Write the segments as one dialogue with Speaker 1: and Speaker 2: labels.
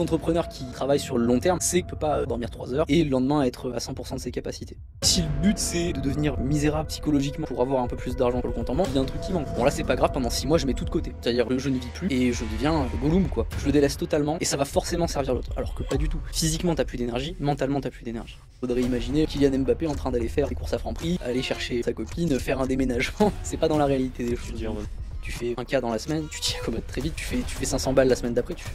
Speaker 1: entrepreneur qui travaille sur le long terme sait qu'il peut pas euh, dormir 3 heures et le lendemain être à 100% de ses capacités. Si le but c'est de devenir misérable psychologiquement pour avoir un peu plus d'argent pour le compte en il y a un truc qui manque. Bon là c'est pas grave, pendant 6 mois je mets tout de côté. C'est-à-dire que je ne vis plus et je deviens euh, Gollum quoi. Je le délaisse totalement et ça va forcément servir l'autre. Alors que pas du tout. Physiquement t'as plus d'énergie, mentalement t'as plus d'énergie. Faudrait imaginer Kylian Mbappé en train d'aller faire des courses à Franprix, aller chercher sa copine, faire un déménagement. c'est pas dans la réalité des choses. Tu fais un cas dans la semaine, tu t'y accommodes très vite, tu fais, tu fais 500 balles la semaine d'après, tu fais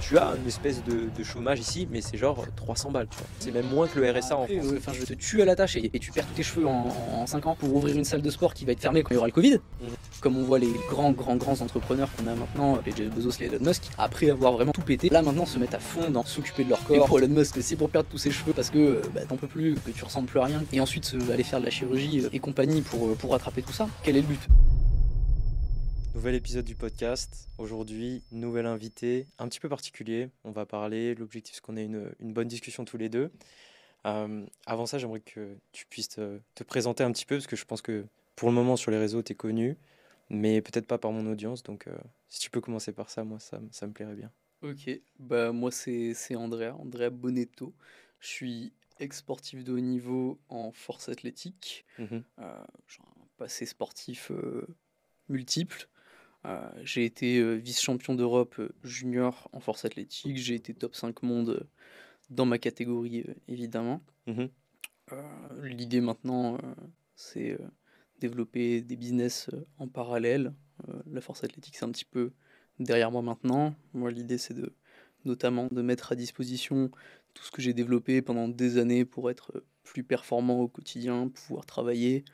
Speaker 1: tu as
Speaker 2: une espèce de, chômage ici, mais c'est genre 300 balles, C'est même moins que le RSA en France. Enfin, je te tue
Speaker 1: à la tâche et, tu perds tous tes cheveux en, 5 ans pour ouvrir une salle de sport qui va être fermée quand il y aura le Covid. Mhm. Comme on voit les grands, grands, grands entrepreneurs qu'on a maintenant, les euh, Jeff Bezos, les Elon Musk, après avoir vraiment tout pété, là maintenant se mettent à fond dans s'occuper de leur corps. Et pour Elon Musk, c'est pour perdre tous ses cheveux parce que euh, bah, t'en peux plus, que tu ressembles plus à rien. Et ensuite, euh, aller faire de la chirurgie et compagnie pour, pour rattraper tout ça. Quel est le but Nouvel épisode du
Speaker 2: podcast. Aujourd'hui, nouvel invité, un petit peu particulier. On va parler. L'objectif, c'est qu'on ait une, bonne discussion tous les deux. Euh, avant ça, j'aimerais que tu puisses te, présenter un petit peu, parce que je pense que pour le moment, sur les réseaux, tu es connu, mais peut-être pas par mon audience. Donc, euh, si tu peux commencer par ça, moi, ça, me plairait bien.
Speaker 1: Ok, bah, moi, c'est Andrea, Andrea Bonetto. Je suis ex-sportif de haut niveau en force athlétique. J'ai mhm. euh, un passé sportif multiple. Euh, j'ai été euh, vice-champion d'Europe euh, junior en force athlétique. J'ai été top 5 monde dans ma catégorie, évidemment. Mmh l'idée maintenant, c'est développer des business en parallèle. la force athlétique, c'est un petit peu derrière moi maintenant. Moi, l'idée, c'est de notamment de mettre à disposition tout ce que j'ai développé pendant des années pour être plus performant au quotidien, pouvoir travailler,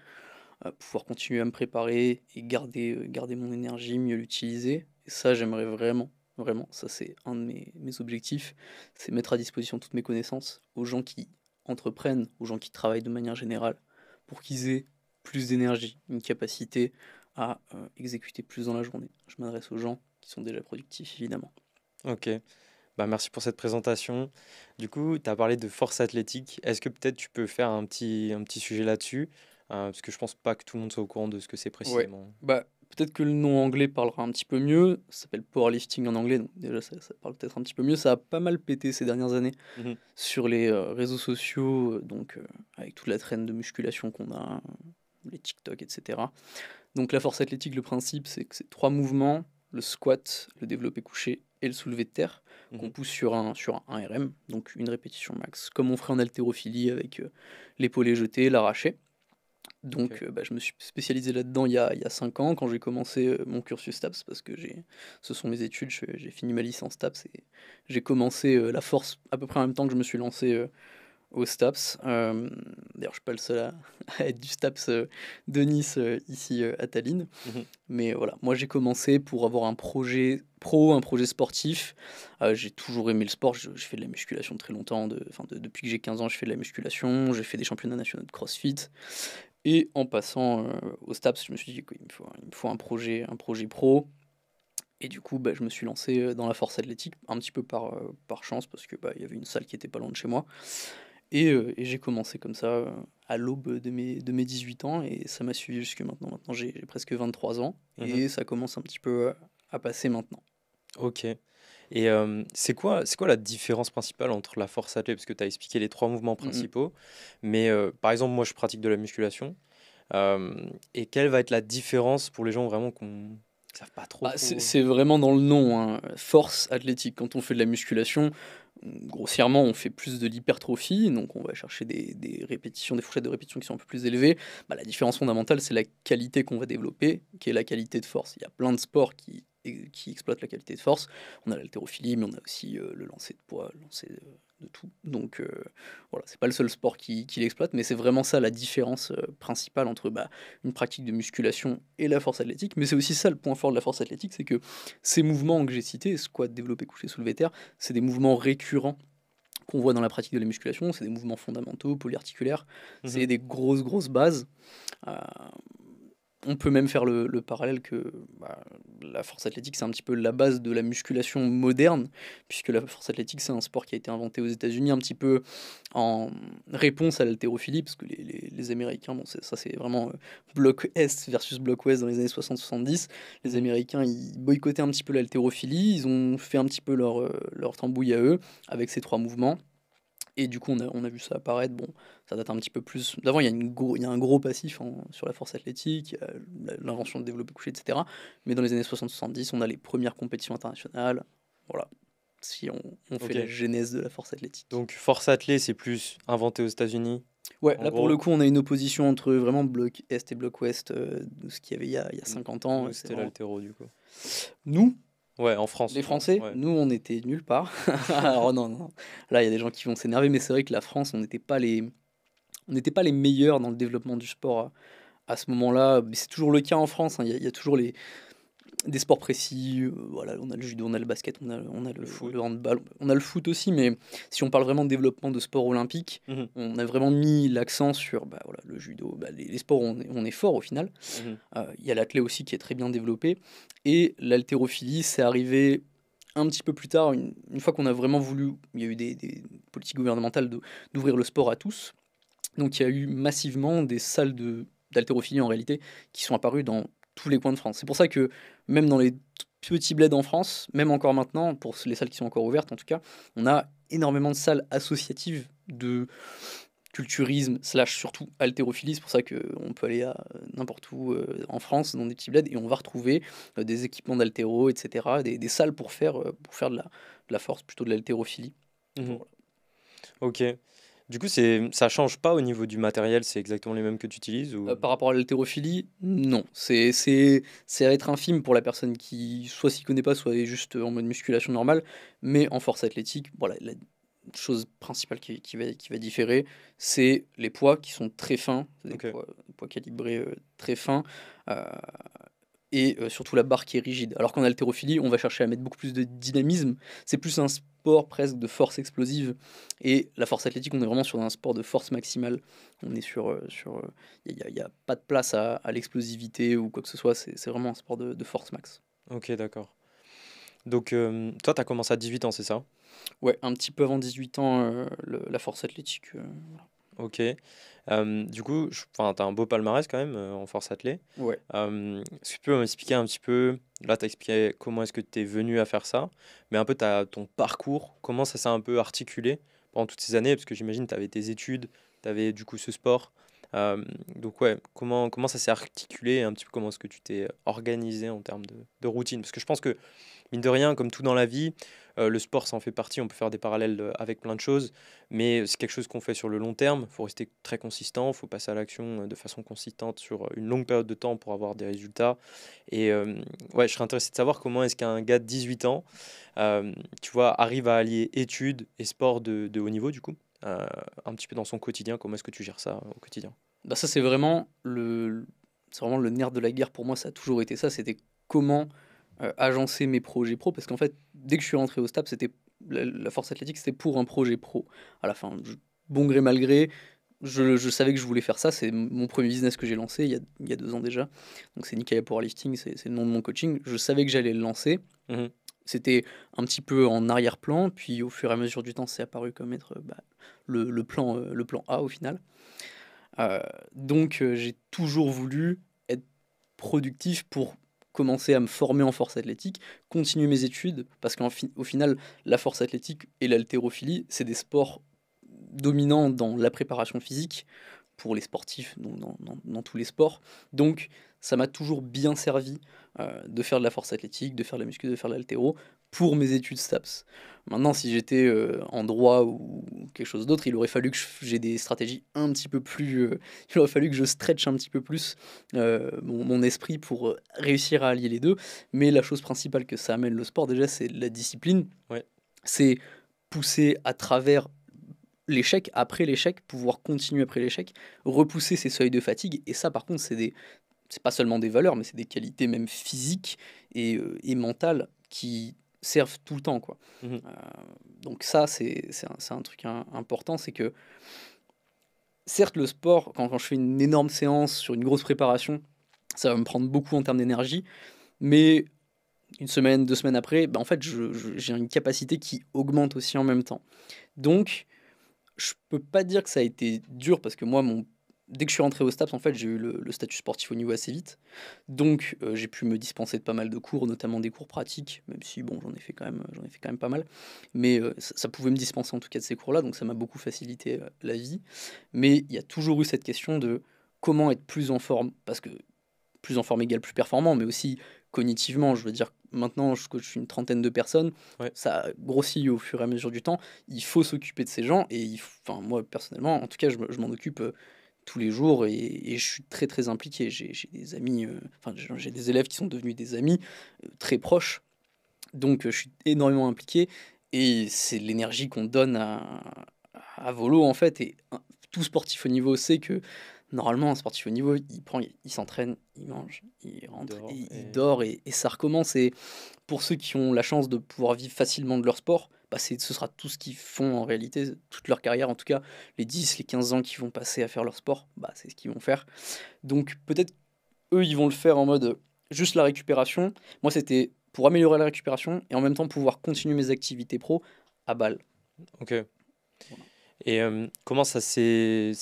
Speaker 1: pouvoir continuer à me préparer et garder, euh, garder mon énergie, mieux l'utiliser. Et ça, j'aimerais vraiment, vraiment, ça c'est un de mes, objectifs, c'est mettre à disposition toutes mes connaissances aux gens qui entreprennent, aux gens qui travaillent de manière générale, pour qu'ils aient plus d'énergie, une capacité à euh, exécuter plus dans la journée. Je m'adresse aux gens qui sont déjà productifs, évidemment.
Speaker 2: Ok. Bah, merci pour cette présentation. Du coup, tu as parlé de force athlétique. Est-ce que peut-être tu peux faire petit, un petit sujet là-dessus euh, parce que je pense pas que tout le monde soit au courant de ce que c'est précisément. Bah, peut-être
Speaker 1: que le nom anglais parlera un petit peu mieux. Ça s'appelle powerlifting en anglais, donc déjà ça, ça parle peut-être un petit peu mieux. Ça a pas mal pété ces dernières années mhm. sur les euh, réseaux sociaux, euh, donc avec toute la traîne de musculation qu'on a, les TikTok, etc. Donc la force athlétique, le principe, c'est que c'est trois mouvements le squat, le développé couché et le soulevé de terre mhm. qu'on pousse sur un sur un rm donc une répétition max, comme on ferait en haltérophilie avec l'épaule jeté, l'arraché. Donc euh, bah, je me suis spécialisé là-dedans il y a, il y a cinq ans, quand j'ai commencé euh, mon cursus STAPS, parce que ce sont mes études, j'ai fini ma licence STAPS, et j'ai commencé euh, la force à peu près en même temps que je me suis lancé au STAPS. D'ailleurs, je ne suis pas le seul à, être du STAPS de Nice ici à Tallinn. Mhm. Mais voilà, moi j'ai commencé pour avoir un projet pro, un projet sportif. j'ai toujours aimé le sport. Je, fais de la musculation très longtemps. depuis que j'ai 15 ans, je fais de la musculation. J'ai fait des championnats nationaux de crossfit. Et en passant euh, au STAPS, je me suis dit qu'il me faut, un, projet, un projet pro. Et du coup, bah, je me suis lancé euh, dans la force athlétique, un petit peu par, euh, par chance, parce qu'il bah, y avait une salle qui était pas loin de chez moi. Et, et j'ai commencé comme ça, à l'aube de mes, de mes 18 ans, et ça m'a suivi jusque maintenant. Maintenant, j'ai presque 23 ans, et mhm. ça commence un petit peu à passer maintenant.
Speaker 2: Ok. Et euh, c'est quoi, la différence principale entre la force athlée Parce que tu as expliqué les trois mouvements principaux. Mais euh, par exemple, moi, je pratique de la musculation. Euh, et quelle va être la différence pour les gens vraiment
Speaker 1: qu'on savent pas trop bah, C'est vraiment dans le nom, hein. force athlétique. Quand on fait de la musculation, grossièrement, on fait plus de l'hypertrophie, donc on va chercher des, répétitions, des fourchettes de répétition qui sont un peu plus élevées. Bah, la différence fondamentale, c'est la qualité qu'on va développer, qui est la qualité de force. Il y a plein de sports qui qui exploite la qualité de force. On a l'haltérophilie, mais on a aussi euh, le lancer de poids, le lancer de, tout. Donc euh, voilà, c'est pas le seul sport qui, l'exploite, mais c'est vraiment ça la différence euh, principale entre bah, une pratique de musculation et la force athlétique. Mais c'est aussi ça le point fort de la force athlétique, c'est que ces mouvements que j'ai cités, squat, développé, couché, soulevé terre, c'est des mouvements récurrents qu'on voit dans la pratique de la musculation, c'est des mouvements fondamentaux, polyarticulaires, mmh c'est des grosses, grosses bases. On peut même faire le, parallèle que bah, la force athlétique, c'est un petit peu la base de la musculation moderne, puisque la force athlétique, c'est un sport qui a été inventé aux États-Unis un petit peu en réponse à l'haltérophilie, parce que les, Américains, bon, ça c'est vraiment euh, bloc Est versus bloc Ouest dans les années 60-70. Les Américains, ils boycottaient un petit peu l'haltérophilie, ils ont fait un petit peu leur, euh, leur tambouille à eux avec ces trois mouvements. Et du coup, on a, on a, vu ça apparaître. Bon, ça date un petit peu plus. D'avant, il, il y, a un gros passif hein, sur la force athlétique, l'invention de développer couché, etc. Mais dans les années 60-70, on a les premières compétitions internationales. Voilà. Si on, fait la genèse de la force athlétique.
Speaker 2: Donc, force athlée, c'est plus inventé aux États-Unis Ouais, là pour le coup,
Speaker 1: on a une opposition entre vraiment bloc Est et bloc Ouest, euh, ce qu'il y avait il y a, il y a 50 mm. ans. C'était l'altéro, du coup. Nous, Ouais, en France. Les Français, nous, on était nulle part. non, non. Là, il y a des gens qui vont s'énerver, mais c'est vrai que la France, on n'était pas les, on n'était pas les meilleurs dans le développement du sport à, ce moment-là. Mais c'est toujours le cas en France. Hein. Il y, a toujours les, des sports précis. Euh, voilà, on a le judo, on a le basket, on a, on a le, handball, on a le foot aussi. Mais si on parle vraiment de développement de sport olympique, mhm. on a vraiment mis l'accent sur bah, voilà, le judo, bah, les, sports où on, est, fort au final. Mhm. Euh, il y a l'athlète aussi qui est très bien développé. Et l'haltérophilie, c'est arrivé un petit peu plus tard, une, fois qu'on a vraiment voulu, il y a eu des, politiques gouvernementales d'ouvrir le sport à tous. Donc il y a eu massivement des salles de d'haltérophilie en réalité, qui sont apparues dans tous les coins de France. C'est pour ça que même dans les petits bleds en France, même encore maintenant, pour les salles qui sont encore ouvertes en tout cas, on a énormément de salles associatives de culturisme slash surtout haltérophilie, c'est pour ça qu'on peut aller à n'importe où euh, en France, dans des petits bleds, et on va retrouver euh, des équipements d'haltéro, etc., des, salles pour faire, euh, pour faire de, la, force, plutôt de l'haltérophilie. Mmh
Speaker 2: ok. Du coup, c'est ça change pas au niveau du matériel,
Speaker 1: c'est exactement les mêmes que tu utilises ou... Euh, par rapport à l'haltérophilie, non. C'est c'est être infime pour la personne qui soit s'y connaît pas, soit est juste en mode musculation normale, mais en force athlétique, voilà, la chose principale qui, va différer, c'est les poids qui sont très fins, des poids, calibrés euh, très fins. Euh, et euh, surtout la barre qui est rigide. Alors qu'en haltérophilie, on va chercher à mettre beaucoup plus de dynamisme. C'est plus un sport presque de force explosive. Et la force athlétique, on est vraiment sur un sport de force maximale. On est sur. Euh, sur Il euh, n'y a, pas de place à, l'explosivité ou quoi que ce soit. C'est vraiment un sport de, force max.
Speaker 2: Ok, d'accord. Donc, toi, tu as commencé à 18 ans, c'est ça
Speaker 1: Ouais, un petit peu avant 18 ans, la force athlétique.
Speaker 2: Ok. Euh, du coup, tu as un beau palmarès quand même euh, en force athlée. Ouais. Euh, est-ce que tu peux m'expliquer un petit peu, là tu as expliqué comment est-ce que tu es venu à faire ça, mais un peu as ton parcours, comment ça s'est un peu articulé pendant toutes ces années, parce que j'imagine tu avais tes études, tu avais du coup ce sport. donc ouais, comment, comment ça s'est articulé et un petit peu comment est-ce que tu t'es organisé en termes de routine Parce que je pense que, mine de rien, comme tout dans la vie, euh, le sport, ça en fait partie. On peut faire des parallèles euh, avec plein de choses, mais euh, c'est quelque chose qu'on fait sur le long terme. Il faut rester très consistant, il faut passer à l'action de façon consistante sur une longue période de temps pour avoir des résultats. Et ouais, je serais intéressé de savoir comment est-ce qu'un gars de 18 ans, tu vois, arrive à allier études et sport de, haut niveau, du coup, un petit peu dans son quotidien. Comment est-ce que tu gères ça au quotidien
Speaker 1: bah, Ça, c'est vraiment le, c'est vraiment le nerf de la guerre pour moi. Ça a toujours été ça. C'était comment euh, agencer mes projets pro parce qu'en fait, dès que je suis rentré au STAP, c'était la, force athlétique, c'était pour un projet pro. À la fin, bon gré mal gré, je, savais que je voulais faire ça. C'est mon premier business que j'ai lancé il y, a, deux ans déjà. Donc c'est Nikaya Powerlifting, c'est le nom de mon coaching. Je savais que j'allais le lancer. Mhm. C'était un petit peu en arrière-plan, puis au fur et à mesure du temps, c'est apparu comme être bah, le, plan, euh, le plan A au final. Euh, donc j'ai toujours voulu être productif pour commencer à me former en force athlétique, continuer mes études, parce qu'au final, la force athlétique et l'haltérophilie, c'est des sports dominants dans la préparation physique pour les sportifs, dans, tous les sports. Donc, ça m'a toujours bien servi euh, de faire de la force athlétique, de faire de la muscu, de faire de l'haltéro, pour mes études STAPS. Maintenant, si j'étais euh, en droit ou quelque chose d'autre, il aurait fallu que j'ai des stratégies un petit peu plus. Euh, il aurait fallu que je stretch un petit peu plus euh, mon, esprit pour réussir à allier les deux. Mais la chose principale que ça amène le sport, déjà, c'est la discipline. C'est pousser à travers l'échec, après l'échec, pouvoir continuer après l'échec, repousser ses seuils de fatigue. Et ça, par contre, c'est des. C'est pas seulement des valeurs, mais c'est des qualités même physiques et, et mentales qui servent tout le temps. Quoi. Mmh euh, donc ça, c'est un, un, truc important, c'est que certes, le sport, quand, je fais une énorme séance sur une grosse préparation, ça va me prendre beaucoup en termes d'énergie, mais une semaine, deux semaines après, bah, en fait, j'ai une capacité qui augmente aussi en même temps. Donc, je peux pas dire que ça a été dur, parce que moi, mon dès que je suis rentré au STAPS, en fait, j'ai eu le, statut sportif au niveau assez vite. Donc, euh, j'ai pu me dispenser de pas mal de cours, notamment des cours pratiques, même si, bon, j'en ai, fait quand même, j'en ai fait quand même pas mal. Mais euh, ça, pouvait me dispenser en tout cas de ces cours-là, donc ça m'a beaucoup facilité euh, la vie. Mais il y a toujours eu cette question de comment être plus en forme, parce que plus en forme égale plus performant, mais aussi cognitivement, je veux dire, maintenant je coach une trentaine de personnes, ça grossit au fur et à mesure du temps, il faut s'occuper de ces gens, et enfin, moi personnellement, en tout cas, je m'en occupe tous les jours et, je suis très très impliqué. J'ai des amis, euh, enfin j'ai des élèves qui sont devenus des amis euh, très proches, donc euh, je suis énormément impliqué et c'est l'énergie qu'on donne à, Volo en fait et tout sportif au niveau sait que normalement un sportif au niveau il prend, il, s'entraîne, il mange, il rentre, il dort et ça recommence et pour ceux qui ont la chance de pouvoir vivre facilement de leur sport bah, ce sera tout ce qu'ils font en réalité, toute leur carrière, en tout cas les 10, les 15 ans qu'ils vont passer à faire leur sport, bah, c'est ce qu'ils vont faire. Donc peut-être eux, ils vont le faire en mode euh, juste la récupération. Moi, c'était pour améliorer la récupération et en même temps pouvoir continuer mes activités pro à balle. Ok.
Speaker 2: Et euh, comment ça s'est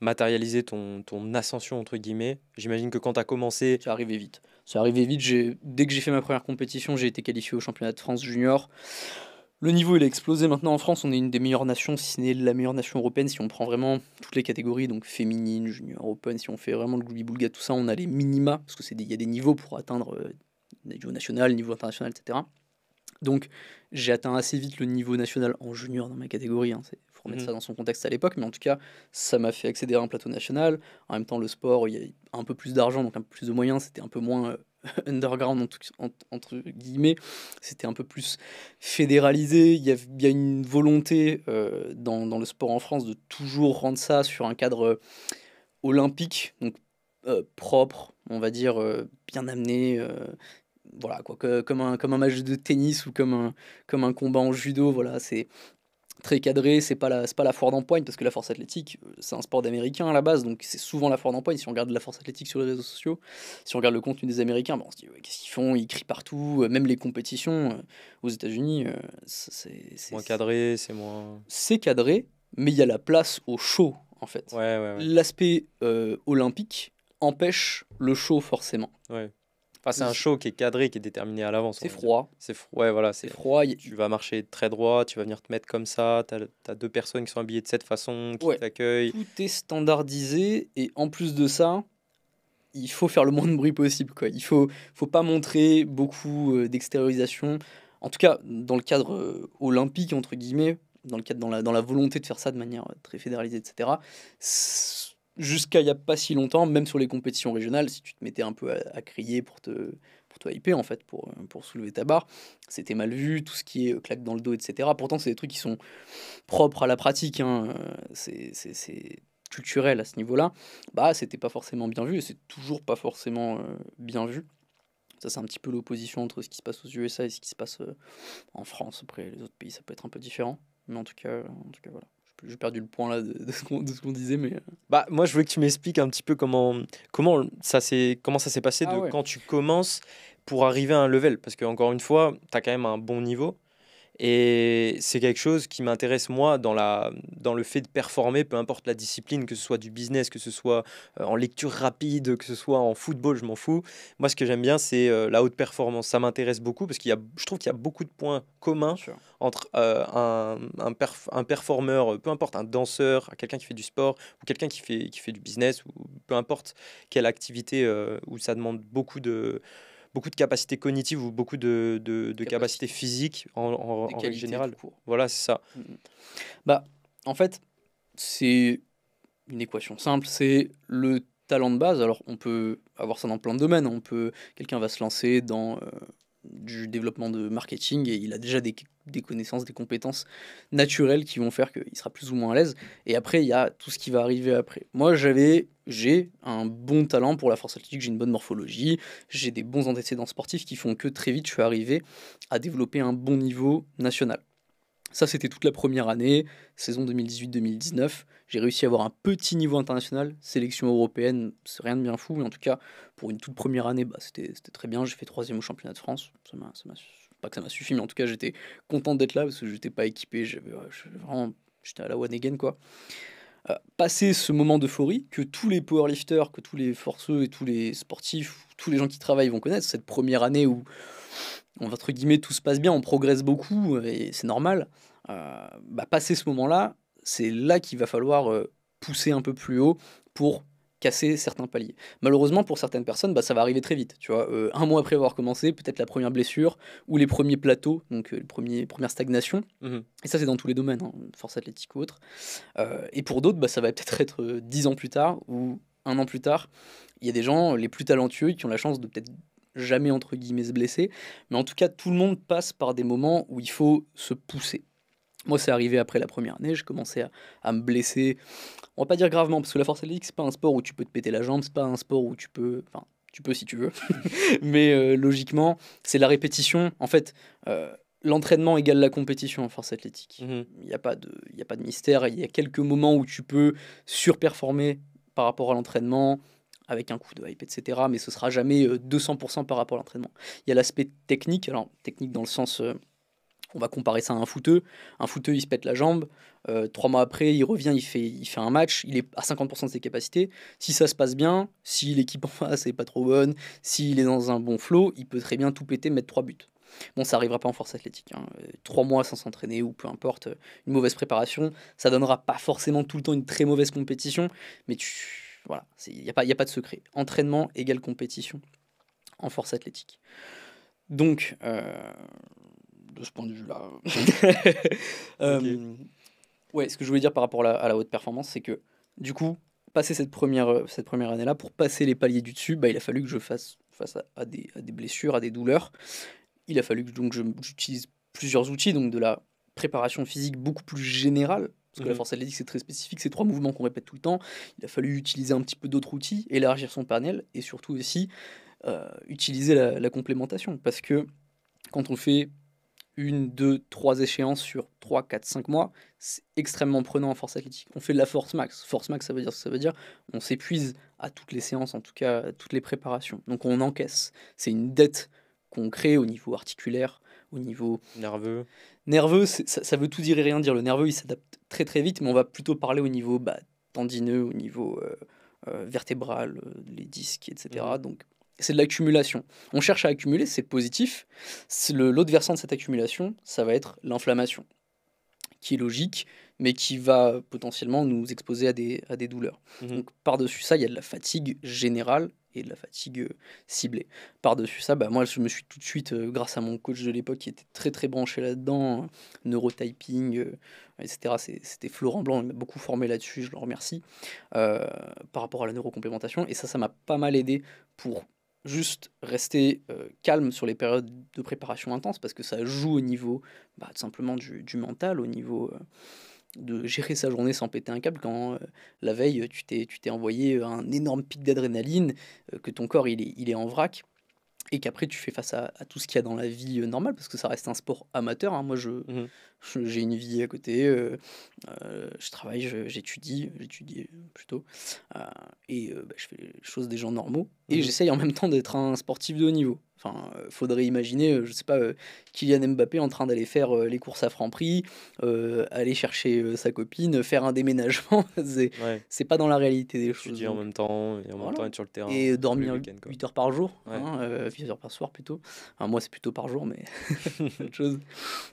Speaker 2: matérialisé ton, ton ascension, entre guillemets J'imagine que quand tu as commencé... Tu arrivé vite
Speaker 1: ça arrivait vite. Dès que j'ai fait ma première compétition, j'ai été qualifié au championnat de France junior. Le niveau il a explosé. Maintenant en France, on est une des meilleures nations, si ce n'est la meilleure nation européenne, si on prend vraiment toutes les catégories, donc féminine, junior, open, si on fait vraiment le gloubi-boulga, tout ça, on a les minima, parce qu'il y a des niveaux pour atteindre euh, niveau national, niveau international, etc. Donc j'ai atteint assez vite le niveau national en junior dans ma catégorie. Hein, pour mm. ça dans son contexte à l'époque, mais en tout cas, ça m'a fait accéder à un plateau national. En même temps, le sport, il y a un peu plus d'argent, donc un peu plus de moyens, c'était un peu moins euh, underground entre, guillemets, c'était un peu plus fédéralisé, il y a, il une volonté euh, dans, le sport en France de toujours rendre ça sur un cadre olympique, donc euh, propre, on va dire, bien amené, voilà, quoi, comme, un, comme match de tennis ou comme un, comme un combat en judo, voilà, c'est très cadré, c'est pas la, pas la foire d'empoigne, parce que la force athlétique, euh, c'est un sport d'américain à la base, donc c'est souvent la foire d'empoigne. Si on regarde la force athlétique sur les réseaux sociaux, si on regarde le contenu des américains, ben, on se dit, qu'est-ce qu'ils font Ils crient partout, euh, même les compétitions euh, aux États-Unis, c'est. Moins cadré, c'est moins. C'est cadré, mais il y a la place au show, en fait. L'aspect olympique empêche le show, forcément. Ouais
Speaker 2: c'est un show qui est cadré, qui est déterminé à l'avance. C'est froid. C'est froid. Ouais, voilà. C'est froid. Tu vas marcher très droit, tu vas venir te mettre comme ça. Tu as, deux personnes qui sont habillées de cette façon, qui t'accueillent.
Speaker 1: Tout est standardisé et en plus de ça, il faut faire le moins de bruit possible. Quoi. Il faut, faut pas montrer beaucoup euh, d'extériorisation. En tout cas, dans le cadre euh, olympique, entre guillemets, dans le cadre dans la, dans la volonté de faire ça de manière euh, très fédéralisée, etc jusqu'à il n'y a pas si longtemps, même sur les compétitions régionales, si tu te mettais un peu à, crier pour te, pour te hyper, en fait, pour, pour soulever ta barre, c'était mal vu, tout ce qui est euh, claque dans le dos, etc. Pourtant, c'est des trucs qui sont propres à la pratique, hein, euh, c'est culturel à ce niveau-là. Bah, c'était pas forcément bien vu, et c'est toujours pas forcément euh, bien vu. Ça, c'est un petit peu l'opposition entre ce qui se passe aux USA et ce qui se passe en France. Après, les autres pays, ça peut être un peu différent. Mais en tout cas, en tout cas voilà j'ai perdu le point là de, ce qu'on disait, mais. Euh.
Speaker 2: Bah moi je voulais que tu m'expliques un petit peu comment comment ça s'est comment ça s'est passé ah de quand tu commences pour arriver à un level, parce que encore une fois, tu as quand même un bon niveau. Et c'est quelque chose qui m'intéresse moi dans, la, dans le fait de performer, peu importe la discipline, que ce soit du business, que ce soit euh, en lecture rapide, que ce soit en football, je m'en fous. Moi, ce que j'aime bien, c'est euh, la haute performance. Ça m'intéresse beaucoup parce qu'il je trouve qu'il y a beaucoup de points communs entre euh, un, un, un, performeur, peu importe, un danseur, quelqu'un qui fait du sport ou quelqu'un qui fait, qui fait du business ou peu importe quelle activité où ça demande beaucoup de beaucoup de capacités cognitives ou beaucoup de, de, capacités physiques en, en,
Speaker 1: Voilà, c'est ça. Mm, mm. Bah, en fait, c'est une équation simple, c'est le talent de base. Alors, on peut avoir ça dans plein de domaines. On peut, quelqu'un va se lancer dans euh, du développement de marketing et il a déjà des, connaissances, des compétences naturelles qui vont faire qu'il sera plus ou moins à l'aise. Et après, il y a tout ce qui va arriver après. Moi, j'avais, j'ai un bon talent pour la force athlétique, j'ai une bonne morphologie, j'ai des bons antécédents sportifs qui font que très vite, je suis arrivé à développer un bon niveau national. Ça, c'était toute la première année, saison 2018-2019. J'ai réussi à avoir un petit niveau international, sélection européenne, c'est rien de bien fou, mais en tout cas, pour une toute première année, bah, c'était très bien. J'ai fait troisième au championnat de France, pas que ça m'a suffi, mais en tout cas, j'étais content d'être là parce que je n'étais pas équipé, j'étais à la one again quoi. Euh, passer ce moment d'euphorie que tous les powerlifters, que tous les forceux et tous les sportifs, tous les gens qui travaillent vont connaître, cette première année où, entre guillemets, tout se passe bien, on progresse beaucoup et c'est normal. Euh, bah, passer ce moment-là, c'est là qu'il va falloir euh, pousser un peu plus haut pour casser certains paliers. Malheureusement, pour certaines personnes, bah, ça va arriver très vite. Tu vois, euh, un mois après avoir commencé, peut-être la première blessure ou les premiers plateaux, donc euh, les premières stagnations. Mhm. Et ça, c'est dans tous les domaines, hein, force athlétique ou autre. et pour d'autres, bah, ça va peut-être être dix ans plus tard ou un an plus tard. Il y a des gens les plus talentueux qui ont la chance de peut-être jamais entre guillemets se blesser, mais en tout cas, tout le monde passe par des moments où il faut se pousser. Moi, c'est arrivé après la première année, je commençais à, me blesser. On va pas dire gravement, parce que la force athlétique, c'est pas un sport où tu peux te péter la jambe, c'est pas un sport où tu peux. Enfin, tu peux si tu veux. Mais euh, logiquement, c'est la répétition. En fait, euh, l'entraînement égale la compétition en force athlétique. Mhm. Il n'y a, pas de, a pas de mystère. Il y a quelques moments où tu peux surperformer par rapport à l'entraînement avec un coup de hype, etc. Mais ce sera jamais 200% euh, par rapport à l'entraînement. Il y a l'aspect technique, alors technique dans le sens on va comparer ça à un footeux. Un footeux, il se pète la jambe. Euh, trois mois après, il revient, il fait, il fait un match. Il est à 50% de ses capacités. Si ça se passe bien, si l'équipe en face n'est pas trop bonne, s'il est dans un bon flow, il peut très bien tout péter, mettre trois buts. Bon, ça arrivera pas en force athlétique. Hein. Euh, trois mois sans s'entraîner ou peu importe, euh, une mauvaise préparation, ça donnera pas forcément tout le temps une très mauvaise compétition. Mais voilà, il n'y a, pas, a pas de secret. Entraînement égale compétition en force athlétique. Donc, de ce point de vue-là. Euh, ouais, ce que je voulais dire par rapport à la, à la haute performance, c'est que du coup, passer cette première, euh, cette première année-là, pour passer les paliers du dessus, bah, il a fallu que je fasse face à, des, blessures, à des douleurs. Il a fallu que donc j'utilise plusieurs outils, donc de la préparation physique beaucoup plus générale, parce que la mhm. force athlétique c'est très spécifique, c'est trois mouvements qu'on répète tout le temps. Il a fallu utiliser un petit peu d'autres outils, élargir son panel et surtout aussi euh, utiliser la, la, complémentation, parce que quand on fait une, deux, trois échéances sur trois, quatre, cinq mois, c'est extrêmement prenant en force athlétique. On fait de la force max. Force max, ça veut dire ce que ça veut dire on s'épuise à toutes les séances, en tout cas à toutes les préparations. Donc on encaisse. C'est une dette qu'on crée au niveau articulaire, au niveau nerveux. Nerveux, ça, veut tout dire et rien dire. Le nerveux, il s'adapte très très vite, mais on va plutôt parler au niveau bah, tendineux, au niveau euh, euh, vertébral, euh, les disques, etc. Mmh. Donc c'est de l'accumulation. On cherche à accumuler, c'est positif. L'autre versant de cette accumulation, ça va être l'inflammation, qui est logique, mais qui va potentiellement nous exposer à des, à des douleurs. Mhm. Donc par-dessus ça, il y a de la fatigue générale et de la fatigue euh, ciblée. Par-dessus ça, bah, moi, je me suis tout de suite, euh, grâce à mon coach de l'époque qui était très très branché là-dedans, hein, neurotyping, euh, etc. C'était Florent Blanc, il m'a beaucoup formé là-dessus, je le remercie, par rapport à la neurocomplémentation. Et ça, ça m'a pas mal aidé pour juste rester euh, calme sur les périodes de préparation intense parce que ça joue au niveau bah, simplement du, mental, au niveau euh, de gérer sa journée sans péter un câble quand euh, la veille tu t'es, envoyé un énorme pic d'adrénaline, que ton corps il il est en vrac et qu'après tu fais face à, tout ce qu'il y a dans la vie euh, normale, parce que ça reste un sport amateur. Hein. Moi, mmh. je, j'ai une vie à côté, euh, euh, je travaille, j'étudie, j'étudie plutôt, et bah, je fais les choses des gens normaux, et mmh. j'essaye en même temps d'être un sportif de haut niveau. Enfin, euh, faudrait imaginer, euh, je sais pas, euh, Kylian Mbappé en train d'aller faire les courses à Franprix, aller chercher sa copine, faire un déménagement. c'est pas dans la réalité des choses. dis en même temps et en même temps être sur le terrain. Et dormir 8 heures par jour, 8 hein, heures par soir plutôt. Enfin, moi, c'est plutôt par jour, mais autre chose.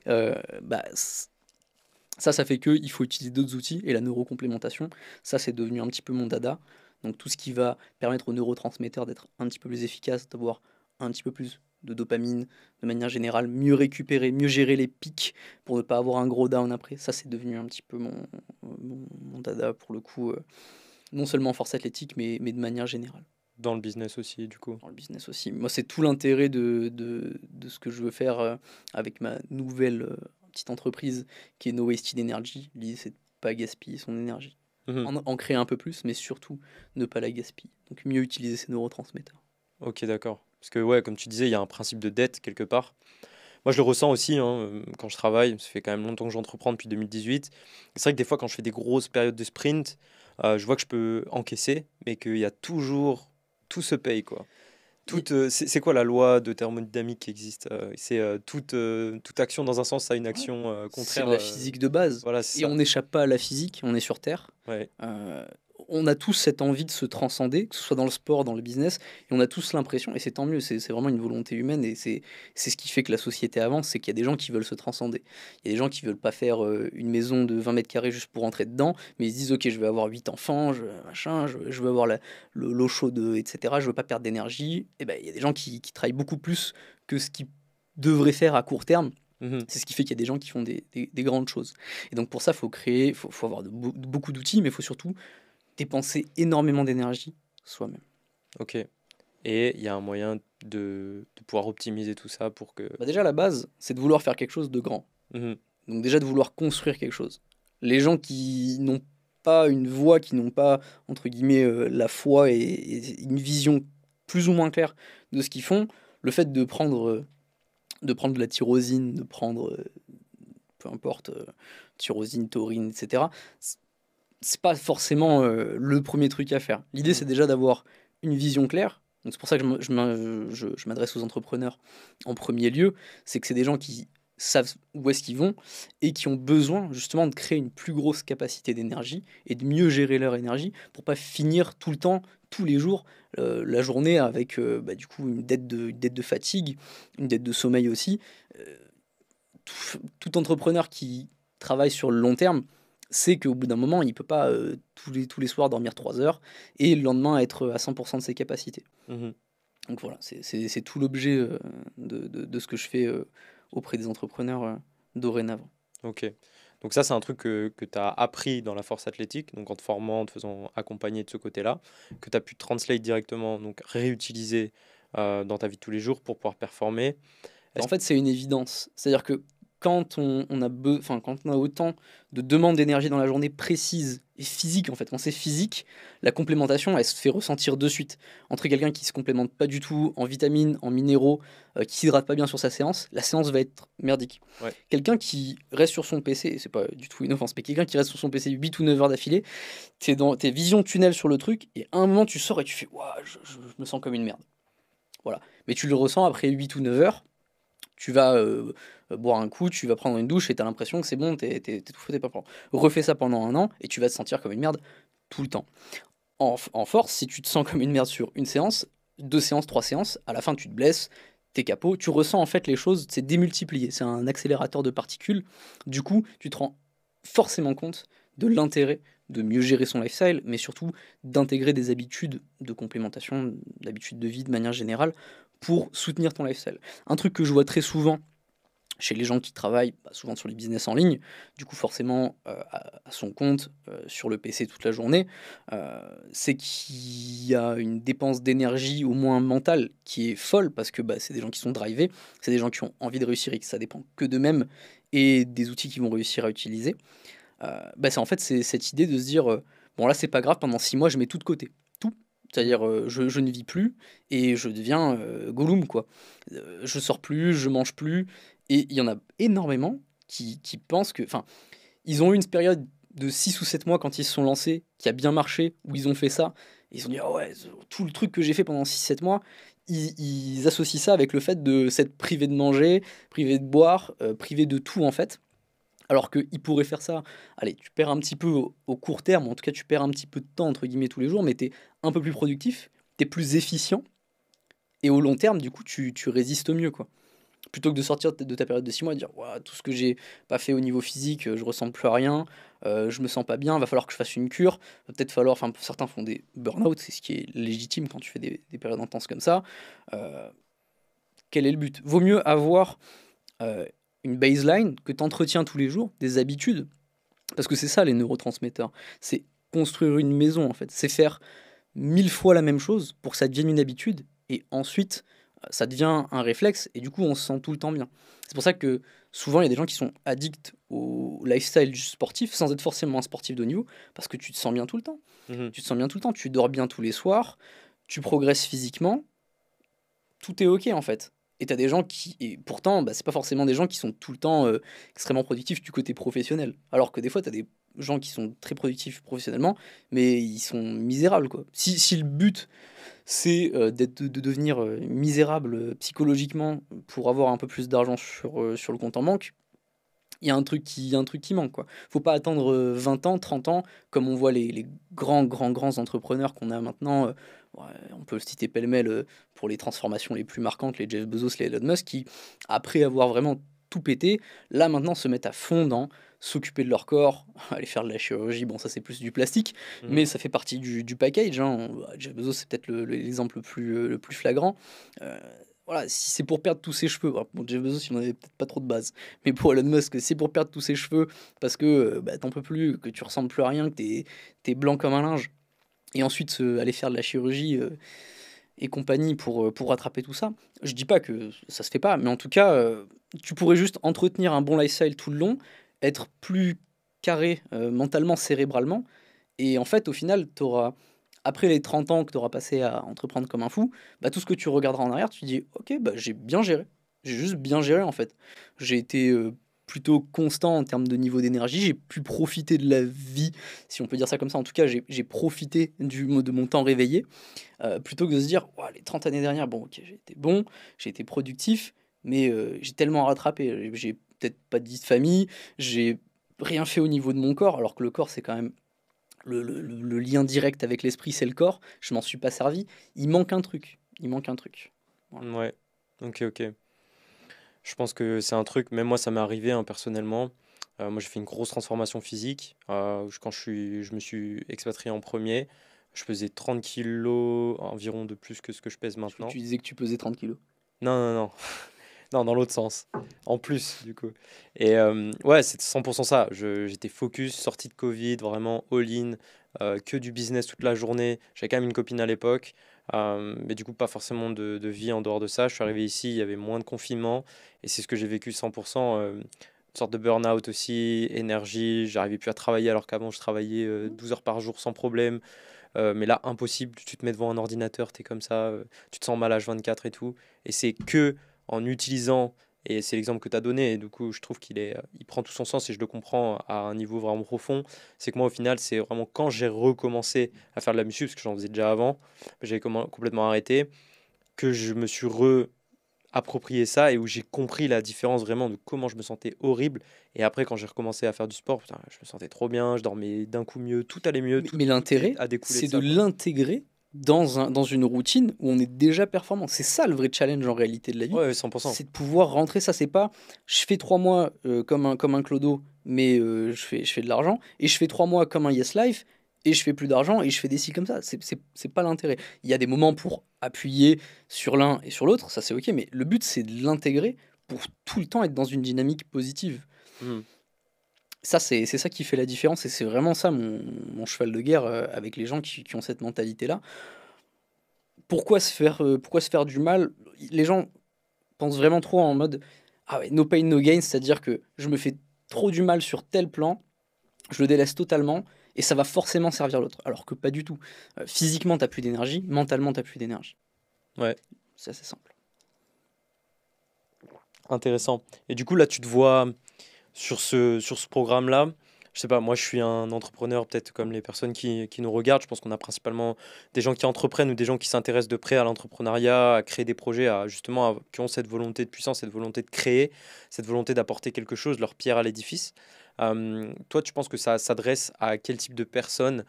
Speaker 1: bah, ça, ça fait que il faut utiliser d'autres outils et la neurocomplémentation. Ça, c'est devenu un petit peu mon dada. Donc, tout ce qui va permettre aux neurotransmetteurs d'être un petit peu plus efficaces, d'avoir un petit peu plus de dopamine, de manière générale, mieux récupérer, mieux gérer les pics pour ne pas avoir un gros down après. Ça, c'est devenu un petit peu mon, dada pour le coup, euh, non seulement en force athlétique, mais, de manière générale. Dans le business aussi, du coup Dans le business aussi. Moi, c'est tout l'intérêt de, ce que je veux faire euh, avec ma nouvelle euh, petite entreprise qui est No Wasted Energy. L'idée, c'est de pas gaspiller son énergie. Mhm. En, en créer un peu plus, mais surtout ne pas la gaspiller. Donc, mieux utiliser ses neurotransmetteurs.
Speaker 2: Ok, d'accord. Parce que, ouais, comme tu disais, il y a un principe de dette quelque part. Moi, je le ressens aussi hein, euh, quand je travaille. Ça fait quand même longtemps que j'entreprends depuis 2018. C'est vrai que des fois, quand je fais des grosses périodes de sprint, euh, je vois que je peux encaisser, mais qu'il y a toujours. Tout se paye, quoi. Euh, c'est quoi la loi de thermodynamique qui existe C'est toute, toute action dans un sens a une action contraire. C'est la physique de base.
Speaker 1: Voilà, et on n'échappe pas à la physique, on est sur Terre. Ouais on a tous cette envie de se transcender, que ce soit dans le sport, dans le business, et on a tous l'impression, et c'est tant mieux, c'est vraiment une volonté humaine, et c'est ce qui fait que la société avance, c'est qu'il y a des gens qui veulent se transcender. Il y a des gens qui veulent pas faire euh, une maison de 20 mètres carrés juste pour entrer dedans, mais ils se disent, ok, je vais avoir 8 enfants, je, machin, je, veux avoir l'eau chaude, etc., je veux pas perdre d'énergie. Et eh ben, il y a des gens qui, travaillent beaucoup plus que ce qu'ils devraient faire à court terme. Mm-hmm. C'est ce qui fait qu'il y a des gens qui font des, grandes choses. Et donc pour ça, il faut créer, il faut, avoir beaucoup d'outils, mais il faut surtout dépenser énormément d'énergie soi-même.
Speaker 2: Ok. Et il y a un moyen de,
Speaker 1: pouvoir optimiser tout ça pour que... Bah, déjà, la base, c'est de vouloir faire quelque chose de grand. Mhm. Donc déjà, de vouloir construire quelque chose. Les gens qui n'ont pas une voix, qui n'ont pas, entre guillemets, euh, la foi et, une vision plus ou moins claire de ce qu'ils font, le fait de prendre, euh, de prendre la tyrosine, de prendre, euh, peu importe, tyrosine, taurine, etc., c'est pas forcément euh, le premier truc à faire. L'idée, c'est mm. déjà d'avoir une vision claire. Donc c'est pour ça que je m'adresse aux entrepreneurs en premier lieu. C'est que c'est des gens qui savent où est-ce qu'ils vont et qui ont besoin justement de créer une plus grosse capacité d'énergie et de mieux gérer leur énergie pour pas finir tout le temps, tous les jours, euh, la journée avec euh, bah, du coup une dette, de, dette de fatigue, une dette de sommeil aussi. tout entrepreneur qui travaille sur le long terme, c'est qu'au bout d'un moment, il ne peut pas euh, tous, les, tous les soirs dormir 3 heures et le lendemain être à 100% de ses capacités. Mmh donc voilà, c'est tout l'objet euh, de, ce que je fais euh, auprès des entrepreneurs dorénavant.
Speaker 2: Ok. Donc ça, c'est un truc que, que tu as appris dans la force athlétique, donc en te formant, en te faisant accompagner de ce côté-là, que tu as pu translate directement, donc réutiliser dans ta vie de tous les jours
Speaker 1: pour pouvoir performer. En fait, c'est une évidence. C'est-à-dire que quand on, a quand on a autant de demandes d'énergie dans la journée précise et physique en fait, quand c'est physique, la complémentation elle se fait ressentir de suite entre quelqu'un qui se complémente pas du tout en vitamines, en minéraux, euh, qui s'hydrate pas bien sur sa séance, la séance va être merdique. Quelqu'un qui reste sur son PC, c'est pas du tout une offense, mais quelqu'un qui reste sur son PC 8 ou 9 heures d'affilée, t'es dans tes visions tunnel sur le truc et à un moment tu sors et tu fais je, je me sens comme une merde. Voilà, mais tu le ressens après 8 ou 9 heures tu vas euh, boire un coup, tu vas prendre une douche et tu as l'impression que c'est bon, t'es tout foutu, t'es pas propre. Refais ça pendant un an et tu vas te sentir comme une merde tout le temps. En, force, si tu te sens comme une merde sur une séance, deux séances, trois séances, à la fin tu te blesses, t'es capot, tu ressens en fait les choses, c'est démultiplié, c'est un accélérateur de particules. Du coup, tu te rends forcément compte de l'intérêt de mieux gérer son lifestyle, mais surtout d'intégrer des habitudes de complémentation, d'habitudes de vie de manière générale pour soutenir ton lifestyle. Un truc que je vois très souvent chez les gens qui travaillent bah, souvent sur les business en ligne, du coup forcément euh, à, son compte euh, sur le PC toute la journée, euh, c'est qu'il y a une dépense d'énergie au moins mentale qui est folle parce que bah, c'est des gens qui sont drivés, c'est des gens qui ont envie de réussir et que ça dépend que d'eux-mêmes et des outils qu'ils vont réussir à utiliser. Bah, c'est en fait c'est cette idée de se dire bon là c'est pas grave pendant six mois je mets tout de côté c'est-à-dire, euh, je, je, ne vis plus et je deviens euh, Gollum, quoi. Euh, je sors plus, je mange plus. Et il y en a énormément qui, qui pensent que. Enfin, ils ont eu une période de 6 ou 7 mois quand ils se sont lancés, qui a bien marché, où ils ont fait ça. ils ont dit, ah ouais, tout le truc que j'ai fait pendant 6-7 mois, ils, associent ça avec le fait de s'être privé de manger, privé de boire, privé de tout, en fait. Alors qu'ils pourraient faire ça, allez, tu perds un petit peu au, au, court terme, en tout cas tu perds un petit peu de temps, entre guillemets, tous les jours, mais tu un peu plus productif, tu es plus efficient, et au long terme, du coup, tu, tu résistes mieux, quoi. Plutôt que de sortir de ta période de 6 mois et dire tout ce que j'ai pas fait au niveau physique, euh, je ressens plus à rien, euh, je me sens pas bien, va falloir que je fasse une cure, peut-être falloir, enfin certains font des burn-out, c'est ce qui est légitime quand tu fais des, périodes intenses comme ça. Euh, quel est le but Vaut mieux avoir une baseline que tu entretiens tous les jours, des habitudes, parce que c'est ça les neurotransmetteurs, c'est construire une maison en fait, c'est faire mille fois la même chose pour que ça devienne une habitude et ensuite euh, ça devient un réflexe et du coup on se sent tout le temps bien. C'est pour ça que souvent il y a des gens qui sont addicts au lifestyle sportif sans être forcément un sportif de niveau parce que tu te sens bien tout le temps. Mhm. Tu te sens bien tout le temps, tu dors bien tous les soirs, tu progresses physiquement, tout est ok en fait. Et tu as des gens qui, et pourtant, bah, c'est pas forcément des gens qui sont tout le temps euh, extrêmement productifs du côté professionnel. Alors que des fois, tu as des gens qui sont très productifs professionnellement, mais ils sont misérables. Quoi. Si, si le but, c'est euh, d'être, de devenir euh, misérable euh, psychologiquement pour avoir un peu plus d'argent sur, sur le compte en banque, il y a un truc qui, un truc qui manque. Quoi. faut pas attendre 20 ans, 30 ans, comme on voit les, les grands, grands, grands entrepreneurs qu'on a maintenant. on peut le citer pêle-mêle pour les transformations les plus marquantes, les Jeff Bezos, les Elon Musk, qui, après avoir vraiment tout pété, là maintenant se mettent à fond dans s'occuper de leur corps, aller faire de la chirurgie, bon ça c'est plus du plastique, mmh mais ça fait partie du, package. Hein. Jeff Bezos c'est peut-être l'exemple le, plus, le plus flagrant. Euh, voilà, si c'est pour perdre tous ses cheveux, hein, bon, Jeff Bezos, il n'en avait peut-être pas trop de base, mais pour Elon Musk, c'est pour perdre tous ses cheveux parce que euh, bah, t'en peux plus, que tu ressembles plus à rien, que t'es es blanc comme un linge, et ensuite aller faire de la chirurgie euh, et compagnie pour, pour rattraper tout ça, je dis pas que ça se fait pas, mais en tout cas, tu pourrais juste entretenir un bon lifestyle tout le long, être plus carré euh, mentalement, cérébralement. Et en fait, au final, tu auras, après les 30 ans que tu auras passé à entreprendre comme un fou, bah, tout ce que tu regarderas en arrière, tu dis Ok, bah, j'ai bien géré. J'ai juste bien géré en fait. J'ai été euh, plutôt constant en termes de niveau d'énergie. J'ai pu profiter de la vie, si on peut dire ça comme ça. En tout cas, j'ai profité du, de mon temps réveillé. Euh, plutôt que de se dire les 30 années dernières, bon, ok, j'ai été bon, j'ai été productif, mais j'ai tellement rattrapé. J'ai peut-être pas dit de famille, j'ai rien fait au niveau de mon corps, alors que le corps, c'est quand même le, lien direct avec l'esprit, c'est le corps. Je m'en suis pas servi. Il manque un truc. Il manque un truc.
Speaker 2: Ouais. Ok, ok. Je pense que c'est un truc. Même moi, ça m'est arrivé hein, personnellement. Euh, moi, j'ai fait une grosse transformation physique. Euh, quand je, suis, je me suis expatrié en premier, je pesais 30 kilos environ de plus que ce que je pèse maintenant.
Speaker 1: Tu disais que tu pesais 30 kilos.
Speaker 2: Non, non, non. Non, dans l'autre sens. En plus, du coup. Et euh, ouais, c'est 100% ça. J'étais focus, sorti de Covid, vraiment all-in, euh, que du business toute la journée. J'avais quand même une copine à l'époque. Euh, mais du coup, pas forcément de, vie en dehors de ça. Je suis arrivé ici, il y avait moins de confinement. Et c'est ce que j'ai vécu 100%. une sorte de burn-out aussi, énergie. J'arrivais plus à travailler alors qu'avant, je travaillais 12 heures par jour sans problème. mais là, impossible, tu te mets devant un ordinateur, tu es comme ça, tu te sens mal à 24 et tout. Et c'est que en utilisant, et c'est l'exemple que tu as donné, et du coup je trouve qu'il est, il prend tout son sens et je le comprends à un niveau vraiment profond, c'est que moi au final c'est vraiment quand j'ai recommencé à faire de la muscu, parce que j'en faisais déjà avant, j'avais complètement arrêté, que je me suis re approprié ça et où j'ai compris la différence vraiment de comment je me sentais horrible. Et après, quand j'ai recommencé
Speaker 1: à faire du sport, je me sentais trop bien, je dormais d'un coup mieux, tout allait mieux. mais l'intérêt, c'est de l'intégrer dans, un, dans une routine où on est déjà performant. C'est ça le vrai challenge en réalité de la vie. Ouais, 100%. C'est de pouvoir rentrer ça. C'est pas je fais trois mois euh, comme, un, comme un clodo, mais euh, je, fais, je fais de l'argent, et je fais trois mois comme un Yes Life, et je fais plus d'argent, et je fais des cycles comme ça. C'est pas l'intérêt. Il y a des moments pour appuyer sur l'un et sur l'autre, ça c'est ok, mais le but c'est de l'intégrer pour tout le temps être dans une dynamique positive. Hmm ça, c'est ça qui fait la différence et c'est vraiment ça mon, cheval de guerre euh, avec les gens qui, ont cette mentalité-là. Pourquoi se, faire, euh, pourquoi se faire du mal Les gens pensent vraiment trop en mode ah ouais, no pain, no gain, c'est-à-dire que je me fais trop du mal sur tel plan, je le délaisse totalement et ça va forcément servir l'autre. Alors que pas du tout. Euh, physiquement, t'as plus d'énergie, mentalement, t'as plus d'énergie.
Speaker 2: Ouais. C'est assez simple. Intéressant. Et du coup, là, tu te vois sur ce, sur ce programme-là je sais pas, moi je suis un entrepreneur, peut-être comme les personnes qui, nous regardent. Je pense qu'on a principalement des gens qui entreprennent ou des gens qui s'intéressent de près à l'entrepreneuriat, à créer des projets, à justement qui ont cette volonté de puissance, cette volonté de créer, cette volonté d'apporter quelque chose, leur pierre à l'édifice. Euh, toi, tu penses que ça s'adresse à quel type de personnes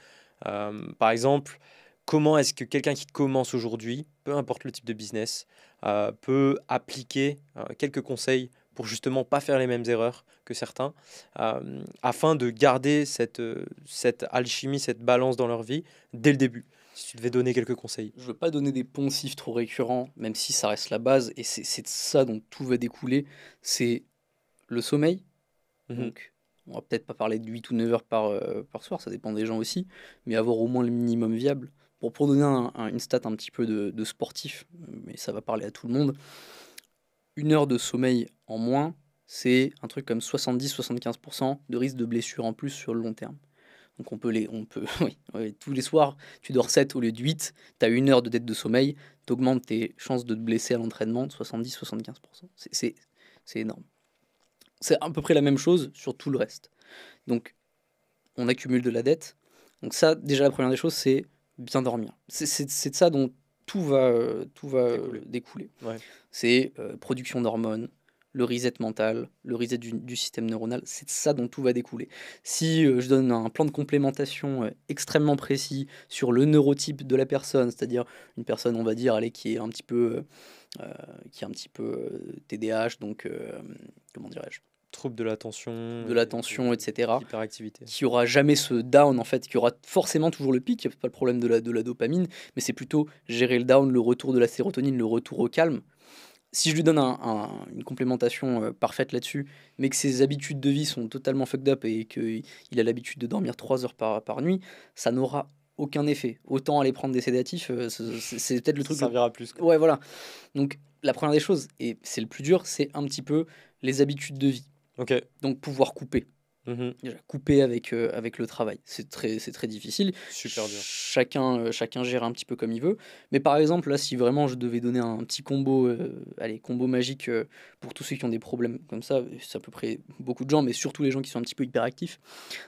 Speaker 2: euh, Par exemple, comment est-ce que quelqu'un qui commence aujourd'hui, peu importe le type de business, euh, peut appliquer quelques conseils pour justement pas faire les mêmes erreurs que certains, euh, afin de garder cette, euh, cette alchimie, cette balance dans leur vie dès le début
Speaker 1: si tu devais donner quelques conseils Je ne veux pas donner des poncifs trop récurrents, même si ça reste la base, et c'est de ça dont tout va découler, c'est le sommeil. Mhm. Donc, on va peut-être pas parler de 8 ou 9 heures par, euh, par soir, ça dépend des gens aussi, mais avoir au moins le minimum viable. Pour, pour donner une stat un petit peu de, de sportif, mais ça va parler à tout le monde, une heure de sommeil en moins, c'est un truc comme 70-75% de risque de blessure en plus sur le long terme. Donc on peut les, on peut, tous les soirs, tu dors 7 au lieu de 8, tu as une heure de dette de sommeil, tu augmentes tes chances de te blesser à l'entraînement de 70-75%. C'est énorme. C'est à peu près la même chose sur tout le reste. Donc on accumule de la dette. Donc ça, déjà la première des choses, c'est bien dormir. C'est de ça dont tout va, euh, tout va euh, découler. C'est euh, production d'hormones, le reset mental, le reset du, système neuronal, c'est ça dont tout va découler. Si je donne un plan de complémentation extrêmement précis sur le neurotype de la personne, c'est-à-dire une personne, on va dire, allez, qui est un petit peu, qui est un petit peu TDAH, donc comment dirais-je, troubles de l'attention, de euh, l'attention, etc. Hyperactivité. Qui aura jamais ce down en fait, qui aura forcément toujours le pic. Il n'y a pas le problème de la, de la dopamine, mais c'est plutôt gérer le down, le retour de la sérotonine, le retour au calme. Si je lui donne une complémentation euh, parfaite là-dessus, mais que ses habitudes de vie sont totalement fucked up et qu'il a l'habitude de dormir 3 heures par, nuit, ça n'aura aucun effet. Autant aller prendre des sédatifs, euh, c'est peut-être le truc. Ça servira plus. Ouais, voilà. Donc la première des choses, et c'est le plus dur, c'est un petit peu les habitudes de vie. Donc pouvoir couper. Mm-hmm. Couper avec, euh, avec le travail, c'est très, très difficile. Chacun, euh, chacun gère un petit peu comme il veut. Mais par exemple, là, si vraiment je devais donner un petit combo, euh, allez, combo magique pour tous ceux qui ont des problèmes comme ça, c'est à peu près beaucoup de gens, mais surtout les gens qui sont un petit peu hyperactifs,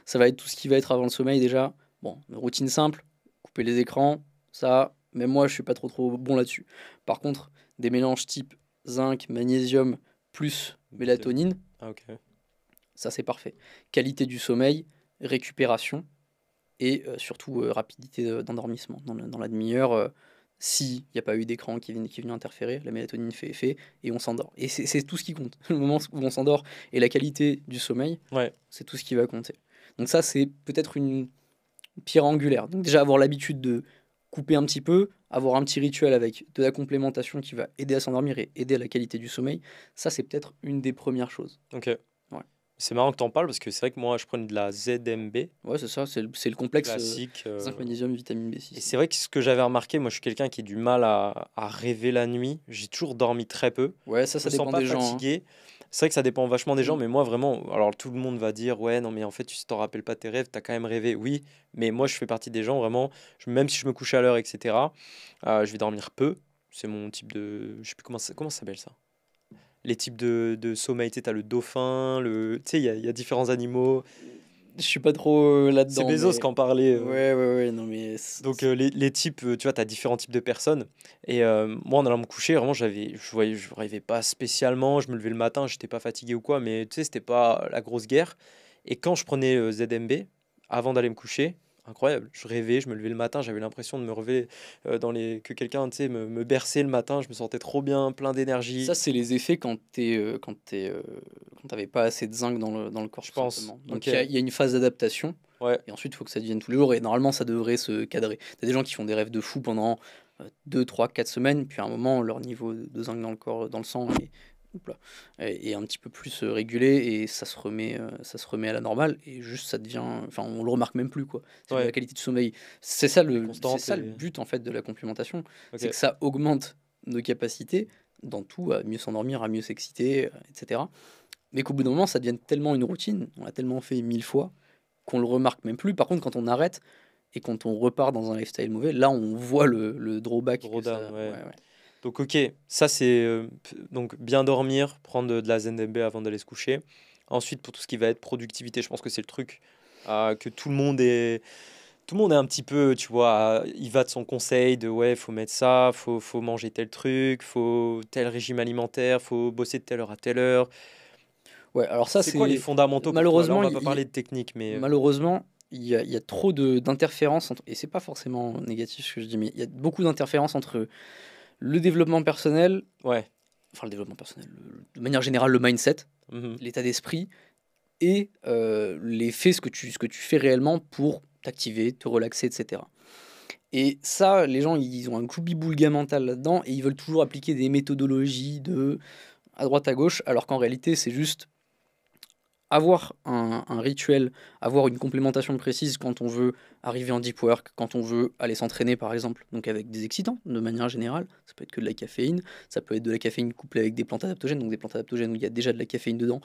Speaker 1: ça va être tout ce qui va être avant le sommeil déjà. Bon, routine simple, couper les écrans, ça, Mais moi, je suis pas trop, trop bon là-dessus. Par contre, des mélanges type zinc, magnésium, plus mélatonine. Ah, ok. Ça, c'est parfait. Qualité du sommeil, récupération et euh, surtout euh, rapidité d'endormissement. Dans, la demi-heure, euh, si s'il n'y a pas eu d'écran qui, qui est venu interférer, la mélatonine fait effet et on s'endort. Et c'est tout ce qui compte. Le moment où on s'endort et la qualité du sommeil, c'est tout ce qui va compter. Donc ça, c'est peut-être une pierre angulaire. Donc déjà, avoir l'habitude de couper un petit peu, avoir un petit rituel avec de la complémentation qui va aider à s'endormir et aider à la qualité du sommeil, ça c'est peut-être une des premières choses.
Speaker 2: Ok. C'est marrant que tu en parles parce que c'est vrai que moi je prends de la ZMB. Ouais, c'est ça, c'est le, complexe euh, classique. Euh,
Speaker 1: magnésium, vitamine B6. Et c'est
Speaker 2: vrai que ce que j'avais remarqué, moi je suis quelqu'un qui a du mal à, rêver la nuit, j'ai toujours dormi très peu. Ouais, ça, ça, dépend pas des hein. fatigué. gens. C'est vrai que ça dépend vachement des gens, mm. mais moi vraiment, alors tout le monde va dire ouais, non, mais en fait, tu si t'en rappelles pas tes rêves, t'as quand même rêvé. Oui, mais moi, je fais partie des gens vraiment, même si je me couche à l'heure, etc., euh, je vais dormir peu. C'est mon type de. Je sais plus comment ça, s'appelle ça les types de, sommeil. Tu as le dauphin, le... tu sais, il y, a différents animaux
Speaker 1: je suis pas trop euh, là-dedans. C'est Bezos qui en parlait. Euh. Ouais, Non, mais Donc, euh,
Speaker 2: les, types, tu vois, tu as différents types de personnes. Et moi, en allant me coucher, vraiment, j'avais, je, voyais, je rêvais pas spécialement. Je me levais le matin, j'étais pas fatigué ou quoi, mais tu sais, c'était pas la grosse guerre. Et quand je prenais ZMB, avant d'aller me coucher, incroyable. Je rêvais, je me levais le matin, j'avais l'impression de me relever euh, dans les que quelqu'un tu sais me, me berçait le matin, je me sentais trop bien, plein d'énergie. Ça
Speaker 1: c'est les effets quand tu es euh, quand tu euh, quand t'avais pas assez de zinc dans le, dans le corps je pense. Simplement. Donc il y, a une phase d'adaptation. Ouais. Et ensuite, il faut que ça devienne tous les jours. Et normalement, ça devrait se cadrer. Tu as des gens qui font des rêves de fou pendant 2, 3, 4 semaines. Puis à un moment, leur niveau de zinc dans le corps, dans le sang, est, et un petit peu plus euh, régulé et ça se remet, euh, ça se remet à la normale et juste ça devient, enfin on le remarque même plus quoi. la qualité de sommeil. C'est ça le, c'est ça le but en fait de la complémentation, c'est que ça augmente nos capacités dans tout, à mieux s'endormir, à mieux s'exciter, euh, etc. Mais qu'au bout d'un moment, ça devienne tellement une routine, on l'a tellement fait mille fois qu'on le remarque même plus. Par contre, quand on arrête et quand on repart dans un lifestyle mauvais, là on voit le, le drawback.
Speaker 2: Donc, ok, ça c'est euh, donc bien dormir, prendre de, la ZNB avant d'aller se coucher. Ensuite, pour tout ce qui va être productivité, je pense que c'est le truc euh, que tout le monde est. Tout le monde est un petit peu, tu vois, il va de son conseil de ouais, faut mettre ça, faut, faut manger tel truc, faut tel régime alimentaire, faut bosser de telle heure à telle heure.
Speaker 1: Ouais, alors ça, c'est quoi les fondamentaux Malheureusement, on va pas parler de technique, mais euh. malheureusement, il y, a, trop d'interférences entre et c'est pas forcément négatif ce que je dis, mais il y a beaucoup d'interférences entre le développement personnel, ouais. Enfin, le développement personnel, de manière générale, le mindset, mhm. l'état d'esprit et euh, les faits, ce que, tu, ce que tu fais réellement pour t'activer, te relaxer, etc. Et ça, les gens, ils ont un de boulga mental là-dedans et ils veulent toujours appliquer des méthodologies de à droite à gauche, alors qu'en réalité, c'est juste avoir un, rituel, avoir une complémentation précise quand on veut arriver en deep work, quand on veut aller s'entraîner par exemple, donc avec des excitants de manière générale, ça peut être que de la caféine, ça peut être de la caféine couplée avec des plantes adaptogènes, donc des plantes adaptogènes où il y a déjà de la caféine dedans,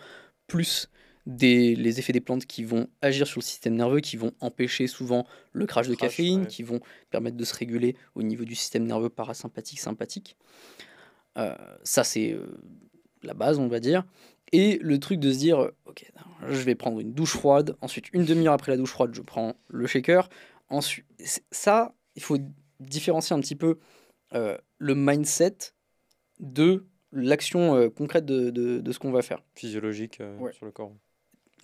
Speaker 1: plus des, les effets des plantes qui vont agir sur le système nerveux, qui vont empêcher souvent le crash de caféine, qui vont permettre de se réguler au niveau du système nerveux parasympathique-sympathique. Euh, ça c'est euh, la base on va dire, et le truc de se dire, euh, ok, je vais prendre une douche froide, ensuite une demi-heure après la douche froide, je prends le shaker. Ensuite, ça, il faut différencier un petit peu euh, le mindset de l'action euh, concrète de, ce qu'on va faire. Physiologique sur le corps.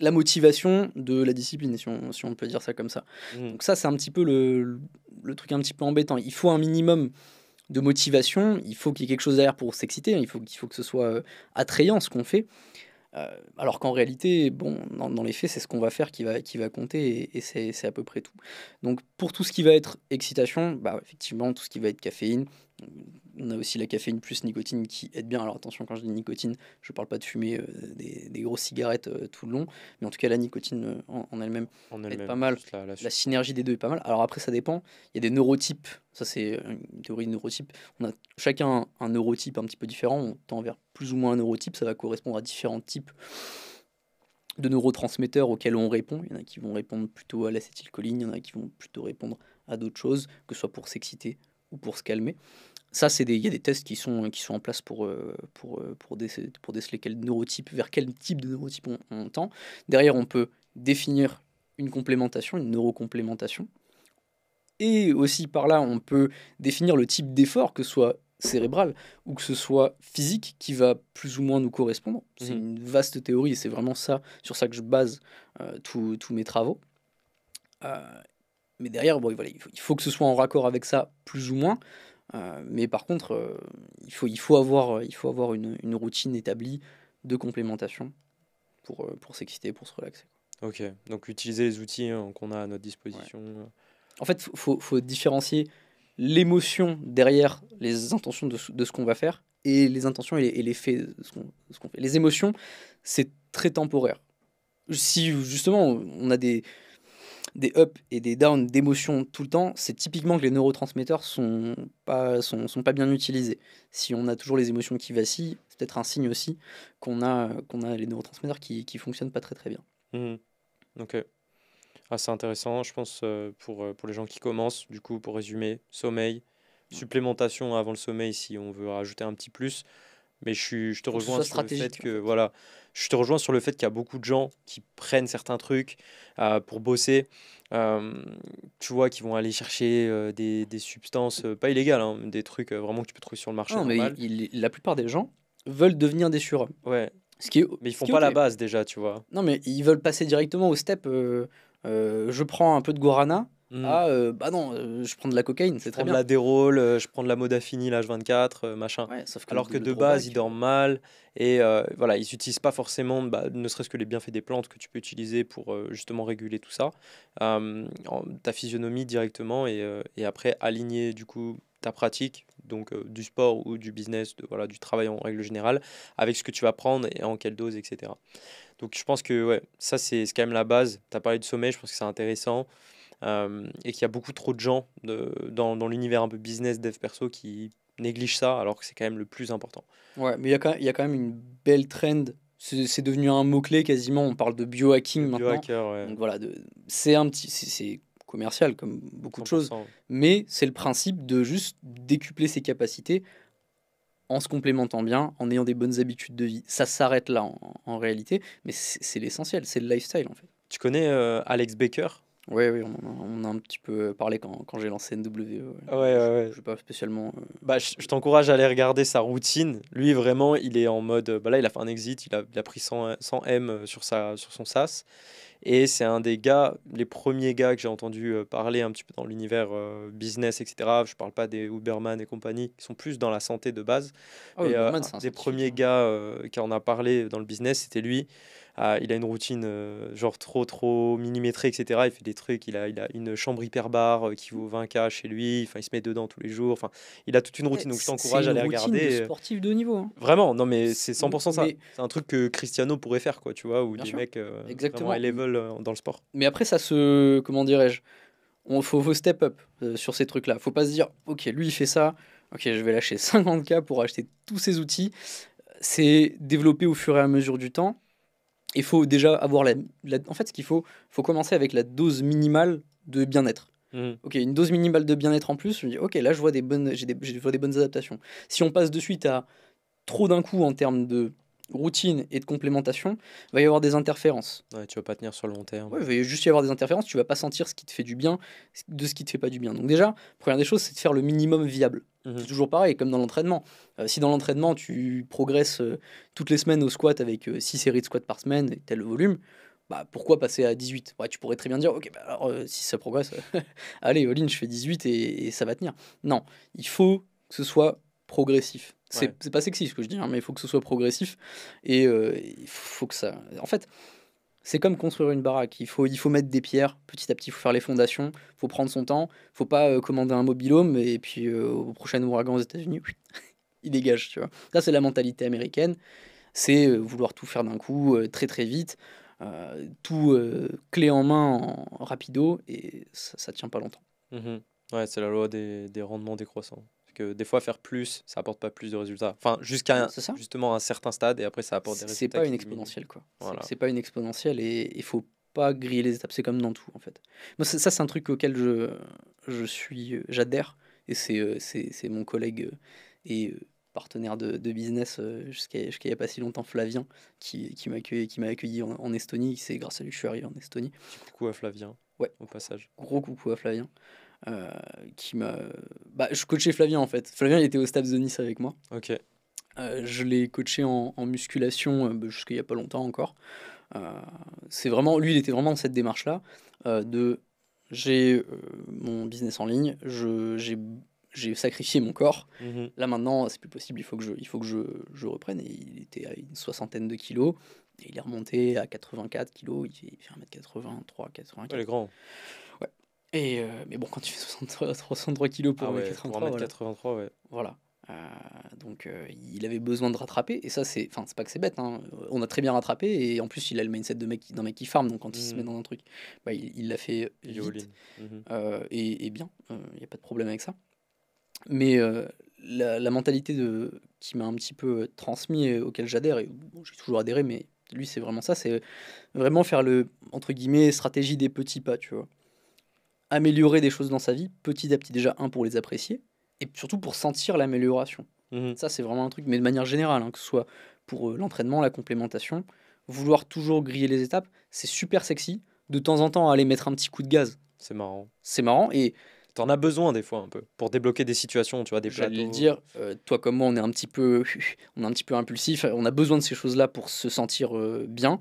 Speaker 1: La motivation de la discipline, si on, peut dire ça comme ça. Mmh. Donc ça, c'est un petit peu le, le, truc un petit peu embêtant. Il faut un minimum de motivation, il faut qu'il y ait quelque chose derrière pour s'exciter, hein. il faut, qu'il faut que ce soit euh, attrayant ce qu'on fait. Euh, alors qu'en réalité, bon, dans, les faits, c'est ce qu'on va faire qui va, qui va compter et, c'est à peu près tout. Donc pour tout ce qui va être excitation, bah, effectivement, tout ce qui va être caféine, on a aussi la caféine plus nicotine qui aide bien. Alors attention, quand je dis nicotine, je ne parle pas de fumer euh, des, grosses cigarettes euh, tout le long, mais en tout cas la nicotine euh, en, elle-même elle aide pas mal. La, synergie des deux est pas mal. Alors après, ça dépend. Il y a des neurotypes. Ça, c'est une théorie de neurotype. On a chacun un, un neurotype un petit peu différent. On tend vers plus ou moins un neurotype. Ça va correspondre à différents types de neurotransmetteurs auxquels on répond. Il y en a qui vont répondre plutôt à l'acétylcholine, il y en a qui vont plutôt répondre à d'autres choses, que ce soit pour s'exciter, pour se calmer. Ça, il y a des tests qui sont, qui sont en place pour, euh, pour, euh, pour, déceler, pour quel neurotype, vers quel type de neurotype on, tend. Derrière, on peut définir une complémentation, une neurocomplémentation. Et aussi par là, on peut définir le type d'effort, que ce soit cérébral ou que ce soit physique, qui va plus ou moins nous correspondre. C'est mmh. une vaste théorie et c'est vraiment ça, sur ça que je base euh, tous mes travaux. Et mais derrière, bon, il, faut, il, faut, que ce soit en raccord avec ça, plus ou moins. Euh, mais par contre, euh, il, faut, il faut avoir, euh, il faut avoir une, une routine établie de complémentation pour, pour s'exciter, pour se relaxer. Ok, donc utiliser les outils hein, qu'on a à notre disposition. En fait, il faut, faut, différencier l'émotion derrière les intentions de, de ce qu'on va faire et les intentions et les, faits de ce qu'on fait. Les émotions, c'est très temporaire. Si justement on a des, des ups et des downs d'émotions tout le temps, c'est typiquement que les neurotransmetteurs sont pas, sont, pas bien utilisés. Si on a toujours les émotions qui vacillent, c'est peut-être un signe aussi qu'on a, qu'on a les neurotransmetteurs qui, qui fonctionnent pas très très bien.
Speaker 2: Mmh. Ok. Ah, c'est intéressant, je pense, euh, pour, euh, pour les gens qui commencent, du coup, pour résumer, sommeil, supplémentation avant le sommeil si on veut rajouter un petit plus. Mais je, suis, je te rejoins sur le fait que, voilà, je te rejoins sur le fait qu'il y a beaucoup de gens qui prennent certains trucs euh, pour bosser, euh, tu vois, qui vont aller chercher euh, des, substances pas illégales, hein, des trucs vraiment que tu peux trouver sur le marché. Non, mais la plupart des gens veulent
Speaker 1: devenir des surhommes.
Speaker 2: Ouais. Ce qui mais ils font pas la base déjà, tu vois.
Speaker 1: Non, mais ils veulent passer directement au step. je prends un peu de guarana, ah bah non, euh, je prends de la cocaïne,
Speaker 2: c'est très bien. Euh, je prends de la dérôle, je prends de la modafinil l'âge 24 machin. Alors que de base, ils dorment mal et voilà, ils n'utilisent pas forcément, bah, ne serait-ce que les bienfaits des plantes que tu peux utiliser pour justement réguler tout ça, ta physionomie directement et, après aligner du coup ta pratique donc du sport ou du business, voilà, du travail en règle générale, avec ce que tu vas prendre et en quelle dose, etc. Donc je pense que ça c'est quand même la base. Tu as parlé de sommeil, je pense que c'est intéressant. Euh, et qu'il y a beaucoup trop de gens de, dans, l'univers un peu business, dev perso, qui négligent ça alors que c'est quand même le plus important.
Speaker 1: Ouais, mais il y, a quand même, y quand même une belle trend. C'est devenu un mot-clé quasiment. On parle de biohacking maintenant. Biohacker, ouais. Donc voilà, c'est un petit. C'est commercial comme beaucoup de choses. Mais c'est le principe de juste décupler ses capacités en se complémentant bien, en ayant des bonnes habitudes de vie. Ça s'arrête là en, réalité, mais c'est l'essentiel, c'est le lifestyle en fait. Tu connais euh, Alex Baker oui, oui, on, on, a un petit peu euh, parlé quand, quand j'ai lancé Nw. E,
Speaker 2: ouais, ouais, ouais. Je, pas spécialement. Euh, bah, je, t'encourage à aller regarder sa routine. Lui, vraiment, il est en mode. Bah là, il a fait un exit, il a, il a pris 100, M euh, sur, sa, sur son SAS. Et c'est un des gars, les premiers gars que j'ai entendu parler un petit peu dans l'univers business, etc. Je parle pas des Uberman et compagnie, qui sont plus dans la santé de base. Oh, des premiers hein. gars qui en a parlé dans le business, c'était lui. Ah, il a une routine euh, genre trop trop millimétrée, etc. Il fait des trucs, il a, il a une chambre hyper barre euh, qui vaut 20K chez lui, enfin il se met dedans tous les jours, enfin il a toute une routine, donc je t'encourage à aller regarder. De euh, sportif de niveau. Hein. Vraiment, non mais c'est 100% ça. C'est un truc que Cristiano pourrait faire, quoi, tu vois, ou des mecs vraiment high level dans le sport.
Speaker 1: Mais après ça se, comment dirais-je, on faut, vos step up sur ces trucs-là. Faut pas se dire, ok, lui il fait ça, ok, je vais lâcher 50K pour acheter tous ces outils. C'est développé au fur et à mesure du temps il faut déjà avoir la, en fait ce qu'il faut faut commencer avec la dose minimale de bien-être mhm. ok une dose minimale de bien-être en plus je ok là je vois des bonnes j'ai des, des, bonnes adaptations si on passe de suite à trop d'un coup en termes de routine et de complémentation, il va y avoir des interférences. Ouais, tu vas pas tenir sur le long terme. il va juste y avoir des interférences, tu vas pas sentir ce qui te fait du bien de ce qui te fait pas du bien. Donc déjà, première des choses, c'est de faire le minimum viable. Mhm. C'est toujours pareil, comme dans l'entraînement. Euh, si dans l'entraînement, tu progresses euh, toutes les semaines au squat avec 6 euh, séries de squats par semaine et tel volume, bah, pourquoi passer à 18 ouais, Tu pourrais très bien dire, ok, bah, alors si ça progresse, allez, all je fais 18 et ça va tenir. Non, il faut que ce soit progressif. C'est pas sexy ce que je dis, hein, mais il faut que ce soit progressif. Et euh, il faut que ça. En fait, c'est comme construire une baraque. Il faut, il faut mettre des pierres petit à petit, il faut faire les fondations, il faut prendre son temps, il faut pas euh, commander un mobilhome et puis euh, au prochain ouragan aux États-Unis, il dégage. Tu Ça, c'est la mentalité américaine. C'est vouloir tout faire d'un coup, très très vite, tout clé en main rapido, et ça, ça tient pas longtemps.
Speaker 2: Mmh c'est la loi des rendements décroissants que des fois faire plus, ça apporte pas plus de résultats. Enfin, jusqu'à justement un certain stade et après ça apporte des résultats. C'est pas une exponentielle quoi. Voilà. C'est
Speaker 1: pas une exponentielle et il faut pas griller les étapes. C'est comme dans tout en fait. ça c'est un truc auquel je je suis euh, j'adhère et euh, c'est c'est mon collègue euh, et partenaire de, business jusqu'à il n'y a pas si longtemps, Flavien, qui, qui m'a accueilli, qui accueilli en, Estonie. C'est grâce à lui que je suis arrivé en Estonie. Coucou à Flavien. Ouais. Au passage. Gros coucou à Flavien. Euh, qui m'a. Bah, je coachais Flavien en fait. Flavien il était au staff de Nice avec moi. Ok. Euh, je l'ai coaché en, musculation euh, bah, jusqu'à il n'y a pas longtemps encore. c'est vraiment lui, il était vraiment dans cette démarche là de j'ai mon business en ligne, je j'ai sacrifié mon corps. Mhm. Là maintenant, c'est plus possible. Il faut que je il faut que je, je reprenne. Et il était à une soixantaine de kilos. Et il est remonté à 84 kilos, il fait 1m83, 84. Il est grand. Et euh, mais bon, quand tu fais 63, kg kilos pour 83, ah voilà. ouais. Euh, donc euh, il avait besoin de rattraper et ça c'est enfin c'est pas que c'est bête hein. on a très bien rattrapé et en plus il a le mindset de mec d'un mec qui farm donc quand il se mm. met dans un truc bah, il l'a fait vite, mhm. et, et, bien il n'y a pas de problème avec ça mais la, mentalité de qui m'a un petit peu transmis auquel j'adhère et j'ai toujours adhéré mais lui c'est vraiment ça c'est vraiment faire le entre guillemets stratégie des petits pas tu vois améliorer des choses dans sa vie petit à petit. Déjà, un, pour les apprécier, et surtout pour sentir l'amélioration. Mhm. Ça, c'est vraiment un truc, mais de manière générale, hein, que ce soit pour euh, l'entraînement, la complémentation, vouloir toujours griller les étapes, c'est super sexy. De temps en temps, aller mettre un petit coup de gaz. C'est marrant. C'est marrant, et T'en as besoin des fois un peu pour débloquer des situations, tu vois, des J'allais le dire, euh, toi comme moi, on est un petit peu, on est un petit peu impulsif. On a besoin de ces choses-là pour se sentir euh, bien.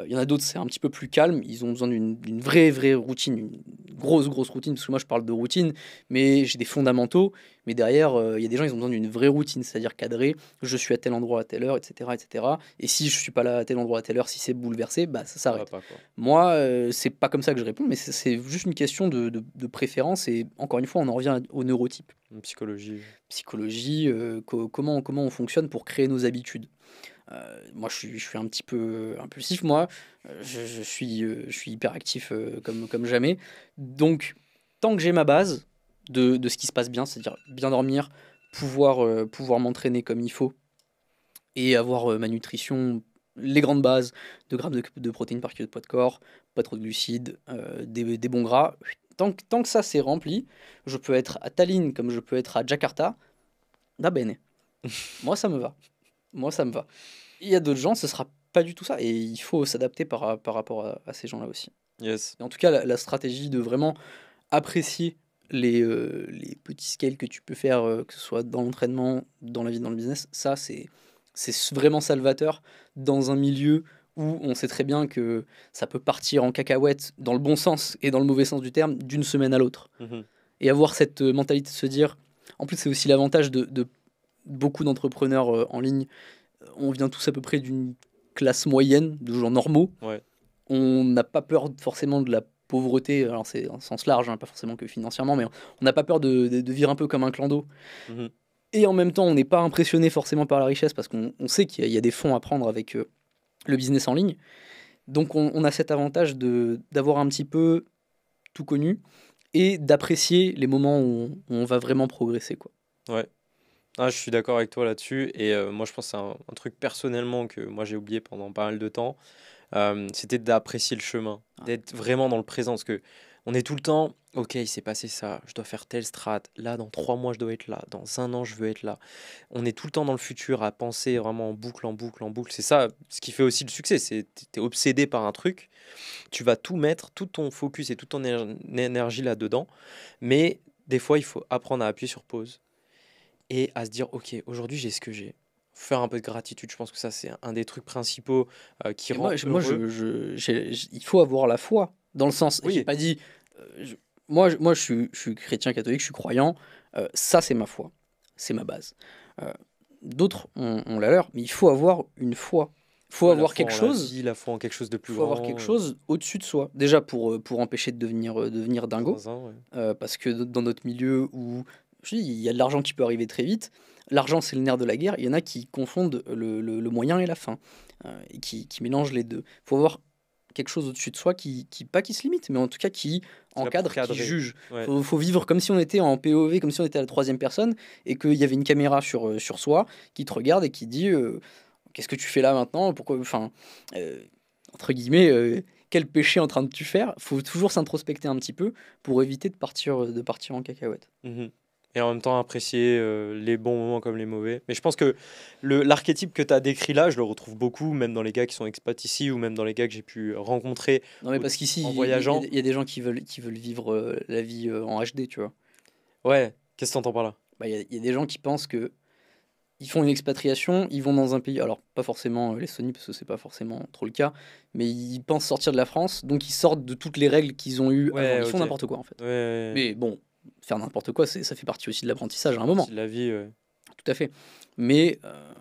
Speaker 1: Euh, il y en a d'autres, c'est un petit peu plus calme. Ils ont besoin d'une, vraie, vraie routine, une grosse, grosse routine. Parce que moi, je parle de routine, mais j'ai des fondamentaux. Mais derrière, il y a des gens, ils ont besoin d'une vraie routine, c'est-à-dire cadrer. Je suis à tel endroit à telle heure, etc., etc. Et si je suis pas là à tel endroit à telle heure, si c'est bouleversé, bah ça s'arrête. moi, c'est pas comme ça que je réponds, mais c'est, juste une question de, de, de préférence et encore une fois, on en revient au neurotype. Psychologie. Psychologie, euh, comment, comment on fonctionne pour créer nos habitudes. Euh, moi, je suis, un petit peu impulsif, moi. Euh, je, suis, je suis hyperactif comme, comme jamais. Donc, tant que j'ai ma base de, de, ce qui se passe bien, c'est-à-dire bien dormir, pouvoir, pouvoir m'entraîner comme il faut et avoir ma nutrition les grandes bases, de grammes de, protéines par kilo de poids de corps, pas trop de glucides, des, bons gras, Tant que, ça c'est rempli, je peux être à Tallinn comme je peux être à Jakarta. Da bah, Moi, ça me va. Moi, ça me va. Il y a d'autres gens, ce sera pas du tout ça. Et il faut s'adapter par, rapport à, ces gens-là aussi. en tout cas, la, stratégie de vraiment apprécier euh, les, petits scales que tu peux faire, euh, que ce soit dans l'entraînement, dans la vie, dans le business, ça, c'est, c'est vraiment salvateur dans un milieu où on sait très bien que ça peut partir en cacahuète, dans le bon sens et dans le mauvais sens du terme, d'une semaine à l'autre. Mhm. Et avoir cette euh, mentalité de se dire, en plus c'est aussi l'avantage de, beaucoup d'entrepreneurs euh, en ligne, euh, on vient tous à peu près d'une classe moyenne, de gens normaux. On n'a pas peur forcément de la pauvreté, alors c'est en sens large, hein, pas forcément que financièrement, mais on n'a pas peur de, vivre un peu comme un clan d'eau. Mhm. Et en même temps, on n'est pas impressionné forcément par la richesse parce qu'on sait qu'il y, a des fonds à prendre avec... eux le business en ligne. Donc on, a cet avantage de d'avoir un petit peu tout connu et d'apprécier les moments où on, va vraiment progresser. Quoi.
Speaker 2: Ouais. Ah, je suis d'accord avec toi là-dessus. Et euh, moi, je pense que c'est un, truc personnellement que moi j'ai oublié pendant pas mal de temps. Euh, c'était d'apprécier le chemin, ah. d'être vraiment dans le présent. Parce que on est tout le temps, ok, il s'est passé ça, je dois faire telle strat, là, dans trois mois, je dois être là, dans un an, je veux être là. On est tout le temps dans le futur à penser vraiment en boucle, en boucle, en boucle. C'est ça ce qui fait aussi le succès, c'est tu es obsédé par un truc, tu vas tout mettre, tout ton focus et toute ton énergie là-dedans, mais des fois, il faut apprendre à appuyer sur pause et à se dire, ok, aujourd'hui, j'ai ce que j'ai faire un peu de gratitude. Je pense que
Speaker 1: ça, c'est un des trucs principaux euh, qui rend. Moi, il faut avoir la foi. Dans le sens, oui. j'ai pas dit. Euh, moi, je, moi je suis, je, suis, chrétien catholique, je suis croyant. Euh, ça, c'est ma foi. C'est ma base. Euh, d'autres ont, la leur, mais il faut avoir une foi. Il faut avoir quelque chose.
Speaker 2: il la foi en quelque chose de plus faut avoir quelque chose
Speaker 1: au-dessus de soi. Déjà pour, pour empêcher de devenir, devenir dingo. parce que dans notre milieu où il y a de l'argent qui peut arriver très vite, l'argent c'est le nerf de la guerre, il y en a qui confondent le, le, moyen et la fin, et qui, qui, mélangent les deux. Il faut avoir quelque chose au-dessus de soi qui, qui, pas qui se limite, mais en tout cas qui encadre, qui juge. Il faut, vivre comme si on était en POV, comme si on était la troisième personne, et qu'il y avait une caméra sur, euh, sur soi qui te regarde et qui dit euh, Qu'est-ce que tu fais là maintenant Pourquoi Enfin, euh, entre guillemets, quel péché en train de tu faire Faut toujours s'introspecter un petit peu pour éviter de partir, de partir en cacahuète.
Speaker 2: Mm-hmm et en même temps apprécier euh, les bons moments comme les mauvais. Mais je pense que l'archétype que tu as décrit là, je le retrouve beaucoup, même dans les gars qui sont expats ici ou même dans les gars que j'ai pu rencontrer non, mais parce qu'ici, en voyageant. Il
Speaker 1: y, a des gens qui veulent, qui veulent vivre euh, la vie euh, en HD, tu vois. Ouais, qu'est-ce que entends par là bah, Il bah, y, y, a des gens qui pensent que ils font une expatriation, ils vont dans un pays, alors pas forcément les Sony parce que c'est pas forcément trop le cas, mais ils pensent sortir de la France, donc ils sortent de toutes les règles qu'ils ont eues avant. Ils font n'importe quoi en fait. mais bon, faire n'importe quoi, ça fait partie aussi de l'apprentissage à un moment. la vie, Tout à fait. Mais euh,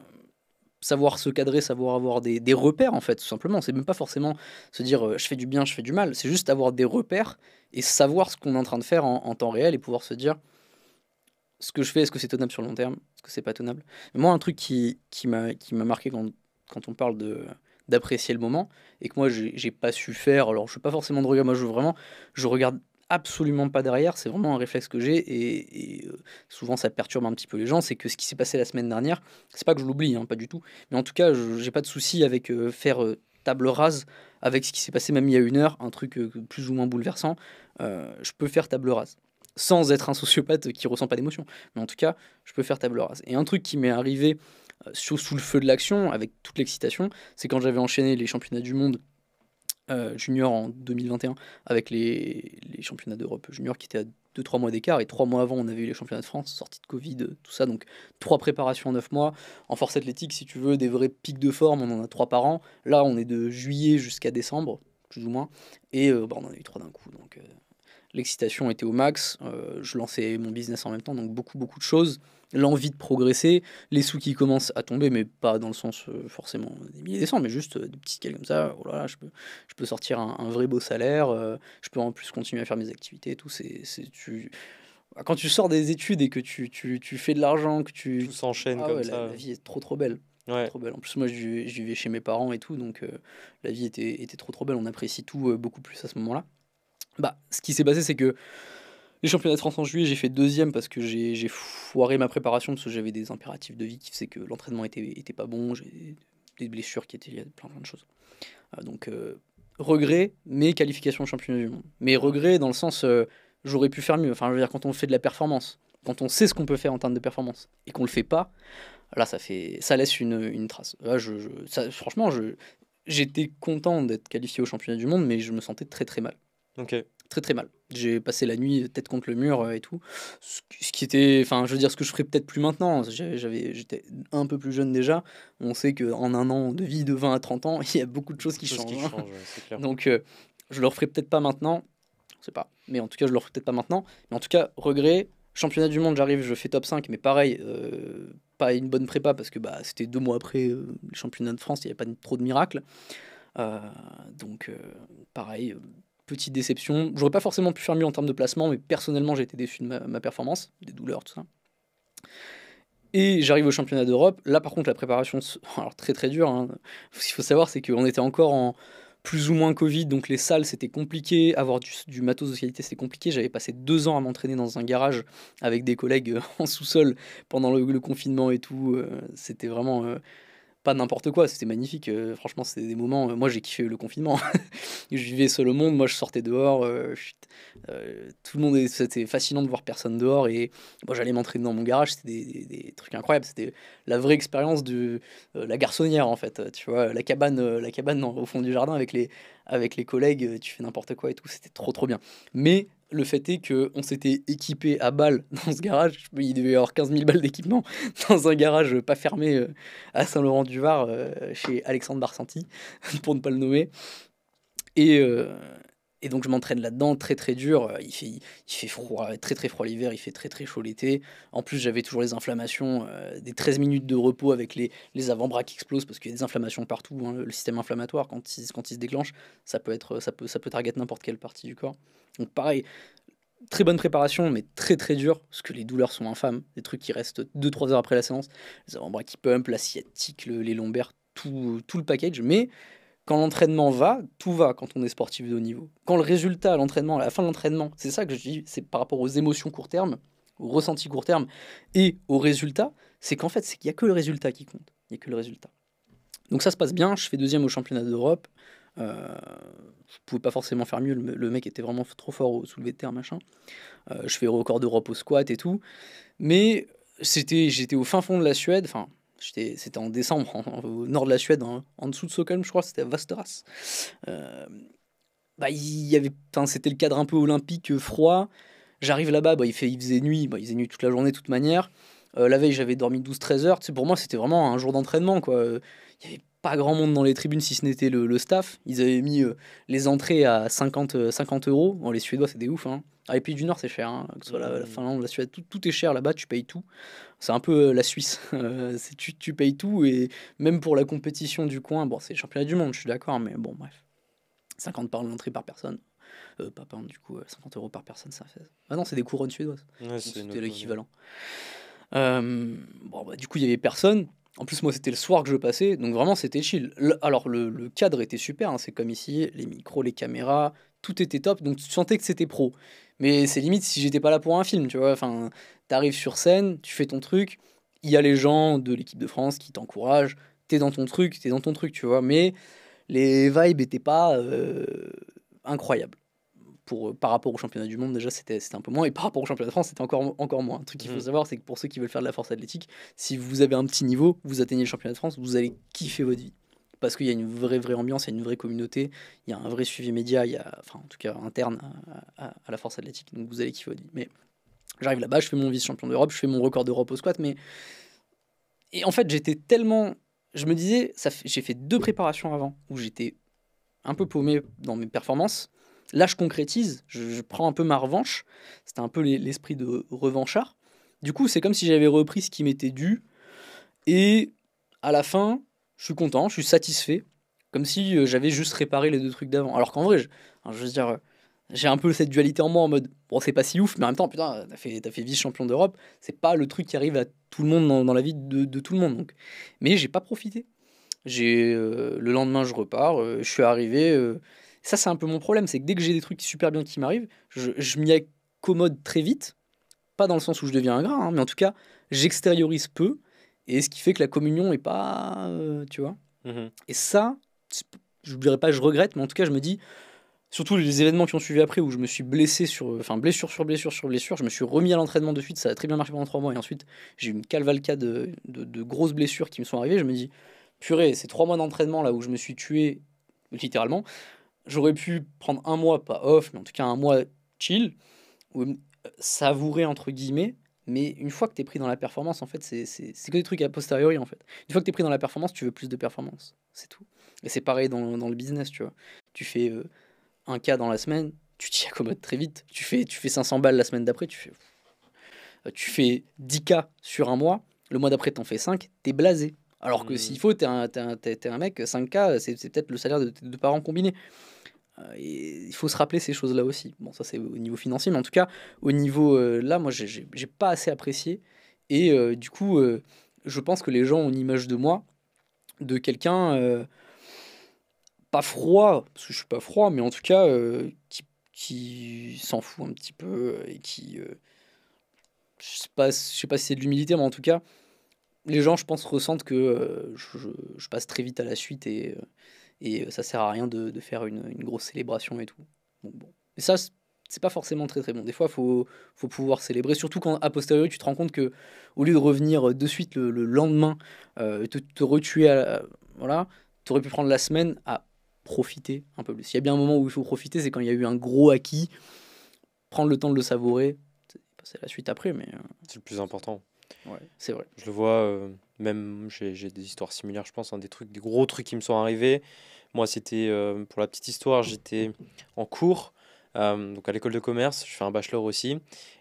Speaker 1: savoir se cadrer, savoir avoir des, repères, en fait, tout simplement. C'est même pas forcément se dire euh, je fais du bien, je fais du mal. C'est juste avoir des repères et savoir ce qu'on est en train de faire en, temps réel et pouvoir se dire ce que je fais, est-ce que c'est tenable sur le long terme, est-ce que c'est pas tenable. moi, un truc qui, qui m'a marqué quand, on parle de d'apprécier le moment et que moi j'ai pas su faire alors je suis pas forcément de regard moi je vraiment je regarde absolument pas derrière. C'est vraiment un réflexe que j'ai et, euh, souvent ça perturbe un petit peu les gens. C'est que ce qui s'est passé la semaine dernière, c'est pas que je l'oublie, hein, pas du tout. Mais en tout cas, j'ai pas de souci avec euh, faire euh, table rase avec ce qui s'est passé même il y a une heure, un truc plus ou moins bouleversant. je peux faire table rase sans être un sociopathe qui ressent pas d'émotion. Mais en tout cas, je peux faire table rase. Et un truc qui m'est arrivé sous le feu de l'action, avec toute l'excitation, c'est quand j'avais enchaîné les championnats du monde euh, junior en 2021 avec les, championnats d'Europe junior qui étaient à 2-3 mois d'écart et 3 mois avant on avait eu les championnats de France, sortie de Covid, tout ça, donc trois préparations en 9 mois. En force athlétique, si tu veux, des vrais pics de forme, on en a 3 par an. Là on est de juillet jusqu'à décembre, plus ou moins, et euh, bah, on en a eu 3 d'un coup. Donc euh, l'excitation était au max, je lançais mon business en même temps, donc beaucoup beaucoup de choses l'envie de progresser, les sous qui commencent à tomber, mais pas dans le sens euh, forcément des milliers de cents, mais juste euh, des petites cales comme ça, oh je, peux, sortir un, vrai beau salaire, euh, je peux en plus continuer à faire mes activités et tout, c'est, tu... Quand tu sors des études et que tu, fais de l'argent, que tu... Tout s'enchaîne ah comme ça. La, vie est trop trop belle. Trop belle. En plus, moi, je vivais chez mes parents et tout, donc la vie était, trop trop belle. On apprécie tout beaucoup plus à ce moment-là. Bah, ce qui s'est passé, c'est que les championnats de France en juillet, j'ai fait deuxième parce que j'ai foiré ma préparation parce que j'avais des impératifs de vie qui faisaient que l'entraînement était, pas bon, j'ai des blessures qui étaient liées plein, plein de choses. Euh, donc, euh, regret, mais qualification au championnat du monde. Mais regret dans le sens, euh, j'aurais pu faire mieux. Enfin, je veux dire, quand on fait de la performance, quand on sait ce qu'on peut faire en termes de performance et qu'on le fait pas, là, ça, fait, ça laisse une, trace. franchement, j'étais content d'être qualifié au championnat du monde, mais je me sentais très très mal. Très très mal. J'ai passé la nuit euh, tête contre le mur euh, et tout. Ce qui était, enfin, je veux dire, ce que je ferais peut-être plus maintenant. J'avais, j'étais un peu plus jeune déjà. On sait qu'en un an de vie de 20 à 30 ans, il y a beaucoup de choses qui changent. Hein. Donc, euh, je le referais peut-être pas maintenant. Je sais pas. Mais en tout cas, je le referais peut-être pas maintenant. Mais en tout cas, regret. Championnat du monde, j'arrive, je fais top 5, mais pareil, pas une bonne prépa parce que bah, c'était deux mois après le championnat de France, il n'y avait pas trop de miracles. donc, pareil, petite déception. J'aurais pas forcément pu faire mieux en termes de placement, mais personnellement, j'ai été déçu de ma, performance, des douleurs, tout ça. Et j'arrive au championnat d'Europe. Là, par contre, la préparation, alors très très dure. Hein. Ce qu'il faut savoir, c'est qu'on était encore en plus ou moins Covid, donc les salles, c'était compliqué. Avoir du, matos de c'était compliqué. J'avais passé deux ans à m'entraîner dans un garage avec des collègues euh, en sous-sol pendant le, confinement et tout. Euh, c'était vraiment euh, pas n'importe quoi, c'était magnifique. Euh, franchement, c'était des moments. Euh, moi, j'ai kiffé le confinement. je vivais seul au monde, moi, je sortais dehors. Euh, tout le monde, c'était fascinant de voir personne dehors. Et moi, j'allais m'entraîner dans mon garage, c'était des, trucs incroyables. C'était la vraie expérience de la garçonnière, en fait. Tu vois, la cabane, la cabane au fond du jardin avec les, avec les collègues, tu fais n'importe quoi et tout. C'était trop, trop bien. Mais le fait est qu'on s'était équipé à balles dans ce garage. Il devait y avoir 15 000 balles d'équipement dans un garage pas fermé euh, à Saint-Laurent-du-Var, euh, chez Alexandre Barsanti, pour ne pas le nommer. Et, euh, et donc je m'entraîne là-dedans très très dur. Euh, il fait, il fait froid, très très froid l'hiver, il fait très très chaud l'été. En plus j'avais toujours les inflammations, euh, des 13 minutes de repos avec les, les avant-bras qui explosent parce qu'il y a des inflammations partout. Hein, le système inflammatoire, quand il, quand il se déclenche, ça peut, être, ça peut, ça peut target n'importe quelle partie du corps. Donc pareil, très bonne préparation, mais très très dur, parce que les douleurs sont infâmes, des trucs qui restent 2-3 heures après la séance, les avant-bras qui pumpent, la sciatique, les lombaires, tout, tout le package, mais quand l'entraînement va, tout va quand on est sportif de haut niveau. Quand le résultat à l'entraînement, à la fin de l'entraînement, c'est ça que je dis, c'est par rapport aux émotions court terme, aux ressentis court terme et aux résultats, c'est qu'en fait, c'est qu'il n'y a que le résultat qui compte. Il n'y a que le résultat. Donc ça se passe bien, je fais deuxième au championnat d'Europe. Euh, je pouvais pas forcément faire mieux, le, mec était vraiment trop fort au soulevé de terre, machin. Euh, je fais record d'Europe au squat et tout. Mais c'était, j'étais au fin fond de la Suède, enfin, c'était en décembre, au nord de la Suède, en, dessous de Stockholm, je crois, c'était à Vasteras. Euh, bah, il y avait, c'était le cadre un peu olympique, euh, froid. J'arrive là-bas, bah, il, fait, il faisait nuit, bah, il faisait nuit toute la journée, de toute manière. Euh, la veille, j'avais dormi 12-13 heures. pour moi, c'était vraiment un jour d'entraînement. quoi. Il y avait pas grand monde dans les tribunes si ce n'était le, staff. Ils avaient mis les entrées à 50, 50 euros. les Suédois, c'est des ouf. Hein. les ah, pays du Nord, c'est cher. Hein, que ce soit la, la Finlande, la Suède, tout, tout est cher là-bas, tu payes tout c'est un peu euh, la Suisse. Euh, tu, tu payes tout et même pour la compétition du coin, bon, c'est championnat du monde, je suis d'accord, mais bon, bref. 50 par l'entrée par personne. Euh, pas du coup, 50 euros par personne, ça fait. Ah non, c'est des couronnes suédoises. c'était l'équivalent. bon, bah, du coup, il y avait personne. En plus, moi, c'était le soir que je passais, donc vraiment, c'était chill. alors, le, cadre était super, hein, c'est comme ici, les micros, les caméras, tout était top, donc tu sentais que c'était pro. Mais c'est limite si j'étais pas là pour un film, tu vois. Enfin, t'arrives sur scène, tu fais ton truc, il y a les gens de l'équipe de France qui t'encouragent, es dans ton truc, es dans ton truc, tu vois, mais les vibes n'étaient pas euh, incroyables. Pour, euh, par rapport au championnat du monde, déjà, c'était un peu moins. Et par rapport au championnat de France, c'était encore, encore moins. Un truc qu'il faut mmh. savoir, c'est que pour ceux qui veulent faire de la force athlétique, si vous avez un petit niveau, vous atteignez le championnat de France, vous allez kiffer votre vie. Parce qu'il y a une vraie, vraie ambiance, il y a une vraie communauté, il y a un vrai suivi média, il y a, enfin, en tout cas, interne à, à la force athlétique. Donc, vous allez kiffer votre vie. Mais J'arrive là-bas, je fais mon vice-champion d'Europe, je fais mon record d'Europe au squat, mais. Et en fait, j'étais tellement. Je me disais, ça j'ai fait deux préparations avant où j'étais un peu paumé dans mes performances. Là, je concrétise, je, prends un peu ma revanche. C'était un peu l'esprit de revanchard. Du coup, c'est comme si j'avais repris ce qui m'était dû. Et à la fin, je suis content, je suis satisfait. Comme si euh, j'avais juste réparé les deux trucs d'avant. Alors qu'en vrai, je veux dire j'ai un peu cette dualité en moi en mode bon c'est pas si ouf mais en même temps putain t'as fait fait vice champion d'Europe c'est pas le truc qui arrive à tout le monde dans, la vie de, de, tout le monde donc mais j'ai pas profité j'ai euh, le lendemain je repars euh, je suis arrivé euh, ça c'est un peu mon problème c'est que dès que j'ai des trucs super bien qui m'arrivent je, m'y accommode très vite pas dans le sens où je deviens un gras hein, mais en tout cas j'extériorise peu et ce qui fait que la communion est pas tu vois mmh et ça je dirais pas je regrette mais en tout cas je me dis surtout les événements qui ont suivi après où je me suis blessé sur euh, enfin blessure sur blessure sur blessure je me suis remis à l'entraînement de suite ça a très bien marché pendant trois mois et ensuite j'ai eu une cavalcade de, grosses blessures qui me sont arrivées je me dis purée ces trois mois d'entraînement là où je me suis tué littéralement j'aurais pu prendre un mois pas off mais en tout cas un mois chill ou euh, savourer entre guillemets mais une fois que tu es pris dans la performance, en fait, c'est que des trucs a posteriori, en fait. Une fois que tu es pris dans la performance, tu veux plus de performance. C'est tout. Et c'est pareil dans, le business, tu vois. Tu fais euh, un cas dans la semaine, tu t'y accommodes très vite. Tu fais, tu fais 500 balles la semaine d'après, tu fais, euh, tu fais 10 cas sur un mois, le mois d'après, tu en fais 5, t'es blasé. Alors que mmh. s'il faut, t'es un, es un, un, mec, 5 cas, c'est peut-être le salaire de tes deux parents combinés. Euh, et il faut se rappeler ces choses-là aussi. Bon, ça c'est au niveau financier, mais en tout cas, au niveau euh, là, moi j'ai pas assez apprécié. Et du coup, je pense que les gens ont une image de moi, de quelqu'un froid, parce que je suis pas froid, mais en tout cas, euh, qui, qui s'en fout un petit peu euh, et qui. Euh, je sais pas, je sais pas si c'est de l'humilité, mais en tout cas, les gens, je pense, ressentent que je, passe très vite à la suite et, et ça sert à rien de, faire une, grosse célébration et tout. bon. Et ça, c'est pas forcément très très bon. Des fois, faut, faut pouvoir célébrer, surtout quand a posteriori tu te rends compte que au lieu de revenir de suite le, lendemain, et te, te retuer à voilà, tu aurais pu prendre la semaine à profiter un peu plus. S'il y a bien un moment où il faut profiter, c'est quand il y a eu un gros acquis. Prendre le temps de le savourer, c'est la suite après, mais... Euh, c'est le plus
Speaker 2: important. Ouais, c'est vrai. Je le vois, euh, même j'ai des histoires similaires, je pense, des trucs, des gros trucs qui me sont arrivés. Moi, c'était, euh, pour la petite histoire, j'étais en cours, donc à l'école de commerce, je fais un bachelor aussi,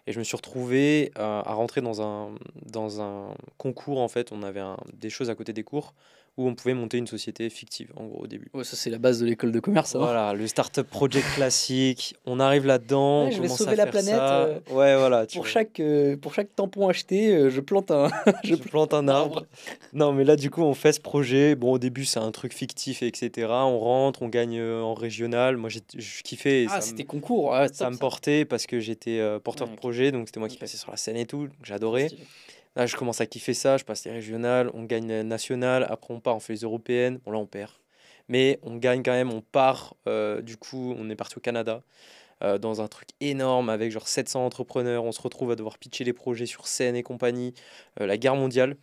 Speaker 2: et je me suis retrouvé à rentrer dans un, dans un concours, en fait, on avait des choses à côté des cours où on pouvait monter une société fictive, en gros, au début. ça, c'est la base de l'école de commerce. Hein. Voilà, le startup project classique. On arrive là-dedans. je vais sauver la planète. Euh, ouais, voilà.
Speaker 1: pour, chaque, euh, pour chaque tampon acheté,
Speaker 2: euh, je plante un, je, plante un arbre. non, mais là, du coup, on fait ce projet. Bon, au début, c'est un truc fictif, etc. On rentre, on gagne en régional. Moi, je kiffais. Ah, c'était concours. Ah, ça me portait parce que j'étais porteur de projet, donc c'était moi qui passais sur la scène et tout. J'adorais. Là, je commence à kiffer ça, je passe les régionales, on gagne national, nationales, après on part, on fait les européennes, bon là on perd. Mais on gagne quand même, on part, euh, du coup, on est parti au Canada, euh, dans un truc énorme avec genre 700 entrepreneurs, on se retrouve à devoir pitcher les projets sur scène et compagnie, euh, la guerre mondiale.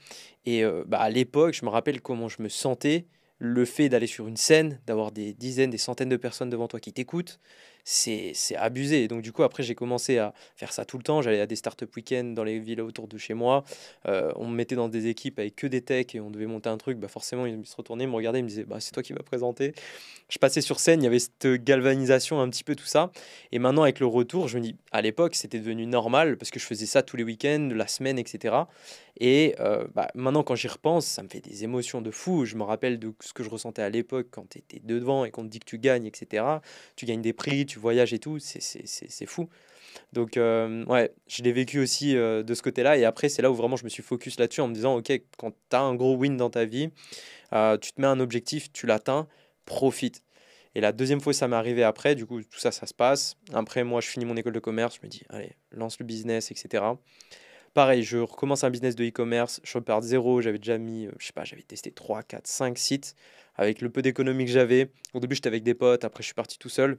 Speaker 2: Et bah, à l'époque, je me rappelle comment je me sentais, le fait d'aller sur une scène, d'avoir des dizaines, des centaines de personnes devant toi qui t'écoutent, c'est abusé. donc, du coup, après, j'ai commencé à faire ça tout le temps. J'allais à des startups week-end dans les villes autour de chez moi. Euh, on me mettait dans des équipes avec que des techs et on devait monter un truc. Bah, forcément, ils se retournaient, me regardaient, me disaient bah, C'est toi qui va présenter Je passais sur scène, il y avait cette galvanisation, un petit peu tout ça. Et maintenant, avec le retour, je me dis À l'époque, c'était devenu normal parce que je faisais ça tous les week-ends, la semaine, etc. Et euh, bah, maintenant, quand j'y repense, ça me fait des émotions de fou. Je me rappelle de ce que je ressentais à l'époque quand tu étais devant et qu'on te dit que tu gagnes, etc. Tu gagnes des prix, tu voyages et tout, c'est fou. Donc, euh, ouais, je l'ai vécu aussi euh, de ce côté-là. Et après, c'est là où vraiment je me suis focus là-dessus en me disant, OK, quand tu as un gros win dans ta vie, euh, tu te mets un objectif, tu l'atteins, profite. Et la deuxième fois, ça m'est arrivé après. Du coup, tout ça, ça se passe. Après, moi, je finis mon école de commerce. Je me dis, allez, lance le business, etc. Pareil, je recommence un business de e-commerce. Je repars de zéro. J'avais déjà mis, je sais pas, j'avais testé 3, 4, 5 sites avec le peu d'économie que j'avais. Au début, j'étais avec des potes. Après, je suis parti tout seul.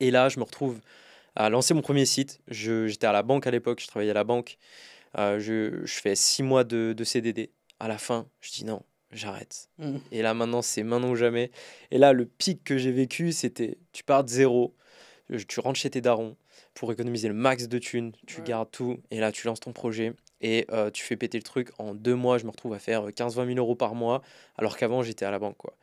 Speaker 2: Et là, je me retrouve à lancer mon premier site. J'étais à la banque à l'époque, je travaillais à la banque. Euh, je, je, fais six mois de, de, CDD. À la fin, je dis non, j'arrête. Hmm. Et là, maintenant, c'est maintenant ou jamais. Et là, le pic que j'ai vécu, c'était tu pars de zéro, tu rentres chez tes darons pour économiser le max de thunes, tu gardes tout, et là, tu lances ton projet. Et euh, tu fais péter le truc. En deux mois, je me retrouve à faire 15-20 000 euros par mois, alors qu'avant, j'étais à la banque. quoi.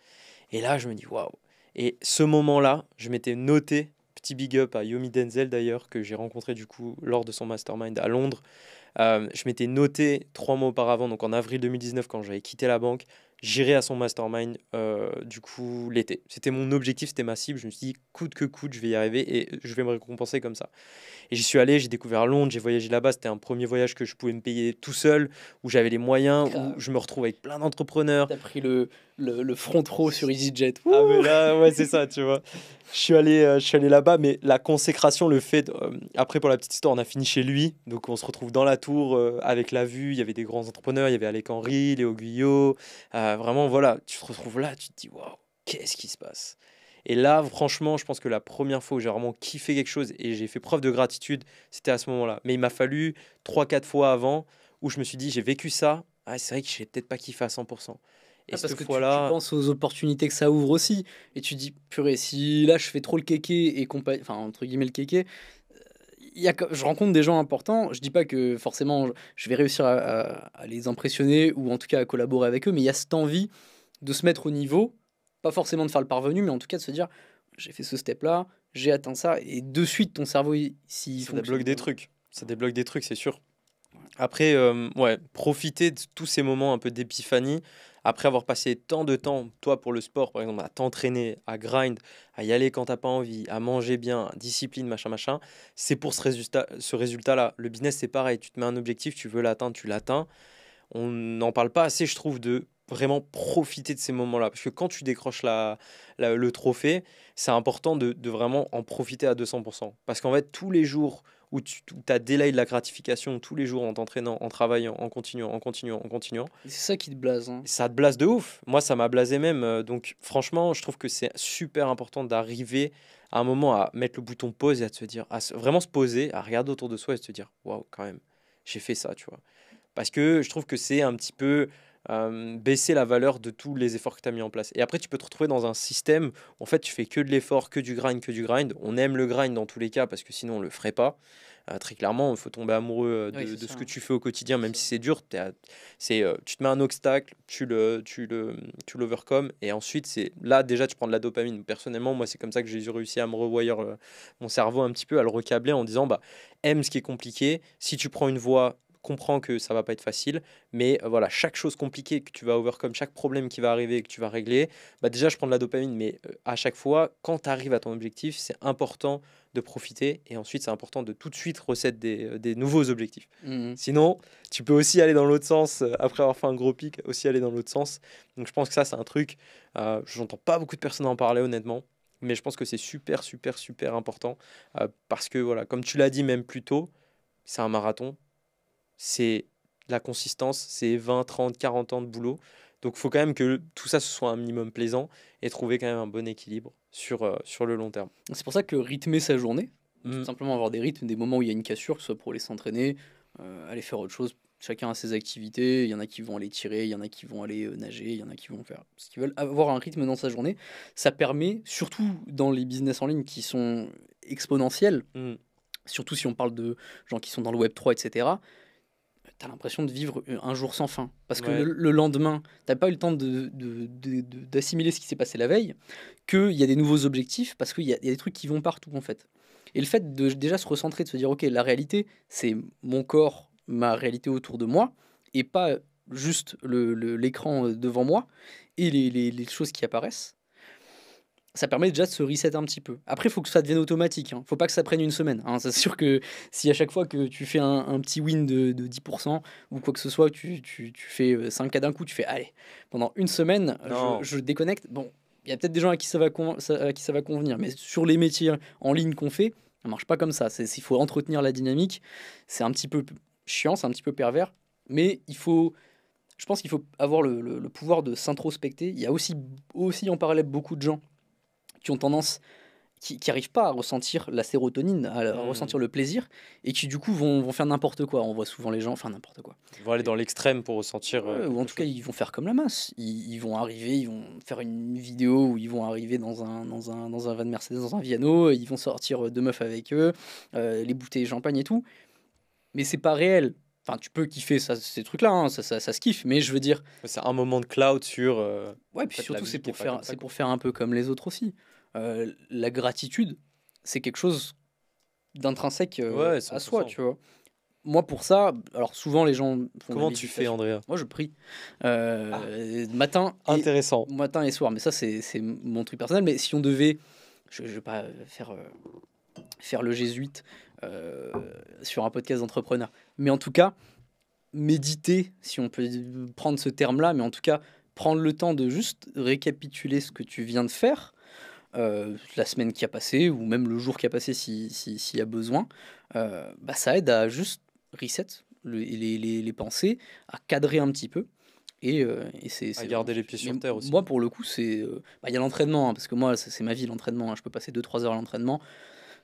Speaker 2: Et là, je me dis, waouh. Et ce moment-là, je m'étais noté big up à Yomi Denzel d'ailleurs, que j'ai rencontré du coup lors de son mastermind à Londres. Euh, je m'étais noté trois mois auparavant, donc en avril 2019, quand j'avais quitté la banque, j'irai à son mastermind euh, du coup l'été. C'était mon objectif, c'était ma cible. Je me suis dit, coûte que coûte, je vais y arriver et je vais me récompenser comme ça. Et j'y suis allé, j'ai découvert Londres, j'ai voyagé là-bas. C'était un premier voyage que je pouvais me payer tout seul, où j'avais les moyens, où je me retrouve avec plein d'entrepreneurs. pris le, le, le, front row sur EasyJet. ah ouais, c'est ça, tu vois. Je suis allé, euh, allé là-bas, mais la consécration, le fait. Euh, après, pour la petite histoire, on a fini chez lui. Donc, on se retrouve dans la tour euh, avec la vue. Il y avait des grands entrepreneurs. Il y avait Alec Henry, Léo Guyot. vraiment, voilà, tu te retrouves là, tu te dis, waouh, qu'est-ce qui se passe Et là, franchement, je pense que la première fois où j'ai vraiment kiffé quelque chose et j'ai fait preuve de gratitude, c'était à ce moment-là. Mais il m'a fallu 3-4 fois avant où je me suis dit, j'ai vécu ça. Ah, c'est vrai que je n'ai peut-être pas kiffé à 100%.
Speaker 1: Ah, et parce que Tu, penses aux opportunités que ça ouvre aussi. Et tu dis, purée, si là je fais trop le kéké et enfin entre guillemets le kéké, je rencontre des gens importants. Je dis pas que forcément je vais réussir à, les impressionner ou en tout cas à collaborer avec eux, mais il y a cette envie de se mettre au niveau, pas forcément de faire le parvenu, mais en tout cas de se dire, j'ai fait ce step-là, j'ai atteint ça, et de suite ton cerveau, si ça débloque des trucs, ça débloque des trucs, c'est sûr. Après, euh,
Speaker 2: ouais, profiter de tous ces moments un peu d'épiphanie, après avoir passé tant de temps, toi pour le sport par exemple, à t'entraîner, à grind, à y aller quand tu n'as pas envie, à manger bien, discipline, machin, machin, c'est pour ce résultat-là. Ce résultat le business, c'est pareil. Tu te mets un objectif, tu veux l'atteindre, tu l'atteins. On n'en parle pas assez, je trouve, de vraiment profiter de ces moments-là. Parce que quand tu décroches la, le trophée, c'est important de, de, vraiment en profiter à 200%. Parce qu'en fait, tous les jours, où tu as délai de la gratification tous les jours en t'entraînant, en travaillant, en continuant, en continuant, en continuant.
Speaker 1: C'est ça qui te blase. Hein.
Speaker 2: Ça te blase de ouf. Moi, ça m'a blasé même. Euh, donc, franchement, je trouve que c'est super important d'arriver à un moment à mettre le bouton pause et à se dire, à vraiment se poser, à regarder autour de soi et se dire, waouh, quand même, j'ai fait ça, tu vois. Parce que je trouve que c'est un petit peu euh, baisser la valeur de tous les efforts que tu as mis en place. Et après, tu peux te retrouver dans un système où en fait, tu fais que de l'effort, que du grind, que du grind. On aime le grind dans tous les cas parce que sinon, on le ferait pas. Euh, très clairement, il faut tomber amoureux euh, de, ce que hein. tu fais au quotidien, même si c'est dur. C'est, tu te mets un obstacle, tu le, tu le, tu l'overcomes, et ensuite c'est là déjà tu prends de la dopamine. Personnellement, moi c'est comme ça que j'ai réussi à me rewire mon cerveau un petit peu, à le recabler en disant bah aime ce qui est compliqué. Si tu prends une voie comprends que ça va pas être facile, mais euh, voilà, chaque chose compliquée que tu vas overcome, chaque problème qui va arriver que tu vas régler, bah déjà je prends de la dopamine, mais euh, à chaque fois, quand tu arrives à ton objectif, c'est important de profiter et ensuite c'est important de tout de suite recette des, euh, des nouveaux objectifs. Mmh. Sinon, tu peux aussi aller dans l'autre sens, après avoir fait un gros pic, aussi aller dans l'autre sens. Donc je pense que ça c'est un truc, euh, j'entends pas beaucoup de personnes en parler honnêtement, mais je pense que c'est super super super important parce que voilà comme tu l'as dit même plus tôt c'est un marathon c'est la consistance, c'est 20, 30, 40 ans de boulot. Donc, il faut quand même que tout ça, ce soit un minimum plaisant et trouver quand même un bon équilibre sur, euh, le long terme.
Speaker 1: C'est pour ça que rythmer sa journée, mm. simplement avoir des rythmes, des moments où il y a une cassure, que ce soit pour aller s'entraîner, euh, aller faire autre chose. Chacun a ses activités. Il y en a qui vont aller tirer, il y en a qui vont aller euh, nager, il y en a qui vont faire ce qu'ils veulent. Avoir un rythme dans sa journée, ça permet, surtout dans les business en ligne qui sont exponentiels, mm. surtout si on parle de gens qui sont dans le Web3, etc t'as l'impression de vivre un jour sans fin. Parce que le, lendemain, t'as pas eu le temps de, d'assimiler ce qui s'est passé la veille, qu'il y a des nouveaux objectifs, parce qu'il y, a des trucs qui vont partout en fait. Et le fait de déjà se recentrer, de se dire, ok, la réalité, c'est mon corps, ma réalité autour de moi, et pas juste l'écran le, euh, devant moi et les, choses qui apparaissent, ça permet déjà de se reset un petit peu. Après, il faut que ça devienne automatique. Hein. faut pas que ça prenne une semaine. Hein. C'est sûr que si à chaque fois que tu fais un, petit win de, 10% ou quoi que ce soit, tu, tu, fais 5 euh, cas d'un coup, tu fais allez, pendant une semaine, je, déconnecte. Bon, il y a peut-être des gens à qui, ça va qui ça va convenir, mais sur les métiers en ligne qu'on fait, ça marche pas comme ça. Il faut entretenir la dynamique. C'est un petit peu chiant, c'est un petit peu pervers, mais il faut je pense qu'il faut avoir le, pouvoir de s'introspecter. Il y a aussi, aussi en parallèle beaucoup de gens qui ont tendance qui n'arrivent pas à ressentir la sérotonine, à, hmm. ressentir le plaisir, et qui du coup vont, vont faire n'importe quoi. On voit souvent les gens, faire n'importe quoi.
Speaker 2: Ils vont aller dans l'extrême pour ressentir. Euh,
Speaker 1: ou en tout cas, ils vont faire comme la masse. Ils, vont arriver, ils vont faire une vidéo où ils vont arriver dans un, dans un, dans un van Mercedes, dans un Viano, ils vont sortir euh, deux meufs avec eux, euh, les bouteilles de champagne et tout. Mais c'est pas réel. Enfin, tu peux kiffer ces trucs-là, hein. ça, ça, se kiffe, mais je veux dire. C'est un moment de cloud sur. ouais, puis surtout, c'est pour, faire, pour faire un peu comme les autres aussi. Euh, la gratitude, c'est quelque chose d'intrinsèque euh, à soi, tu vois. Moi, pour ça, alors souvent les gens. Comment tu fais, Andrea Moi, je prie. Euh, ah, matin. Et, matin et soir. Mais ça, c'est mon truc personnel. Mais si on devait. Je ne vais pas faire, faire le jésuite sur un podcast d'entrepreneur. Mais en tout cas, méditer, si on peut prendre ce terme-là, mais en tout cas, prendre le temps de juste récapituler ce que tu viens de faire euh, la semaine qui a passé ou même le jour qui a passé s'il si, y a besoin, euh, bah, ça aide à juste reset les, les, pensées, à cadrer un petit peu. Et, euh, et c'est, à garder les pieds sur terre aussi. Moi, pour le coup, c'est bah, il y a l'entraînement hein, parce que moi, c'est ma vie l'entraînement. Hein. je peux passer 2-3 heures à l'entraînement.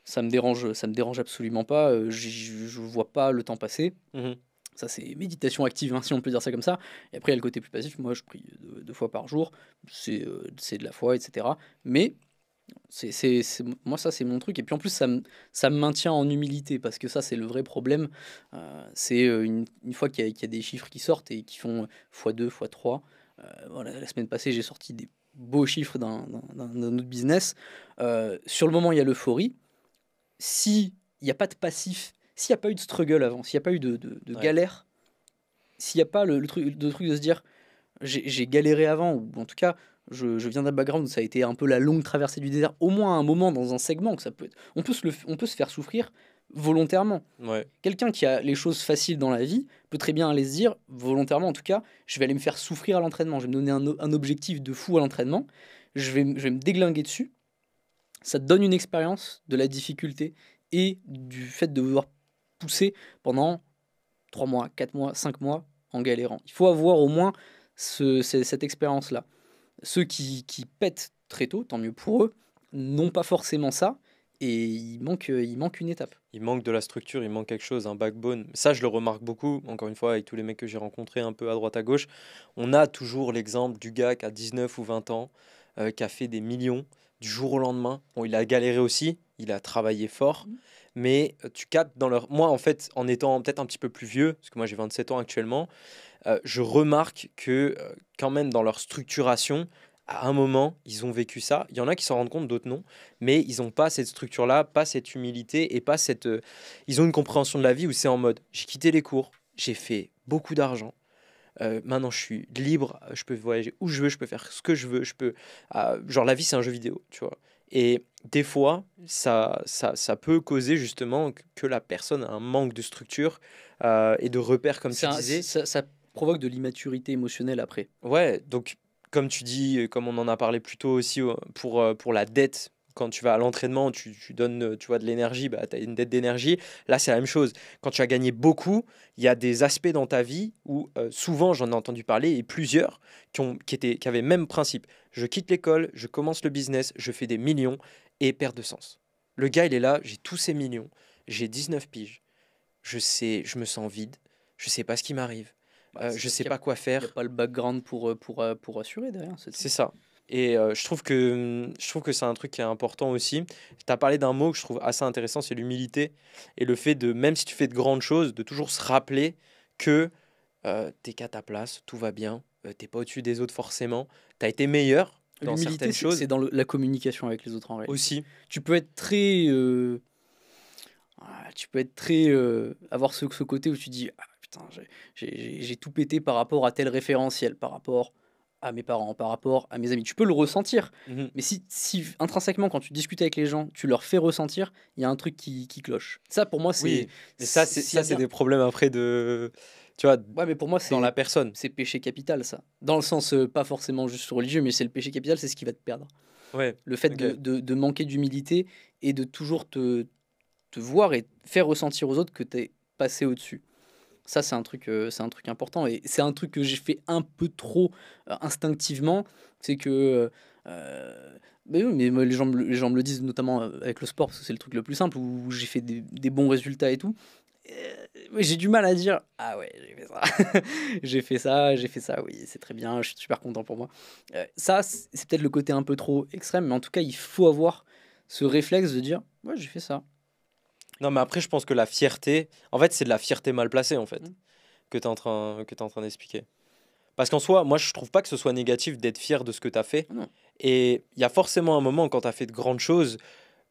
Speaker 1: Ça me dérange, ça me dérange absolument pas. je vois pas le temps passer. Mhm. Ça, c'est méditation active, hein, si on peut dire ça comme ça. Et après, il y a le côté plus passif. Moi, je prie deux, fois par jour. C'est de la foi, etc. Mais c'est, moi, ça, c'est mon truc. Et puis en plus, ça, me, ça me maintient en humilité parce que ça, c'est le vrai problème. Euh, c'est euh, une, fois qu'il y, a des chiffres qui sortent et qui font euh, x2, x3. voilà, la semaine passée, j'ai sorti des beaux chiffres d'un, autre business. sur le moment, il y a l'euphorie. S'il n'y a pas de passif, s'il n'y a pas eu de struggle avant, s'il n'y a pas eu de, galère, s'il n'y a pas le, truc, le truc de se dire j'ai galéré avant, ou en tout cas, je, viens d'un background où ça a été un peu la longue traversée du désert, au moins un moment dans un segment. Que ça peut être. On, peut se faire souffrir volontairement. Quelqu'un qui a les choses faciles dans la vie peut très bien aller se dire, volontairement en tout cas, je vais aller me faire souffrir à l'entraînement, je vais me donner un, objectif de fou à l'entraînement, je vais, me déglinguer dessus. Ça donne une expérience de la difficulté et du fait de devoir pousser pendant 3 mois, 4 mois, 5 mois en galérant. Il faut avoir au moins cette expérience-là. Ceux qui, pètent très tôt, tant mieux pour eux, n'ont pas forcément ça. Et il manque, euh, il manque une étape.
Speaker 2: Il manque de la structure, il manque quelque chose, un backbone. Ça, je le remarque beaucoup, encore une fois, avec tous les mecs que j'ai rencontrés un peu à droite à gauche. On a toujours l'exemple du gars qui a 19 ou 20 ans, euh, qui a fait des millions du jour au lendemain. Bon, il a galéré aussi, il a travaillé fort. Mmh mais euh, tu captes dans leur. Moi, en fait, en étant peut-être un petit peu plus vieux, parce que moi j'ai 27 ans actuellement, euh, je remarque que euh, quand même dans leur structuration, à un moment, ils ont vécu ça. Il y en a qui s'en rendent compte, d'autres non. Mais ils n'ont pas cette structure-là, pas cette humilité et pas cette. Ils ont une compréhension de la vie où c'est en mode j'ai quitté les cours, j'ai fait beaucoup d'argent. maintenant, je suis libre, je peux voyager où je veux, je peux faire ce que je veux, je peux. genre, la vie, c'est un jeu vidéo, tu vois. Et des fois, ça, ça, peut causer justement que la personne a un manque de structure euh, et de repères, comme ça, tu disais. Ça, provoque de l'immaturité émotionnelle après. Ouais, donc comme tu dis, comme on en a parlé plus tôt aussi, euh, pour, euh, pour la dette quand tu vas à l'entraînement, tu, donnes euh, tu vois, de l'énergie, bah, tu as une dette d'énergie. Là, c'est la même chose. Quand tu as gagné beaucoup, il y a des aspects dans ta vie où euh, souvent j'en ai entendu parler et plusieurs qui, ont, qui, étaient, qui avaient le même principe. Je quitte l'école, je commence le business, je fais des millions et perte de sens. Le gars, il est là, j'ai tous ces millions, j'ai 19 piges, je, sais, je me sens vide, je sais pas ce qui m'arrive. Bah, euh, je je sais pas quoi faire. Il n'y a pas le background pour, pour, pour assurer derrière. C'est ça. Et euh, je trouve que, hum, je trouve que c'est un truc qui est important aussi. Tu as parlé d'un mot que je trouve assez intéressant, c'est l'humilité. Et le fait de, même si tu fais de grandes choses, de toujours se rappeler que euh, tu es qu'à ta place, tout va bien, Tu euh, t'es pas au-dessus des autres forcément, Tu as été meilleur dans certaines choses.
Speaker 1: C'est dans la communication avec les autres en vrai. Aussi. Tu peux être très. Ah, tu peux être très. avoir ce, côté où tu dis ah, putain, j'ai tout pété par rapport à tel référentiel, par rapport à mes parents, par rapport à mes amis. Tu peux le ressentir. Mmh mais si, intrinsèquement, quand tu discutes avec les gens, tu leur fais ressentir, il y a un truc qui, cloche. Ça, pour moi, c'est. ça, c'est, ça, c'est des problèmes après de. Tu vois, ouais, mais pour moi, c'est, dans la personne. C'est péché capital, ça. Dans le sens, euh, pas forcément juste religieux, mais c'est le péché capital, c'est ce qui va te perdre. Ouais, le fait de, manquer d'humilité et de toujours te, te voir et faire ressentir aux autres que tu es passé au-dessus. Ça, c'est un, truc, euh, c'est un truc important. Et c'est un truc que j'ai fait un peu trop euh, instinctivement. C'est que. Euh, mais, les gens, me, les gens me le disent, notamment avec le sport, parce que c'est le truc le plus simple, où j'ai fait des, bons résultats et tout. j'ai du mal à dire ah ouais j'ai fait ça j'ai fait ça j'ai fait ça oui c'est très bien je suis super content pour moi ça c'est peut-être le côté un peu trop extrême mais en tout cas il faut avoir ce réflexe de dire ouais j'ai fait ça
Speaker 2: non, mais après, je pense que la fierté, en fait, c'est de la fierté mal placée, en fait, que tu es en train, que train d'expliquer. Parce qu'en soi, moi, je trouve pas que ce soit négatif d'être fier de ce que tu as fait. Et il y a forcément un moment quand tu as fait de grandes choses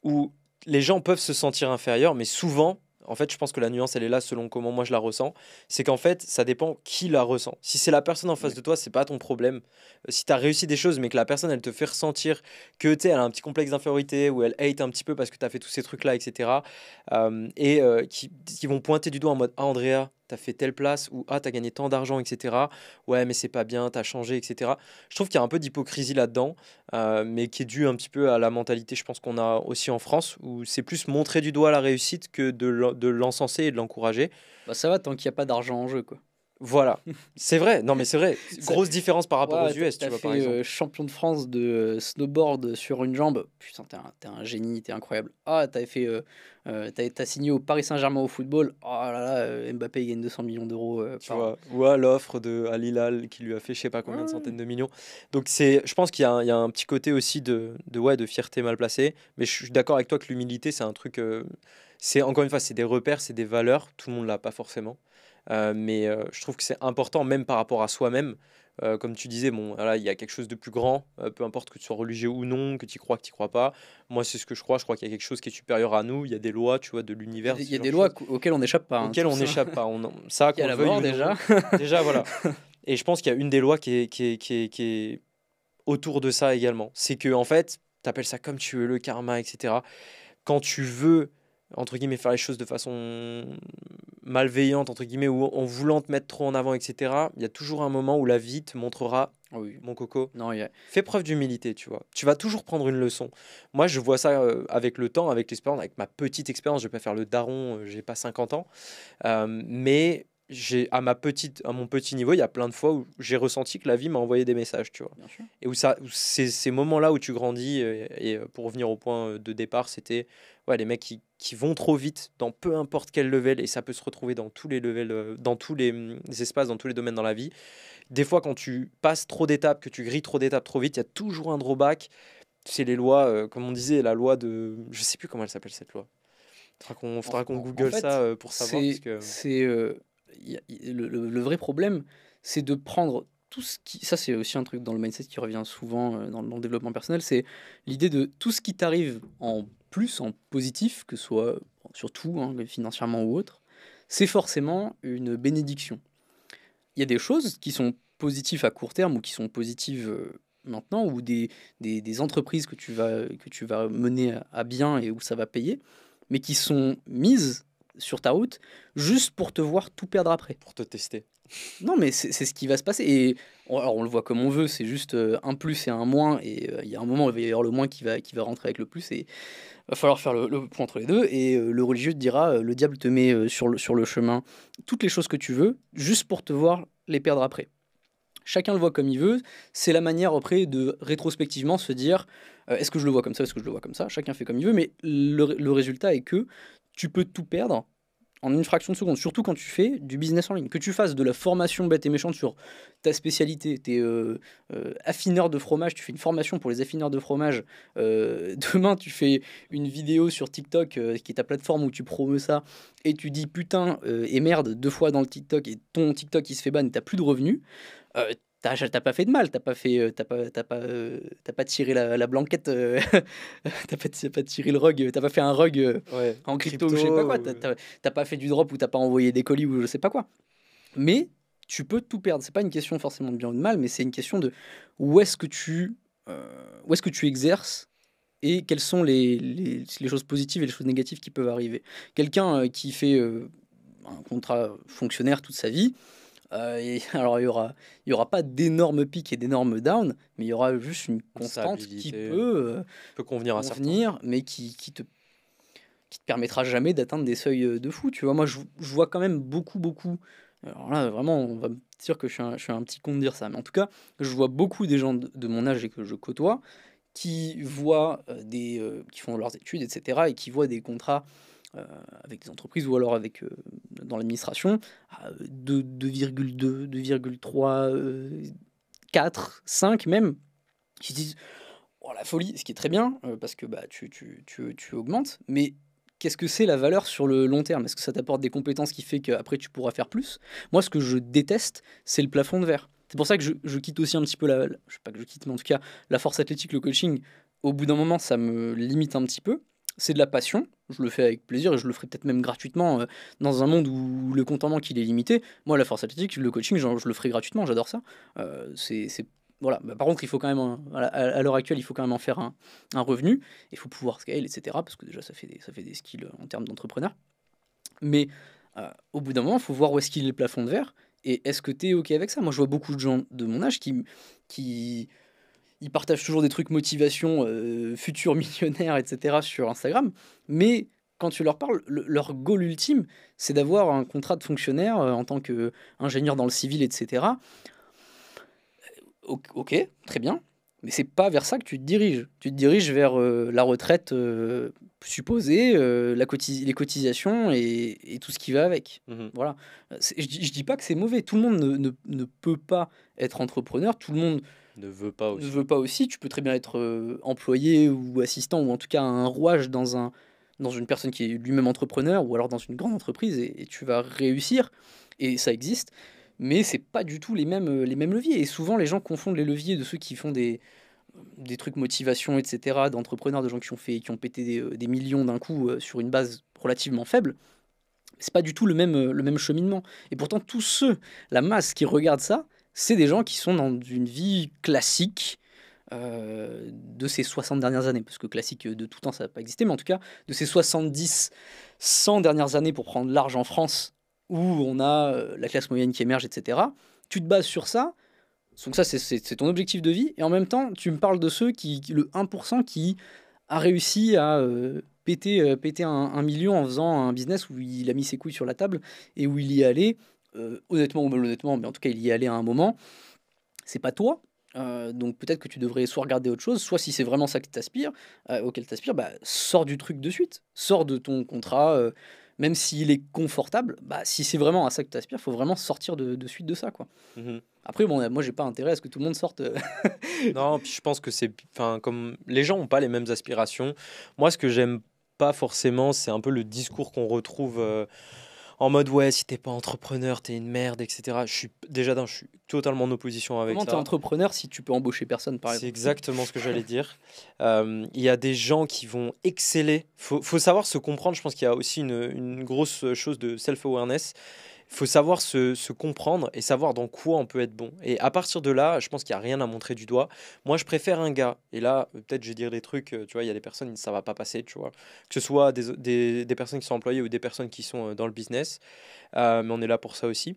Speaker 2: où les gens peuvent se sentir inférieurs, mais souvent, en fait, je pense que la nuance, elle est là selon comment moi je la ressens. C'est qu'en fait, ça dépend qui la ressent. Si c'est la personne en face de toi, c'est pas ton problème. Euh, si tu as réussi des choses, mais que la personne, elle te fait ressentir que tu elle a un petit complexe d'infériorité ou elle hate un petit peu parce que tu as fait tous ces trucs-là, etc. et euh, euh, qui, qui, vont pointer du doigt en mode Ah, Andrea, t'as fait telle place ou ah, t'as gagné tant d'argent, etc. Ouais, mais c'est pas bien, t'as changé, etc. Je trouve qu'il y a un peu d'hypocrisie là-dedans, euh, mais qui est dû un petit peu à la mentalité, je pense qu'on a aussi en France, où c'est plus montrer du doigt la réussite que de l'encenser et de l'encourager. Bah ça va tant qu'il n'y a pas d'argent en jeu, quoi. Voilà,
Speaker 1: c'est vrai. Non, mais c'est vrai. Grosse différence par rapport aux US, tu vois, fait, euh, champion de France de euh, snowboard sur une jambe. Putain, t'es un, génie, t'es incroyable. Ah, t'as fait, euh, t'as signé au Paris Saint-Germain au football. Oh là là, Mbappé il gagne 200 millions d'euros. par...
Speaker 2: ou à l'offre de Al qui lui a fait je sais pas combien de centaines de millions. Donc c'est, je pense qu'il y, a un petit côté aussi de, de ouais, de fierté mal placée. Mais je suis d'accord avec toi que l'humilité, c'est un truc. c'est encore une fois, c'est des repères, c'est des valeurs. Tout le monde l'a pas forcément. Euh, mais euh, je trouve que c'est important, même par rapport à soi-même. Euh, comme tu disais, bon, il y a quelque chose de plus grand, peu importe que tu sois religieux ou non, que tu crois, que tu crois pas. Moi, c'est ce que je crois. Je crois qu'il y a quelque chose qui est supérieur à nous. Il y a des lois, tu vois, de l'univers. Il y a des lois auxquelles on n'échappe pas. Hein, auxquelles on n'échappe pas. ça, il y a la mort déjà. déjà, voilà. Et je pense qu'il y a une des lois qui est, qui qui qui est autour de ça également. C'est que, en fait, tu appelles ça comme tu veux, le karma, etc. Quand tu veux entre guillemets, faire les choses de façon malveillante, entre guillemets, ou en voulant te mettre trop en avant, etc., il y a toujours un moment où la vie te montrera, ah oui. mon coco, non, fais preuve d'humilité, tu vois. Tu vas toujours prendre une leçon. Moi, je vois ça euh, avec le temps, avec l'expérience, avec ma petite expérience. Je vais pas faire le daron, euh, j'ai pas 50 ans. Euh, mais j'ai à ma petite à mon petit niveau il y a plein de fois où j'ai ressenti que la vie m'a envoyé des messages tu vois et où ça ces, moments là où tu grandis et, pour revenir au point de départ c'était les mecs qui, vont trop vite dans peu importe quel level, et ça peut se retrouver dans tous les levels, euh, dans tous les mm, espaces, dans tous les domaines dans la vie. Des fois, quand tu passes trop d'étapes, que tu grilles trop d'étapes trop vite, il y a toujours un drawback. C'est les lois, euh, comme on disait, la loi de. Je sais plus comment elle s'appelle cette loi. qu'on faudra qu'on Google ça euh, pour savoir.
Speaker 1: C'est que... le, vrai problème, c'est de prendre tout ce qui. Ça, c'est aussi un truc dans le mindset qui revient souvent dans, dans le développement personnel. C'est l'idée de tout ce qui t'arrive en plus en positif, que soit surtout hein, financièrement ou autre, c'est forcément une bénédiction. Il y a des choses qui sont positives à court terme ou qui sont positives euh, maintenant, ou des, entreprises que tu, vas, que tu vas mener à bien et où ça va payer, mais qui sont mises sur ta route juste pour te voir tout perdre après. Pour te tester. Non, mais c'est ce qui va se passer. Et alors, on le voit comme on veut, c'est juste euh, un plus et un moins. Et euh, il y a un moment, où il va y avoir le moins qui va, qui va rentrer avec le plus. Et va falloir faire le, point entre les deux, et euh, le religieux te dira, euh, le diable te met euh, sur, le, sur le chemin toutes les choses que tu veux, juste pour te voir les perdre après. Chacun le voit comme il veut, c'est la manière après de rétrospectivement se dire, est-ce que je le vois comme ça, est-ce que je le vois comme ça, chacun fait comme il veut, mais le résultat est que tu peux tout perdre en une fraction de seconde, surtout quand tu fais du business en ligne. Que tu fasses de la formation bête et méchante sur ta spécialité, t'es euh, euh, affineur de fromage, tu fais une formation pour les affineurs de fromage. Euh, demain, tu fais une vidéo sur TikTok, qui est ta plateforme où tu promeux ça, et tu dis putain et merde deux fois dans le TikTok, et ton TikTok il se fait ban, t'as plus de revenus. T'as pas fait de mal, t'as pas fait, euh, pas, euh, pas, tiré la, blanquette, euh, t'as pas, pas, tiré le rug, t'as pas fait un rug en crypto, ou je sais pas quoi, t'as pas fait du drop ou t'as pas envoyé des colis ou je sais pas quoi. Mais tu peux tout perdre. C'est pas une question forcément de bien ou de mal, mais c'est une question de où est-ce que tu, où est-ce que tu exerces et quelles sont les, choses positives et les choses négatives qui peuvent arriver. Quelqu'un qui fait un contrat fonctionnaire toute sa vie, euh, alors il n'y aura, il y aura pas d'énormes pics et d'énormes downs, mais il y aura juste une constante euh, qui peut, convenir à mais qui, qui te qui te permettra jamais d'atteindre des seuils euh, de fou. Tu vois, moi je, vois quand même beaucoup beaucoup. Alors là vraiment, on va me dire que je suis, un, petit con de dire ça, mais en tout cas, je vois beaucoup des gens de, mon âge et que je côtoie qui voient des, qui font leurs études, etc., et qui voient des contrats euh, avec des entreprises ou alors avec, euh, dans l'administration, 2,2, 2,3, 4, 5 même, qui disent oh, la folie, ce qui est très bien, euh, parce que bah, tu, tu, tu, tu augmentes, mais qu'est-ce que c'est la valeur sur le long terme Est-ce que ça t'apporte des compétences qui fait qu'après tu pourras faire plus Moi, ce que je déteste, c'est le plafond de verre. C'est pour ça que je, je, quitte aussi un petit peu la, je sais pas que je quitte, mais en tout cas, la force athlétique, le coaching. Au bout d'un moment, ça me limite un petit peu. C'est de la passion, je le fais avec plaisir et je le ferai peut-être même gratuitement euh, dans un monde où le compte qu'il est limité. Moi, la force athlétique, le coaching, je le ferai gratuitement, j'adore ça. Euh, c'est voilà. Bah, par contre, faut quand même, euh, à, l'heure actuelle, il faut quand même en faire un, revenu. Il faut pouvoir scale, etc. Parce que déjà, ça fait des, ça fait des skills en termes d'entrepreneur. Mais au bout d'un moment, il faut voir où est-ce qu'il est le plafond de verre. Et est-ce que tu es OK avec ça Moi, je vois beaucoup de gens de mon âge qui, qui ils partagent toujours des trucs motivation, euh, futur millionnaire, etc. sur Instagram. Mais quand tu leur parles, leur goal ultime, c'est d'avoir un contrat de fonctionnaire euh, en tant qu'ingénieur dans le civil, etc. Ok, très bien. Mais c'est pas vers ça que tu te diriges. Tu te diriges vers euh, la retraite supposée, les cotisations et, tout ce qui va avec. Mmh voilà. Je, je dis pas que c'est mauvais. Tout le monde ne, peut pas être entrepreneur. Tout le monde ne veut pas aussi. Ne pas aussi. Tu peux très bien être euh, employé ou assistant ou en tout cas un rouage dans un dans une personne qui est lui-même entrepreneur ou alors dans une grande entreprise et, tu vas réussir et ça existe. Mais c'est pas du tout les mêmes euh, les mêmes leviers et souvent les gens confondent les leviers de ceux qui font des des trucs motivation etc d'entrepreneurs de gens qui ont fait qui ont pété des, euh, millions d'un coup sur une base relativement faible c'est pas du tout le même, le même cheminement. Et pourtant, tous ceux, la masse qui regarde ça, c'est des gens qui sont dans une vie classique euh, de ces 60 dernières années, parce que classique de tout temps, ça n'a pas existé, mais en tout cas, de ces 70, 100 dernières années pour prendre l'argent en France, où on a euh, la classe moyenne qui émerge, etc. Tu te bases sur ça, donc ça, c'est ton objectif de vie, et en même temps, tu me parles de ceux qui, le 1% qui a réussi à euh, péter, péter un, un, million en faisant un business où il a mis ses couilles sur la table et où il y est allé euh, honnêtement ou malhonnêtement, mais en tout cas, il y allé à un moment, c'est pas toi. Euh, donc peut-être que tu devrais soit regarder autre chose, soit si c'est vraiment ça qui t'aspires euh, auquel t'aspires, bah, sors du truc de suite, sors de ton contrat, même s'il est confortable, bah, si c'est vraiment à ça que t'aspires, faut vraiment sortir de, suite de ça. quoi. Mm-hmm. Après, bon, moi, j'ai pas intérêt à ce que tout le monde sorte.
Speaker 2: non, puis je pense que c'est... Enfin, comme les gens n'ont pas les mêmes aspirations, moi, ce que j'aime pas forcément, c'est un peu le discours qu'on retrouve en mode ouais, si t'es pas entrepreneur, t'es une merde, etc. Je suis déjà dans je suis totalement en opposition avec ça. Comment t'es entrepreneur si tu peux embaucher personne, par exemple C'est exactement ce que j'allais dire. Euh, il y a des gens qui vont exceller. Faut, faut savoir se comprendre. Je pense qu'il y a aussi une grosse chose de self-awareness faut savoir se, comprendre et savoir dans quoi on peut être bon. Et à partir de là, je pense qu'il n'y a rien à montrer du doigt. Moi, je préfère un gars. Et là, peut-être je vais dire des trucs, euh, tu vois, il y a des personnes, ça va pas passer, tu vois. Que ce soit des, personnes qui sont employées ou des personnes qui sont euh, dans le business. Euh, mais on est là pour ça aussi.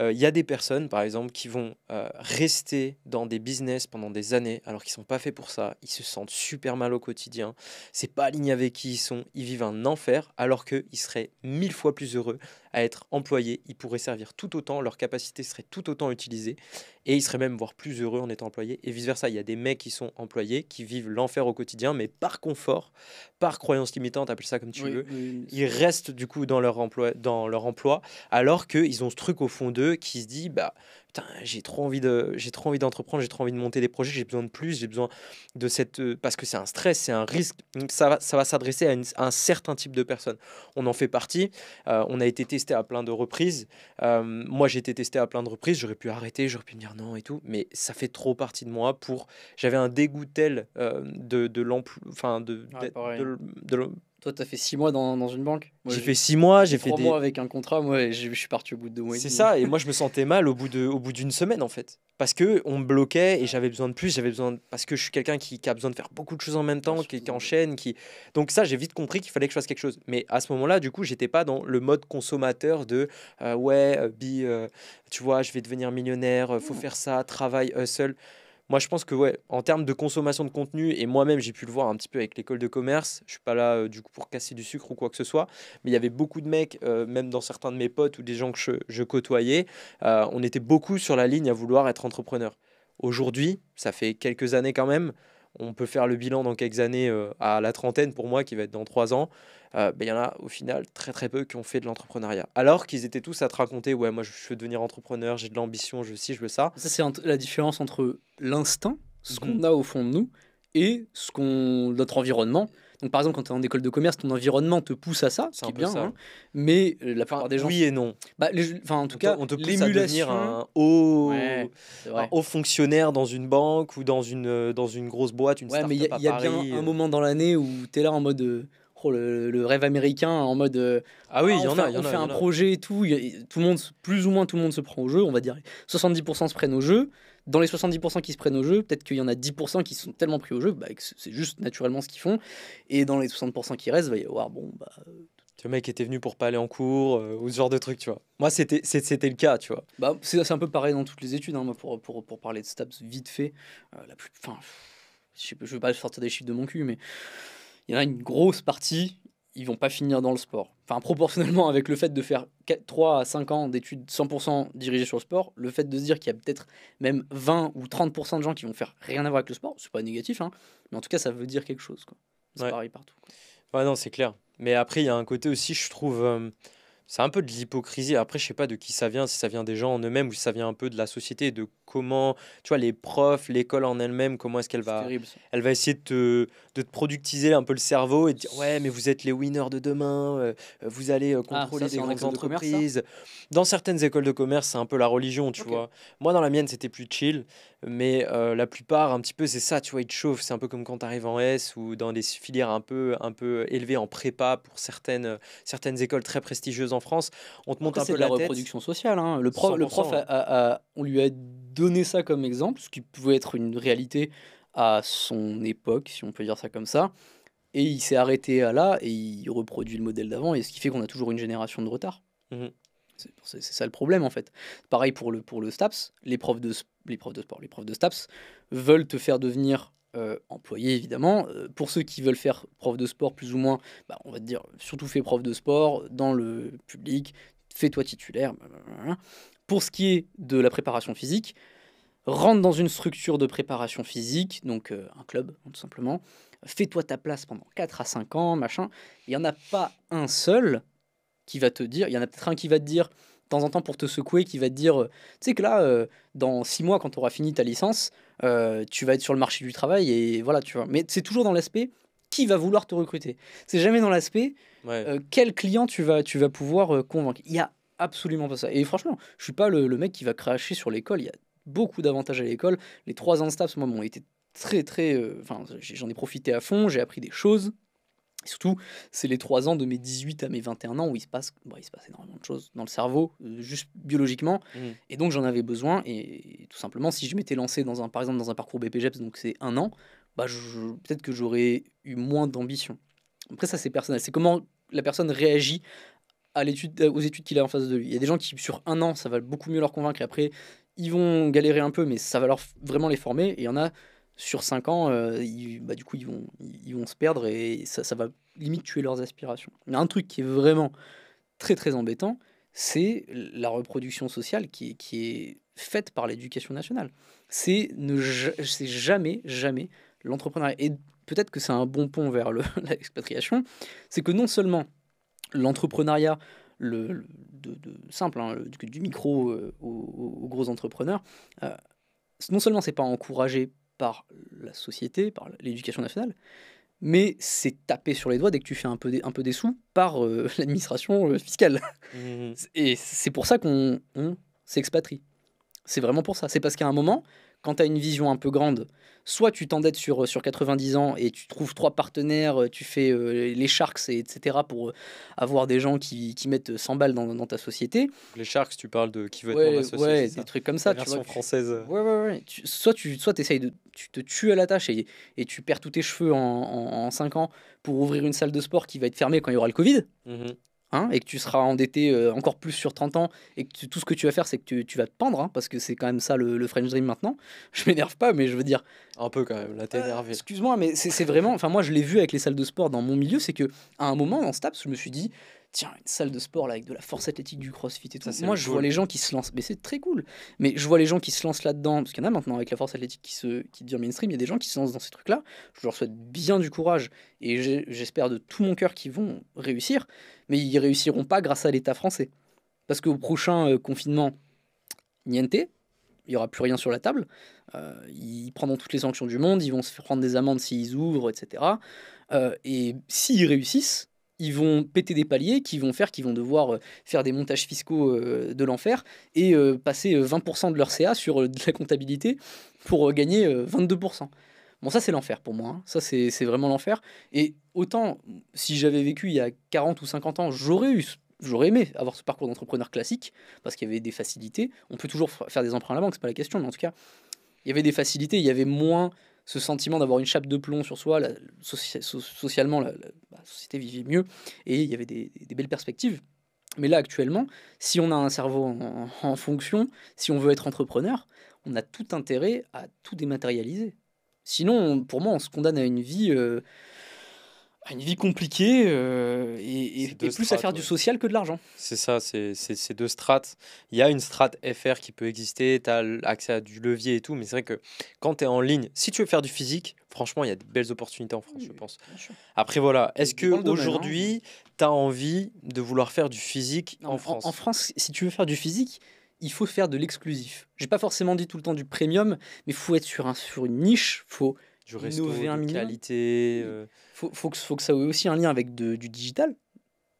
Speaker 2: Il y a des personnes, par exemple, qui vont rester dans des business pendant des années alors qu'ils ne sont pas faits pour ça. Ils se sentent super mal au quotidien. C'est pas aligné avec qui ils sont. Ils vivent un enfer alors qu'ils seraient mille fois plus heureux à être employés, ils pourraient servir tout autant, leur capacité serait tout autant utilisée et ils seraient même voire plus heureux en étant employés et vice versa. Il y a des mecs qui sont employés qui vivent l'enfer au quotidien, mais par confort, par croyance limitante, appelle ça comme tu veux, ils restent du coup dans leur emploi, dans leur emploi, alors qu'ils ont ce truc au fond d'eux qui se dit bah putain j'ai trop envie de j'ai trop envie d'entreprendre, j'ai trop envie de monter des projets, j'ai besoin de plus, j'ai besoin de cette euh, parce que c'est un stress, c'est un risque, ça va ça va s'adresser à, un certain type de personnes. On en fait partie, euh, on a été testé à plein de reprises. Euh, moi j'ai été testé à plein de reprises, j'aurais pu arrêter, j'aurais pu me dire non et tout, mais ça fait trop partie de moi pour. J'avais un dégoût tel euh, de, l'emploi, enfin de, de, de, toi, tu as fait six mois dans, dans une banque
Speaker 1: J'ai fait six mois, j'ai fait. Trois mois
Speaker 2: avec un contrat, moi, je suis parti au bout de deux mois. C'est ça, et moi, je me sentais mal au bout de, au bout d'une semaine, en fait. Parce que on me bloquait et j'avais besoin de plus, j'avais besoin. Parce que je suis quelqu'un qui, qui, a besoin de faire beaucoup de choses en même temps, qui, enchaîne, qui. Donc, ça, j'ai vite compris qu'il fallait que je fasse quelque chose. Mais à ce moment-là, du coup, j'étais pas dans le mode consommateur de euh, ouais, euh, bi, euh, tu vois, je vais devenir millionnaire, faut faire ça, travail, seul moi, je pense que, ouais, en termes de consommation de contenu, et moi-même, j'ai pu le voir un petit peu avec l'école de commerce, je ne suis pas là euh, du coup pour casser du sucre ou quoi que ce soit, mais il y avait beaucoup de mecs, euh, même dans certains de mes potes ou des gens que je, côtoyais, euh, on était beaucoup sur la ligne à vouloir être entrepreneur. Aujourd'hui, ça fait quelques années quand même, on peut faire le bilan dans quelques années à la trentaine pour moi, qui va être dans trois ans. Euh, ben, il y en a au final très très peu qui ont fait de l'entrepreneuriat. Alors qu'ils étaient tous à te raconter, ouais, moi je veux devenir entrepreneur, j'ai de l'ambition,
Speaker 1: je veux ci, je veux ça. Ça, c'est la différence entre l'instinct, ce qu'on mhm. a au fond de nous, et ce qu'on notre environnement. Donc par exemple, quand tu es en école de commerce, ton environnement te pousse à ça, ce qui bien. Hein. Mais euh, la plupart des gens. Oui et non. Bah, enfin, en tout on cas, on te pousse à devenir un
Speaker 2: haut, un haut fonctionnaire dans une banque ou dans une, euh, dans une grosse boîte, une ouais, mais il y a, bien un moment
Speaker 1: dans l'année où tu es là en mode. Oh, le, rêve américain en mode euh, ah oui, ah, il y, en a, on fait un projet et tout, tout le monde plus ou moins tout le monde se prend au jeu, on va dire 70% se prennent au jeu. Dans les 70% qui se prennent au jeu, peut-être qu'il y en a 10% qui sont tellement pris au jeu, bah, c'est juste naturellement ce qu'ils font. Et dans les 60% qui restent, il va y avoir bon bah euh, le mec était venu pour pas aller en cours euh, ou ce genre de truc, tu vois. Moi, c'était c'était le cas, tu vois. Bah, c'est un peu pareil dans toutes les études, hein, moi, pour, pour, pour, parler de STAPS vite fait. la plus, enfin je ne veux pas sortir des chiffres de mon cul, mais il y en a une grosse partie, ils vont pas finir dans le sport. Enfin, proportionnellement avec le fait de faire 3 à 5 ans d'études 100% dirigées sur le sport, le fait de se dire qu'il y a peut-être même 20 ou 30% de gens qui vont faire rien à voir avec le sport, c'est pas négatif, hein, mais en tout cas, ça veut dire quelque chose.
Speaker 2: C'est pareil partout. Ouais, non, c'est clair. Mais après, il y a un côté aussi, je trouve. Euh, c'est un peu de l'hypocrisie. Après, je sais pas de qui ça vient, si ça vient des gens en eux-mêmes ou si ça vient un peu de la société, de comment, tu vois, les profs, l'école en elle-même, comment est-ce qu'elle va, elle va essayer de te, productiser un peu le cerveau et dire ouais, mais vous êtes les winners de demain, euh, euh, vous allez euh, ah, contrôler les grandes entreprises. dans certaines écoles de commerce, c'est un peu la religion, tu vois. Moi, dans la mienne, c'était plus chill, mais euh, la plupart, un petit peu, c'est ça, tu vois, il te chauffe, C'est un peu comme quand tu arrives en S ou dans des filières un peu, un peu élevées en prépa pour certaines, euh, certaines écoles très prestigieuses en France. On te monte un peu la, reproduction
Speaker 1: sociale. Hein. Le prof, le prof on lui a donné ça comme exemple, ce qui pouvait être une réalité à son époque, si on peut dire ça comme ça. Et il s'est arrêté à là et il reproduit le modèle d'avant, et ce qui fait qu'on a toujours une génération de retard. Mmh c'est ça le problème en fait. Pareil pour le, pour le STAPS, les profs de, les profs de sport, les profs de STAPS, veulent te faire devenir euh, employé évidemment. Euh, pour ceux qui veulent faire prof de sport plus ou moins, bah, on va te dire surtout fais prof de sport dans le public, fais-toi titulaire. Bah, bah, pour ce qui est de la préparation physique, rentre dans une structure de préparation physique, donc euh, un club tout simplement, fais-toi ta place pendant 4 à 5 ans, machin. Il n'y en a pas un seul qui va te dire, il y en a peut-être un qui va te dire de temps en temps pour te secouer, qui va te dire, euh, tu sais que là, euh, dans six mois, quand tu auras fini ta licence, euh, tu vas être sur le marché du travail et voilà, tu vois. Mais c'est toujours dans l'aspect qui va vouloir te recruter. C'est jamais dans l'aspect quel client tu vas, tu vas pouvoir convaincre. Il y a absolument pas ça. Et franchement, je suis pas le, mec qui va cracher sur l'école. Il y a beaucoup d'avantages à l'école. Les trois ans de moi, m'ont été très, très. Enfin, j'en ai profité à fond, j'ai appris des choses Surtout, c'est les trois ans de mes 18 à mes 21 ans où il se passe, bon bah, il se passe énormément de choses dans le cerveau, euh, juste biologiquement. Mm. Et donc, j'en avais besoin. Et, tout simplement, si je m'étais lancé, dans un, par exemple, dans un parcours BPGEPS, donc c'est un an, bah, peut-être que j'aurais eu moins d'ambition. Après, ça, c'est personnel. C'est comment la personne réagit à euh, aux études qu'il a en face de lui. Il y a des gens qui, sur un an, ça va beaucoup mieux leur convaincre. après, ils vont galérer un peu, mais ça va leur vraiment les former. Et il y en a sur 5 ans, euh, bah, du coup, ils vont, ils vont se perdre et ça, ça va limite tuer leurs aspirations. Un truc qui est vraiment très très embêtant, c'est la reproduction sociale qui, qui est faite par l'éducation nationale. C'est ne jamais, jamais l'entrepreneuriat. Et peut-être que c'est un bon pont vers l'expatriation, c'est que non seulement l'entrepreneuriat, le, de, simple, hein, du, micro euh, aux, gros entrepreneurs, euh, non seulement c'est pas encouragé par la société, par l'éducation nationale, mais c'est taper sur les doigts dès que tu fais un peu des, sous par euh, l'administration euh, fiscale. Mmh Et c'est pour ça qu'on s'expatrie. C'est vraiment pour ça. C'est parce qu'à un moment, quand tu as une vision un peu grande, soit tu t'endettes sur, sur 90 ans et tu trouves trois partenaires, tu fais euh, les Sharks, et, etc., pour euh, avoir des gens qui, mettent 100 balles dans, ta société.
Speaker 2: Les Sharks, tu parles de qui veut être dans la société. des trucs comme ça. tu vois,
Speaker 1: française. ouais, ouais, ouais. soit tu soit essayes de. Tu te tues à la tâche et, tu perds tous tes cheveux en, en, 5 ans pour ouvrir une salle de sport qui va être fermée quand il y aura le Covid. Mmh Hein, et que tu seras endetté euh, encore plus sur 30 ans, et que tout ce que tu vas faire, c'est que tu, vas te pendre, hein, parce que c'est quand même ça le, French Dream maintenant. Je m'énerve pas, mais je veux dire. Un peu quand même, là t'es euh, énervé. Excuse-moi, mais c'est vraiment. Enfin, moi je l'ai vu avec les salles de sport dans mon milieu, c'est que à un moment, dans Staps, je me suis dit, tiens, une salle de sport là, avec de la force athlétique, du crossfit et tout. Ça, Moi, je vois les gens qui se lancent, mais c'est très cool. Mais je vois les gens qui se lancent là-dedans, parce qu'il y en a maintenant avec la force athlétique qui, se, qui devient mainstream, il y a des gens qui se lancent dans ces trucs-là. Je leur souhaite bien du courage et j'espère de tout mon cœur qu'ils vont réussir, mais ils réussiront pas grâce à l'État français. Parce qu'au prochain euh, confinement, niente, il n'y aura plus rien sur la table. Euh, ils prendront toutes les sanctions du monde, ils vont se prendre des amendes s'ils ouvrent, etc. Euh, et s'ils réussissent, ils vont péter des paliers qui vont faire qu'ils vont devoir euh, faire des montages fiscaux euh, de l'enfer et euh, passer 20% de leur CA sur de la comptabilité pour gagner 22%. Bon, ça, c'est l'enfer pour moi. Hein. Ça, c'est vraiment l'enfer. Et autant, si j'avais vécu il y a 40 ou 50 ans, j'aurais eu j'aurais aimé avoir ce parcours d'entrepreneur classique parce qu'il y avait des facilités. On peut toujours faire des emprunts à la banque, c'est pas la question, mais en tout cas, il y avait des facilités, il y avait moins ce sentiment d'avoir une chape de plomb sur soi, la, socialement, bah, la, société vivait mieux et il y avait des, belles perspectives. Mais là, actuellement, si on a un cerveau en, fonction, si on veut être entrepreneur, on a tout intérêt à tout dématérialiser. Sinon, pour moi, on se condamne à une vie euh, une vie compliquée euh, et, plus à faire du social que de l'argent.
Speaker 2: C'est ça, c'est deux strates. Il y a une strate FR qui peut exister, tu as accès à du levier et tout, mais c'est vrai que quand tu es en ligne, si tu veux faire du physique, franchement, il y a de belles opportunités en France, je pense. Après, voilà, est-ce que aujourd'hui, tu as envie de
Speaker 1: vouloir faire du physique en, France En France, si tu veux faire du physique, il faut faire de l'exclusif. J'ai pas forcément dit tout le temps du premium, mais faut être sur, un, sur une niche, faut du resto, euh. Faut, faut, que, ça ait aussi un lien avec du digital.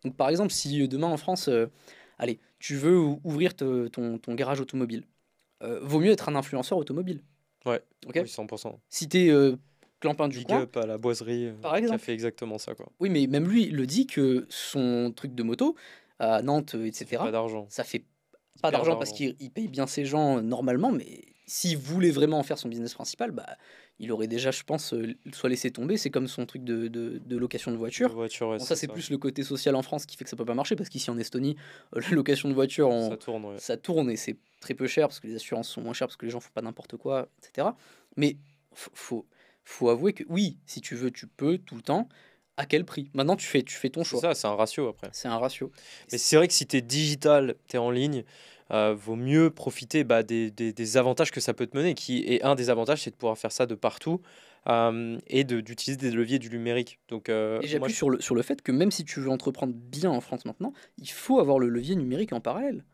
Speaker 1: Donc, par exemple, si euh, demain en France, euh, allez, tu veux ouvrir ton, garage automobile, vaut mieux être un influenceur automobile. Ouais, OK. 100%. Si tu es clampin du Big up à la boiserie par exemple. qui a fait exactement ça. Quoi. Oui, mais même lui le dit que son truc de moto à Nantes, etc., pas d'argent. ça fait
Speaker 2: pas d'argent parce qu'il
Speaker 1: paye bien ses gens normalement, mais s'il voulait vraiment en faire son business principal, bah, il aurait déjà, je pense, euh, soit laissé tomber. C'est comme son truc de, location de voiture. voiture ça, c'est plus le côté social en France qui fait que ça peut pas marcher parce qu'ici en Estonie, la location de voiture, ça, tourne, ça tourne et c'est très peu cher parce que les assurances sont moins chères parce que les gens font pas n'importe quoi, etc. Mais faut, faut avouer que oui, si tu veux, tu peux tout le temps à quel prix Maintenant, tu fais, tu fais ton choix. ça, c'est un ratio après. C'est un ratio.
Speaker 2: Mais c'est vrai que si tu es digital, tu es en ligne, euh, vaut mieux profiter bah, des, avantages que ça peut te mener. Qui, et un des avantages, c'est de pouvoir faire ça de partout euh, et d'utiliser des leviers du numérique. Donc, euh, et j'appuie sur le
Speaker 1: fait que même si tu veux entreprendre bien en France maintenant, il faut avoir le levier numérique en parallèle.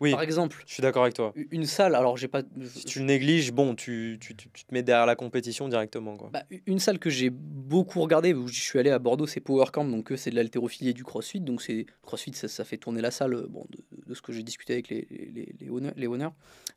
Speaker 2: Oui, Par exemple, je suis d'accord avec toi. Une
Speaker 1: salle, alors j'ai pas. Si tu négliges, bon, tu, tu, tu, te mets derrière la compétition directement. Quoi. Bah, une salle que j'ai beaucoup regardée, je suis allé à Bordeaux, c'est Power donc euh, c'est de l'haltérophilie et du crossfit. Donc c'est crossfit, ça, ça, fait tourner la salle, euh, bon, de, ce que j'ai discuté avec les, les, les, honneurs.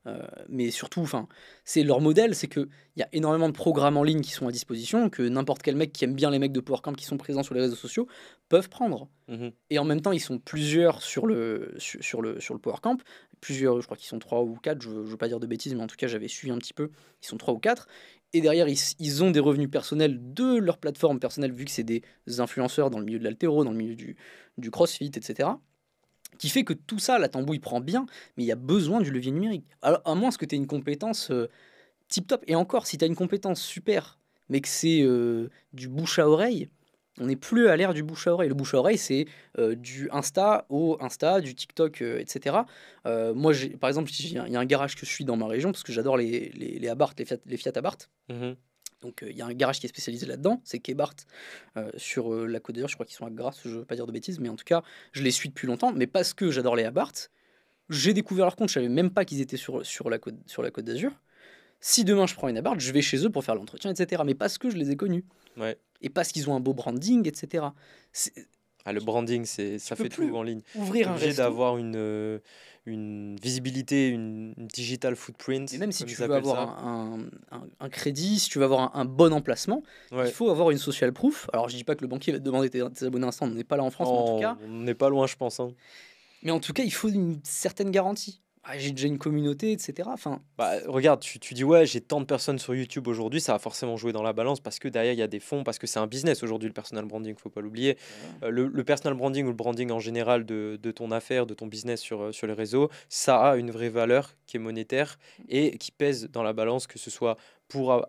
Speaker 1: Euh, mais surtout, enfin, c'est leur modèle, c'est qu'il y a énormément de programmes en ligne qui sont à disposition, que n'importe quel mec qui aime bien les mecs de Power qui sont présents sur les réseaux sociaux peuvent prendre. Mhm. Et en même temps, ils sont plusieurs sur le, sur, le, sur le Power Camp. Plusieurs, je crois qu'ils sont trois ou quatre, je ne veux pas dire de bêtises, mais en tout cas, j'avais suivi un petit peu. Ils sont trois ou quatre. Et derrière, ils, ils, ont des revenus personnels de leur plateforme personnelle, vu que c'est des influenceurs dans le milieu de l'altéro, dans le milieu du, du crossfit, etc qui fait que tout ça, la tambouille prend bien, mais il y a besoin du levier numérique. Alors, à moins que tu aies une compétence euh, tip-top. Et encore, si tu as une compétence super, mais que c'est euh, du bouche à oreille, on n'est plus à l'ère du bouche à oreille. Le bouche à oreille, c'est euh, du Insta au Insta, du TikTok, euh, etc. Euh, moi, par exemple, il y, a un garage que je suis dans ma région parce que j'adore les, les, les Abarth, les Fiat, les mm-hmm. Donc il y a un garage qui est spécialisé là-dedans, c'est Kebart, sur la Côte d'Azur. je crois qu'ils sont à Grasse, je ne veux pas dire de bêtises, mais en tout cas, je les suis depuis longtemps, mais parce que j'adore les Abarth, j'ai découvert leur compte, je ne savais même pas qu'ils étaient sur, sur la Côte, côte d'Azur. Si demain je prends une Abarth, je vais chez eux pour faire l'entretien, etc. Mais parce que je les ai connus. Et parce qu'ils ont un beau branding, etc. Ah, le branding, c'est ça fait tout en ligne.
Speaker 2: Ouvrir un d'avoir une, euh, une visibilité, une digital footprint.
Speaker 1: Et même si tu veux avoir un, un, crédit, si tu veux avoir un, bon emplacement, il faut avoir une social proof. Alors, je dis pas que le banquier va te demander tes, abonnés instant on n'est pas là en France, en tout oh, cas. On n'est pas loin, je pense. Hein. Mais en tout cas, il faut une certaine garantie. Ah, j'ai déjà une communauté, etc. Enfin,
Speaker 2: bah, regarde, tu, tu, dis ouais, j'ai tant de personnes sur YouTube aujourd'hui, ça a forcément joué dans la balance parce que derrière il y a des fonds, parce que c'est un business aujourd'hui le personal branding, faut pas l'oublier. Euh, le, le, personal branding ou le branding en général de, ton affaire, de ton business sur, euh, sur les réseaux, ça a une vraie valeur qui est monétaire et qui pèse dans la balance, que ce soit pour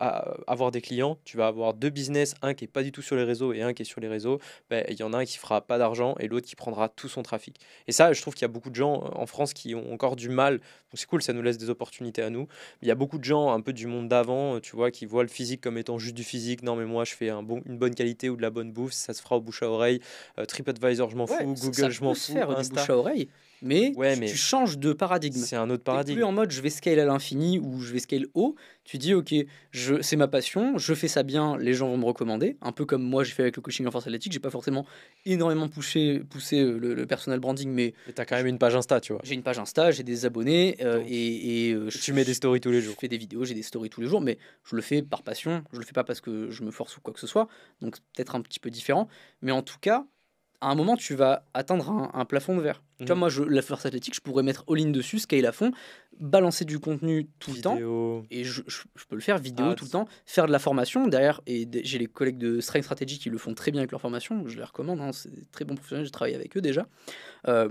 Speaker 2: avoir des clients, tu vas avoir deux business, un qui est pas du tout sur les réseaux et un qui est sur les réseaux. Bah, il y en a un qui fera pas d'argent et l'autre qui prendra tout son trafic. Et ça, je trouve qu'il y a beaucoup de gens euh, en France qui ont encore du mal. c'est cool, ça nous laisse des opportunités à nous. Il y a beaucoup de gens un peu du monde d'avant, euh, tu vois, qui voient le physique comme étant juste du physique. Non, mais moi, je fais un bon, une bonne qualité ou de la bonne bouffe, ça se fera au bouche à oreille. Euh, TripAdvisor, je m'en fous. Google, je m'en fous. Faire bouche à
Speaker 1: oreille mais, ouais, tu, changes de paradigme. C'est un autre paradigme. Plus en mode je vais scale à l'infini ou je vais scale haut. Tu dis ok, c'est ma passion, je fais ça bien, les gens vont me recommander. Un peu comme moi j'ai fait avec le coaching en force athlétique, j'ai pas forcément énormément poussé, euh, le, le personal branding, mais. Mais t'as quand même une page Insta, tu vois. J'ai une page Insta, j'ai des abonnés euh, et, et euh, tu mets des stories tous les jours. Je fais des vidéos, j'ai des stories tous les jours, mais je le fais par passion. Je le fais pas parce que je me force ou quoi que ce soit. Donc peut-être un petit peu différent, mais en tout cas à un moment, tu vas atteindre un, plafond de verre. comme moi, je, la force athlétique, je pourrais mettre all-in dessus, scale à fond, balancer du contenu tout le temps. Et je, peux le faire vidéo ah, tout le temps, faire de la formation. Derrière, et j'ai les collègues de Strength Strategy qui le font très bien avec leur formation. Je les recommande, hein, c'est très bon professionnel. j'ai travaillé avec eux déjà. Euh,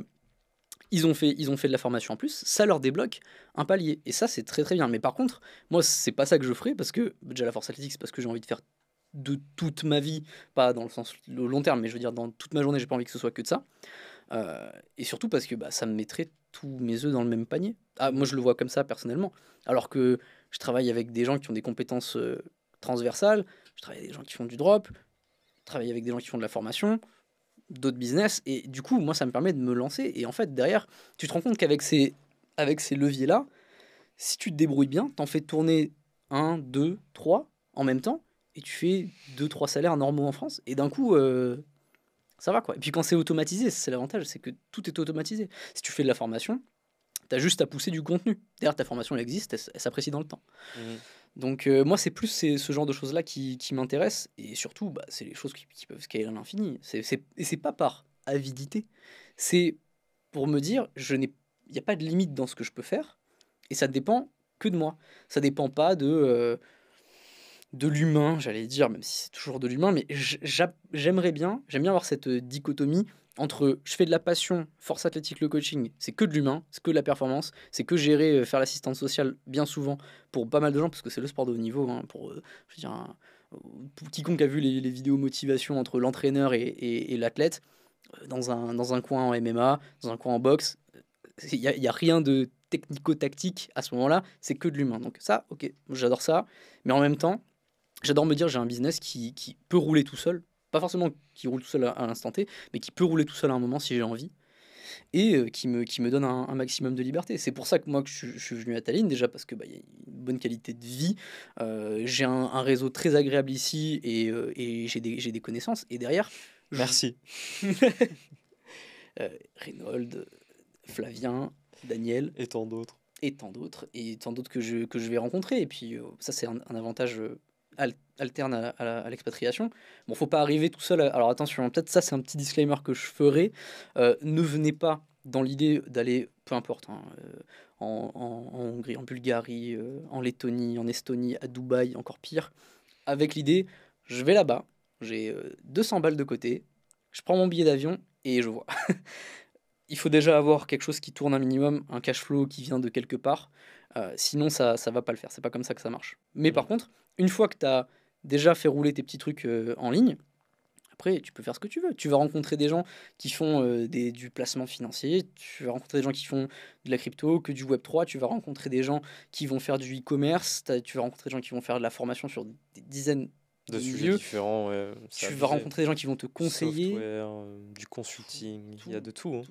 Speaker 1: ils ont, fait, ils ont fait de la formation en plus, ça leur débloque un palier. Et ça, c'est très très bien. Mais par contre, moi, c'est pas ça que je ferai parce que déjà la force athlétique, c'est parce que j'ai envie de faire de toute ma vie, pas dans le sens le long terme, mais je veux dire dans toute ma journée, j'ai pas envie que ce soit que de ça. Euh, et surtout parce que bah, ça me mettrait tous mes œufs dans le même panier. Ah, moi, je le vois comme ça personnellement. Alors que je travaille avec des gens qui ont des compétences euh, transversales, je travaille avec des gens qui font du drop, je travaille avec des gens qui font de la formation, d'autres business. Et du coup, moi, ça me permet de me lancer. Et en fait, derrière, tu te rends compte qu'avec ces, avec ces leviers-là, si tu te débrouilles bien, t'en fais tourner un, deux, trois en même temps, et tu fais deux trois salaires normaux en France, et d'un coup, euh, ça va quoi. Et puis quand c'est automatisé, c'est l'avantage, c'est que tout est automatisé. Si tu fais de la formation, tu as juste à pousser du contenu. D'ailleurs, ta formation, elle existe, elle, s'apprécie dans le temps. Mmh. Donc euh, moi, c'est plus ce genre de choses-là qui, m'intéresse et surtout, bah, c'est les choses qui, peuvent scaler à l'infini. Et c'est pas par avidité, c'est pour me dire, je n'ai, il n'y a pas de limite dans ce que je peux faire, et ça ne dépend que de moi. Ça ne dépend pas de... Euh, de l'humain, j'allais dire, même si c'est toujours de l'humain, mais j'aimerais bien, j'aime bien avoir cette euh, dichotomie entre euh, je fais de la passion, force athlétique, le coaching, c'est que de l'humain, c'est que de la performance, c'est que gérer, euh, faire l'assistance sociale bien souvent pour pas mal de gens, parce que c'est le sport de haut niveau, hein, pour, quiconque a vu les, vidéos motivation entre l'entraîneur et, l'athlète, dans un, coin en MMA, dans un coin en boxe, il n'y a, a, rien de technico-tactique à ce moment-là, c'est que de l'humain. Donc ça, ok, j'adore ça, mais en même temps, j'adore me dire j'ai un business qui, peut rouler tout seul, pas forcément qui roule tout seul à, l'instant T, mais qui peut rouler tout seul à un moment si j'ai envie et euh, qui, me, qui me donne un, maximum de liberté. C'est pour ça que moi que je, suis venu à Tallinn, déjà parce que bah, y a une bonne qualité de vie, euh, j'ai un, réseau très agréable ici et, euh, j'ai, des, connaissances. Et derrière... Merci. Reynold, Flavien, Daniel. Et tant d'autres. Et tant d'autres. Et tant d'autres que je, que je vais rencontrer. Et puis ça c'est un, un avantage alterne à, l'expatriation. Bon, faut pas arriver tout seul. Alors attention, peut-être ça c'est un petit disclaimer que je ferai. Euh, ne venez pas dans l'idée d'aller, peu importe, hein, euh, en, Hongrie, en Bulgarie, euh, en Lettonie, en Estonie, à Dubaï, encore pire, avec l'idée, je vais là-bas, j'ai 200 balles de côté, je prends mon billet d'avion et je vois. Il faut déjà avoir quelque chose qui tourne un minimum, un cash flow qui vient de quelque part. Euh, sinon, ça ne va pas le faire. C'est pas comme ça que ça marche. Mais mm. par contre, une fois que tu as déjà fait rouler tes petits trucs euh, en ligne, après, tu peux faire ce que tu veux. Tu vas rencontrer des gens qui font euh, du placement financier, tu vas rencontrer des gens qui font de la crypto, que du Web3, tu vas rencontrer des gens qui vont faire du e-commerce, tu vas rencontrer des gens qui vont faire de la formation sur des dizaines de sujets différents.
Speaker 2: tu vas rencontrer des gens qui vont te conseiller.
Speaker 1: du consulting, il y a de tout. Hein.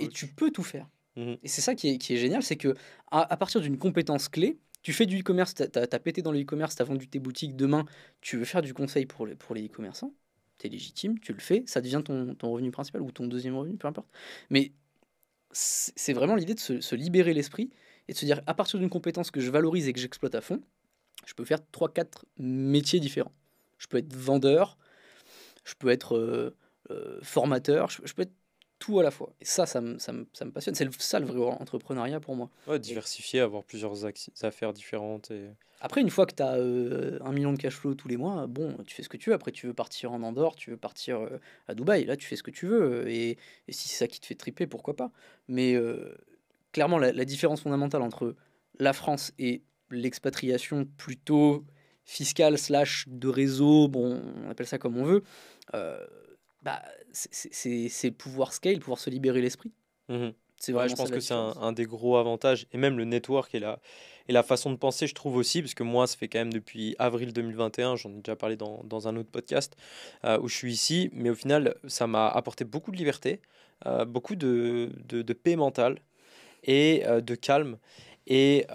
Speaker 1: Et tu peux tout faire. Mmh et c'est ça qui est, qui est génial, c'est que à, partir d'une compétence clé, tu fais du e-commerce, tu as, pété dans le e-commerce, tu as vendu tes boutiques, demain tu veux faire du conseil pour les, pour les e-commerçants, tu es légitime, tu le fais, ça devient ton, ton, revenu principal ou ton deuxième revenu, peu importe. Mais c'est vraiment l'idée de se, libérer l'esprit et de se dire à partir d'une compétence que je valorise et que j'exploite à fond, je peux faire 3-4 métiers différents. Je peux être vendeur, je peux être euh, euh, formateur, je, je, peux être tout à la fois. Et ça, ça, me, ça me, passionne. C'est ça le vrai entrepreneuriat pour moi.
Speaker 2: Ouais, diversifier, avoir plusieurs affaires
Speaker 1: différentes. Et... Après, une fois que tu as euh, un million de cash flow tous les mois, bon, tu fais ce que tu veux. Après, tu veux partir en Andorre, tu veux partir euh, à Dubaï, là, tu fais ce que tu veux. Euh, et, si c'est ça qui te fait triper, pourquoi pas. Mais clairement, la, la, différence fondamentale entre la France et l'expatriation plutôt fiscale slash de réseau, bon, on appelle ça comme on veut, bah, c'est pouvoir scale, pouvoir se libérer l'esprit.
Speaker 2: Mmh c'est vrai. je pense que c'est un, des gros avantages. Et même le network et la, et la façon de penser, je trouve aussi, parce que moi, ça fait quand même depuis avril 2021, j'en ai déjà parlé dans, dans un autre podcast, euh, où je suis ici. Mais au final, ça m'a apporté beaucoup de liberté, euh, beaucoup de, de, paix mentale et euh, de calme. Et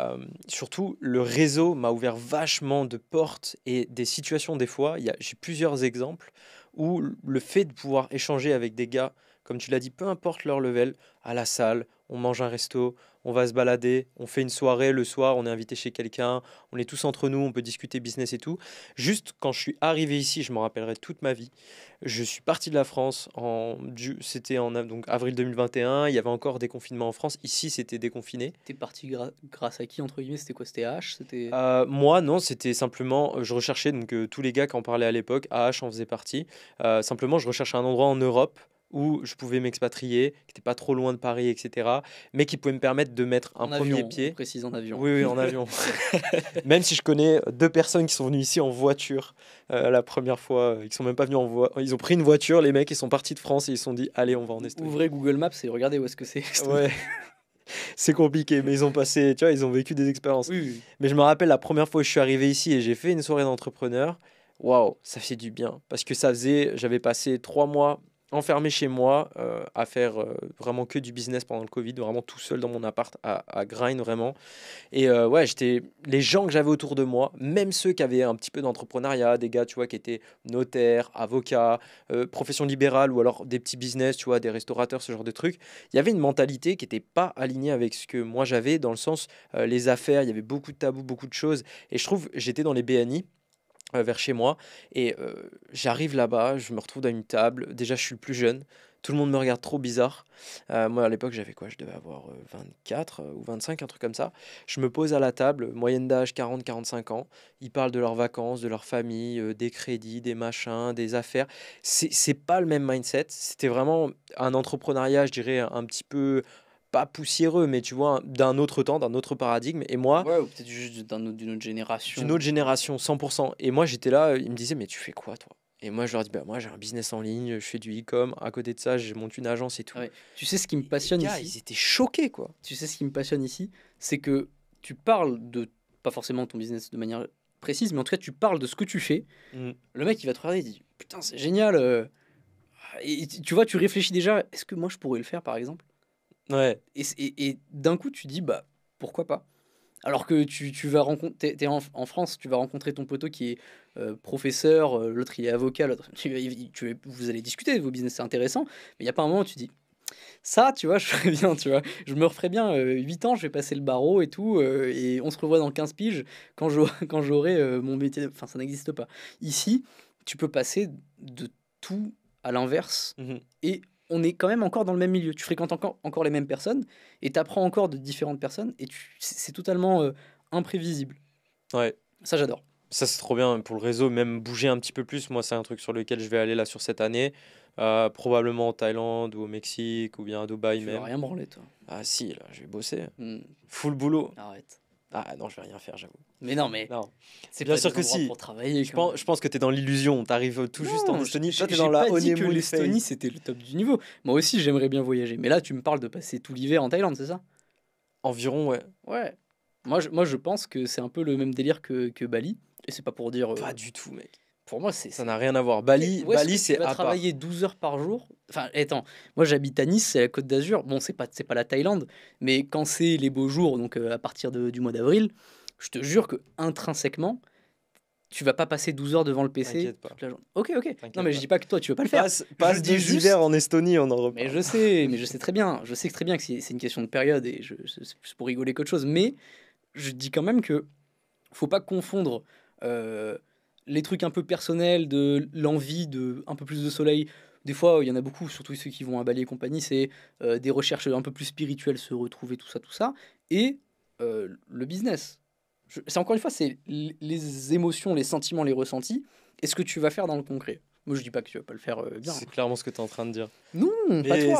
Speaker 2: surtout, le réseau m'a ouvert vachement de portes et des situations des fois. J'ai plusieurs exemples ou le fait de pouvoir échanger avec des gars, comme tu l'as dit, peu importe leur level, à la salle, on mange un resto, on va se balader, on fait une soirée le soir, on est invité chez quelqu'un, on est tous entre nous, on peut discuter business et tout. Juste quand je suis arrivé ici, je m'en rappellerai toute ma vie. Je suis parti de la France en c'était en donc avril 2021, il y avait encore des confinements en France. Ici, c'était déconfiné. T'es parti grâce à qui entre guillemets C'était quoi C'était H C'était euh, moi non, c'était simplement euh, je recherchais donc euh, tous les gars qui en parlaient à l'époque, H en faisait partie. simplement, je recherchais un endroit en Europe où je pouvais m'expatrier, qui n'était pas trop loin de Paris, etc. Mais qui pouvait me permettre de mettre un premier pied. On précise en avion. Oui, oui en avion. même si je connais deux personnes qui sont venues ici en voiture euh, la première fois, euh, ils sont même pas venus en voiture. Ils ont pris une voiture, les mecs, ils sont partis de France et ils se sont dit, allez, on va en Estonie. Ouvrez Google Maps et regardez où est-ce que c'est. ouais. C'est compliqué, mais ils ont passé, tu vois, ils ont vécu des expériences. Mais je me rappelle la première fois que je suis arrivé ici et j'ai fait une soirée d'entrepreneur. Waouh, ça fait du bien parce que ça faisait, j'avais passé trois mois enfermé chez moi euh, à faire euh, vraiment que du business pendant le Covid, vraiment tout seul dans mon appart à, à grind vraiment. Et euh, ouais, j'étais les gens que j'avais autour de moi, même ceux qui avaient un petit peu d'entrepreneuriat, des gars, tu vois, qui étaient notaires, avocats, profession libérale ou alors des petits business, tu vois, des restaurateurs, ce genre de trucs. Il y avait une mentalité qui n'était pas alignée avec ce que moi j'avais dans le sens les affaires, il y avait beaucoup de tabous, beaucoup de choses. Et je trouve, j'étais dans les BNI. Euh, vers chez moi. Et euh, j'arrive là-bas, je me retrouve dans une table. Déjà, je suis le plus jeune. Tout le monde me regarde trop bizarre. Euh, moi, à l'époque, j'avais quoi Je devais avoir 24 ou 25, un truc comme ça. Je me pose à la table, moyenne d'âge 40-45 ans. Ils parlent de leurs vacances, de leur famille, des crédits, des machins, des affaires. C'est pas le même mindset. C'était vraiment un entrepreneuriat, je dirais, un petit peu pas poussiéreux, mais tu vois, d'un autre temps, d'un autre paradigme. Et moi. ou
Speaker 1: peut-être juste d'une autre, génération. D'une autre
Speaker 2: génération, 100%. Et moi, j'étais là, euh, ils me disaient, mais tu fais quoi, toi Et moi, je leur dis, ben moi, j'ai un business en ligne, je fais du e-com. À côté de ça, j'ai monté une agence et tout. Ah tu sais ce qui me passionne ici Ils
Speaker 1: étaient choqués, quoi. Tu sais ce qui me passionne ici C'est que tu parles de. Pas forcément ton business de manière précise, mais en tout cas, tu parles de ce que tu fais. Mm. Le mec, il va te regarder, il dit, putain, c'est génial. Euh. Et tu vois, tu réfléchis déjà, est-ce que moi, je pourrais le faire, par exemple et, d'un coup, tu dis, bah, pourquoi pas alors que tu, tu vas rencontrer, t'es, en, France, tu vas rencontrer ton poteau qui est euh, professeur, euh, l'autre il est avocat, l'autre tu, vous allez discuter, vos business c'est intéressant, mais il n'y a pas un moment où tu dis ça, tu vois, je ferais bien, tu vois, je me referais bien 8 euh, ans, je vais passer le barreau et tout, et on se revoit dans 15 piges quand, je, quand j'aurai mon métier, enfin ça n'existe pas. Ici, tu peux passer de tout à l'inverse mmh et on est quand même encore dans le même milieu. Tu fréquentes encore, encore les mêmes personnes et tu apprends encore de différentes personnes et c'est totalement euh, imprévisible.
Speaker 2: Ouais. Ça, j'adore. Ça, c'est trop bien pour le réseau, même bouger un petit peu plus. Moi, c'est un truc sur lequel je vais aller là sur cette année. Euh, probablement en Thaïlande ou au Mexique ou bien à Dubaï tu même. rien branler, toi. Ah si, là, je vais bosser. Hmm. Full boulot. Arrête. Ah non, je vais rien faire, j'avoue.
Speaker 1: Mais non, mais non. c'est bien sûr que si. Pour travailler, je, pense,
Speaker 2: que tu es dans l'illusion. Tu arrives tout juste en Estonie. Toi, t'es dans la l'Estonie, c'était
Speaker 1: le top du niveau. Moi aussi, j'aimerais bien voyager. Mais là, tu me parles de passer tout l'hiver en Thaïlande, c'est ça Environ, ouais. Ouais. Moi je, moi, je pense que c'est un peu le même délire que, Bali. Et c'est pas pour dire. Euh, pas du tout, mec. Pour moi, c'est ça n'a rien à voir. Bali, Bali, c'est à travailler 12 heures par jour. Enfin, attends, moi j'habite à Nice, c'est la Côte d'Azur. Bon, c'est pas c'est pas la Thaïlande, mais quand c'est les beaux jours, donc euh, à partir de, du mois d'avril, je te jure que intrinsèquement, tu vas pas passer 12 heures devant le PC toute la journée. Ok, ok. Non, mais je dis pas que toi, tu veux pas le faire. Passe, passe des en Estonie, en Europe Mais je sais, mais je sais très bien. Je sais très bien que c'est une question de période et je, c'est pour rigoler qu'autre chose. Mais je dis quand même que faut pas confondre euh, les trucs un peu personnels, de l'envie de un peu plus de soleil. Des fois, il y en a beaucoup, surtout ceux qui vont à Bali et compagnie, c'est euh, des recherches un peu plus spirituelles, se retrouver, tout ça, tout ça. Et euh, le business. C'est encore une fois, c'est les émotions, les sentiments, les ressentis. Et ce que tu vas faire dans le concret. Moi, je dis pas que tu vas pas le faire euh, bien. C'est hein.
Speaker 2: clairement ce que tu es en train de dire. Non,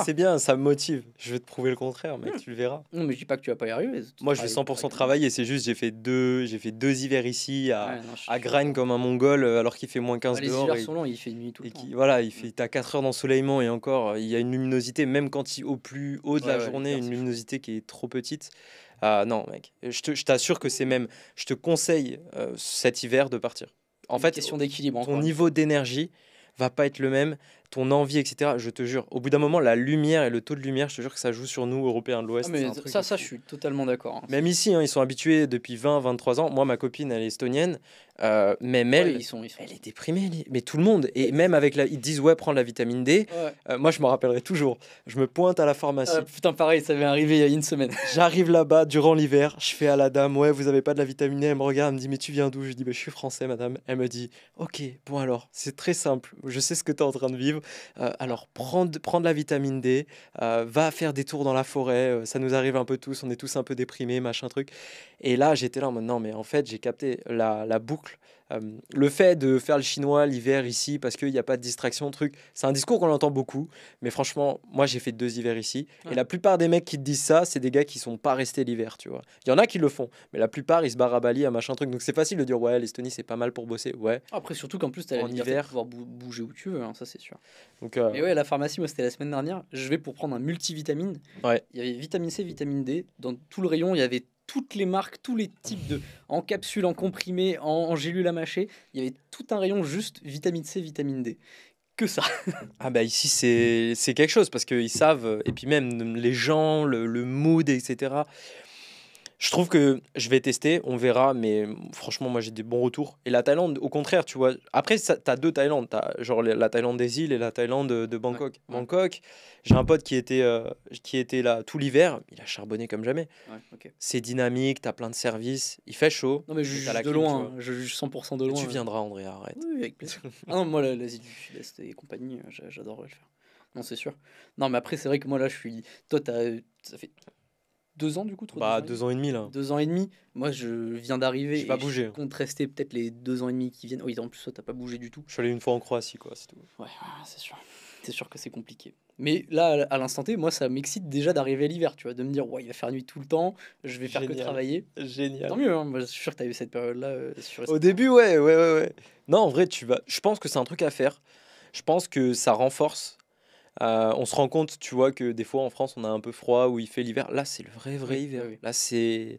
Speaker 2: c'est
Speaker 1: bien, ça me motive. Je vais te prouver le contraire, mais hmm. tu le verras. Non, mais je dis pas que tu vas pas y arriver. Moi, je vais
Speaker 2: 100% travailler. C'est juste, j'ai fait deux, j'ai fait deux hivers ici à, ouais, à comme un mongol euh, alors qu'il fait moins 15 dehors. Les hivers sont
Speaker 1: longs, il fait nuit et
Speaker 2: voilà, il fait, hmm. t'as 4 heures d'ensoleillement et encore, il y a une luminosité, même quand il au plus haut de la journée, une luminosité qui est trop petite. ah non, mec, je t'assure que c'est même, je te conseille euh, cet hiver de partir. En fait, question d'équilibre. Ton niveau d'énergie, va pas être le même ton envie, etc. Je te jure, au bout d'un moment, la lumière et le taux de lumière, je te jure que ça joue sur nous, Européens de l'Ouest. Ah, mais ça,
Speaker 1: ça, je suis totalement d'accord. Hein.
Speaker 2: Même ici, hein, ils sont habitués depuis 20, 23 ans. Moi, ma copine, elle est estonienne. Euh, même elle, ils sont, elle est déprimée, mais tout le monde. Et même avec la, ils disent ouais, prends la vitamine D. Euh, moi, je m'en rappellerai toujours. Je me pointe à la pharmacie. Ah, putain,
Speaker 1: pareil, ça m'est arrivé il y a une semaine.
Speaker 2: J'arrive là-bas durant l'hiver, je fais à la dame ouais, vous avez pas de la vitamine D. Elle me regarde, elle me dit mais tu viens d'où Je dis mais je suis français, madame. Elle me dit ok, bon alors, c'est très simple. Je sais ce que tu es en train de vivre euh, alors, prendre, prendre la vitamine D, euh, va faire des tours dans la forêt, euh, ça nous arrive un peu tous, on est tous un peu déprimés, machin truc. Et là, j'étais là en non, mais en fait, j'ai capté la boucle euh, le fait de faire le chinois l'hiver ici parce qu'il n'y a pas de distraction, truc, c'est un discours qu'on entend beaucoup. Mais franchement, moi j'ai fait deux hivers ici. Et la plupart des mecs qui te disent ça, c'est des gars qui sont pas restés l'hiver, tu vois. Il y en a qui le font, mais la plupart ils se barrent à Bali, à machin truc. Donc c'est facile de dire ouais, l'Estonie c'est pas mal pour bosser, ouais.
Speaker 1: Après, surtout qu'en plus, tu as en hiver de pouvoir bouger où tu veux, hein, ça c'est sûr. Donc, Et euh, ouais, la pharmacie, moi c'était la semaine dernière, je vais pour prendre un multivitamine. Ouais. Il y avait vitamine C, vitamine D. Dans tout le rayon, il y avait toutes les marques, tous les types de. en capsule, en comprimés, en, gélules à mâcher. Il y avait tout un rayon juste vitamine C, vitamine D que ça.
Speaker 2: ah bah ici c'est quelque chose parce qu'ils savent, et puis même les gens, le, le mood, etc. Je trouve que je vais tester, on verra, mais franchement, moi j'ai des bons retours. Et la Thaïlande, au contraire, tu vois. Après, as deux Thaïlandes, as genre la Thaïlande des îles et la Thaïlande de Bangkok. Bangkok, j'ai un pote qui était, euh, qui était là tout l'hiver, il a charbonné comme jamais. C'est dynamique, tu as plein de services, il fait chaud.
Speaker 1: Non, mais je juge de loin, hein. je juge 100% de loin. tu hein. viendras, André, arrête. Oui, avec plaisir. ah non, moi, l'Asie du Sud-Est et compagnie, euh, j'adore le faire. Non, c'est sûr. Non, mais après, c'est vrai que moi, là, je suis. Toi, tu Ça fait deux ans du coup trop Bah deux ans et demi là. Deux ans et demi. Moi je viens d'arriver. J'ai pas bougé. Je hein. rester peut-être les deux ans et demi qui viennent. Oui, en plus toi t'as pas bougé du tout. Je suis allé une fois en Croatie quoi, c'est tout. Ouais, c'est sûr. C'est sûr que c'est compliqué. Mais là à l'instant T, moi ça m'excite déjà d'arriver l'hiver, tu vois, de me dire ouais il va faire nuit tout le temps, je vais faire que travailler. Génial. Tant mieux. Hein. je suis sûr que t'as eu cette période là. Euh, Au début
Speaker 2: ouais ouais ouais ouais. Non en vrai tu vas. Je pense que c'est un truc à faire. Je pense que ça renforce euh, on se rend compte, tu vois, que des fois en France, on a un peu froid ou il fait l'hiver. Là, c'est le vrai, vrai hiver. Là, c'est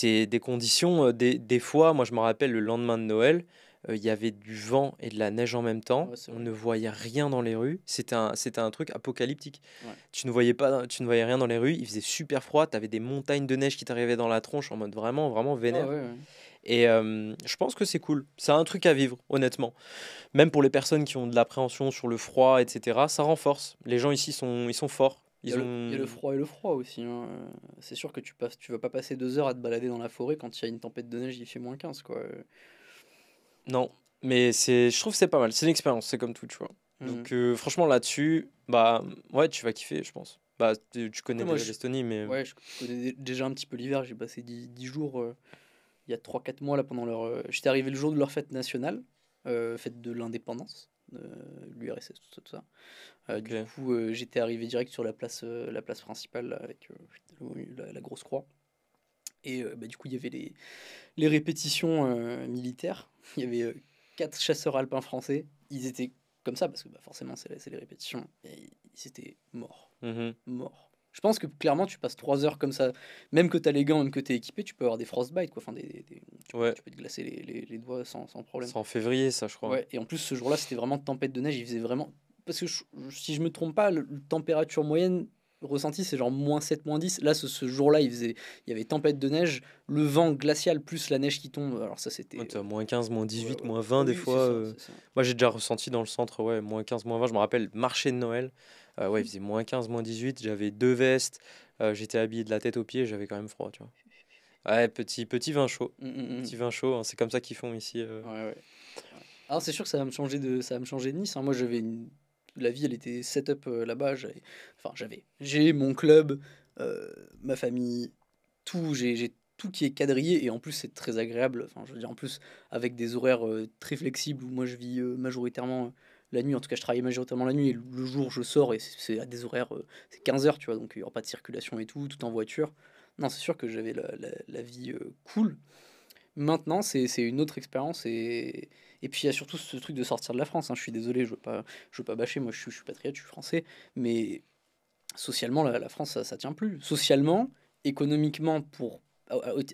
Speaker 2: des conditions. Euh, des, fois, moi, je me rappelle le lendemain de Noël, euh, il y avait du vent et de la neige en même temps. on ne voyait rien dans les rues. C'était un, truc apocalyptique. Tu, ne voyais pas, tu ne voyais rien dans les rues. Il faisait super froid. Tu avais des montagnes de neige qui t'arrivaient dans la tronche en mode vraiment, vraiment vénère. Ah, et euh, je pense que c'est cool. C'est un truc à vivre, honnêtement. Même pour les personnes qui ont de l'appréhension sur le froid, etc., ça renforce. Les gens ici, sont, ils sont forts. Ils il, y a le,
Speaker 1: froid et le froid aussi. Hein. C'est sûr que tu passes, tu vas pas passer deux heures à te balader dans la forêt quand il y a une tempête de neige, il fait moins 15. Quoi.
Speaker 2: Non, mais je trouve que c'est pas mal. C'est une expérience, c'est comme tout, tu vois. Mm. Donc euh, franchement, là-dessus, bah ouais, tu vas kiffer, je pense. Bah, tu, connais ouais, déjà l'Estonie, mais... Ouais,
Speaker 1: je connais déjà un petit peu l'hiver. J'ai passé 10, jours... Euh, il y a 3-4 mois, là, pendant leur. Euh, j'étais arrivé le jour de leur fête nationale, euh, fête de l'indépendance, de euh, l'URSS, tout ça. Du coup, j'étais arrivé direct sur la place, la place principale, avec la, grosse croix. Et bah, du coup, il y avait les, les répétitions militaires. Il y avait quatre chasseurs alpins français. Ils étaient comme ça, parce que bah, forcément, c'est les répétitions. Et ils étaient morts. Mm-hmm. Morts. Je pense que clairement, tu passes trois heures comme ça, même que tu as les gants, même que tu es équipé, tu peux avoir des frostbites, quoi. Enfin, des, tu, peux, te glacer les, les, doigts sans, sans problème. C'est en février, ça, je crois. Ouais. Et en plus, ce jour-là, c'était vraiment tempête de neige. Il faisait vraiment. Parce que si je me trompe pas, la température moyenne ressentie, c'est genre moins 7, moins 10. Là, ce, ce jour-là, il faisait, il y avait tempête de neige, le vent glacial plus la neige qui tombe. Alors, ça, c'était. moins 15, moins 18, moins 20, des fois. Euh. Moi, j'ai déjà ressenti
Speaker 2: dans le centre, ouais, moins 15, moins 20. Je me rappelle, marché de Noël. Euh, ouais, il faisait moins 15, moins 18. J'avais deux vestes. Euh, j'étais habillé de la tête aux pieds. J'avais quand même froid, tu vois. Ouais, petit, petit vin chaud. Hum, hum, hum. Petit vin chaud. Hein, c'est comme ça qu'ils font ici. Euh.
Speaker 1: Alors, c'est sûr que ça va me changer de, ça me changer Nice. Hein. Moi, j'avais une... La vie, elle était set-up là-bas. Enfin, j'avais... J'ai mon club, ma famille, tout. J'ai, tout qui est quadrillé et en plus c'est très agréable. Enfin, je veux dire, en plus avec des horaires très flexibles où moi je vis majoritairement la nuit. En tout cas, je travaille majoritairement la nuit. Et le jour, je sors et c'est à des horaires, euh, c'est 15 heures, tu vois, donc il n'y aura pas de circulation et tout, tout en voiture. Non, c'est sûr que j'avais la, vie euh, cool. Maintenant, c'est une autre expérience et, puis il y a surtout ce truc de sortir de la France. Hein. Je suis désolé, je veux pas, je veux pas bâcher. Moi, je suis, patriote, je suis français, mais socialement, la, France, ça, ça tient plus. Socialement, économiquement, pour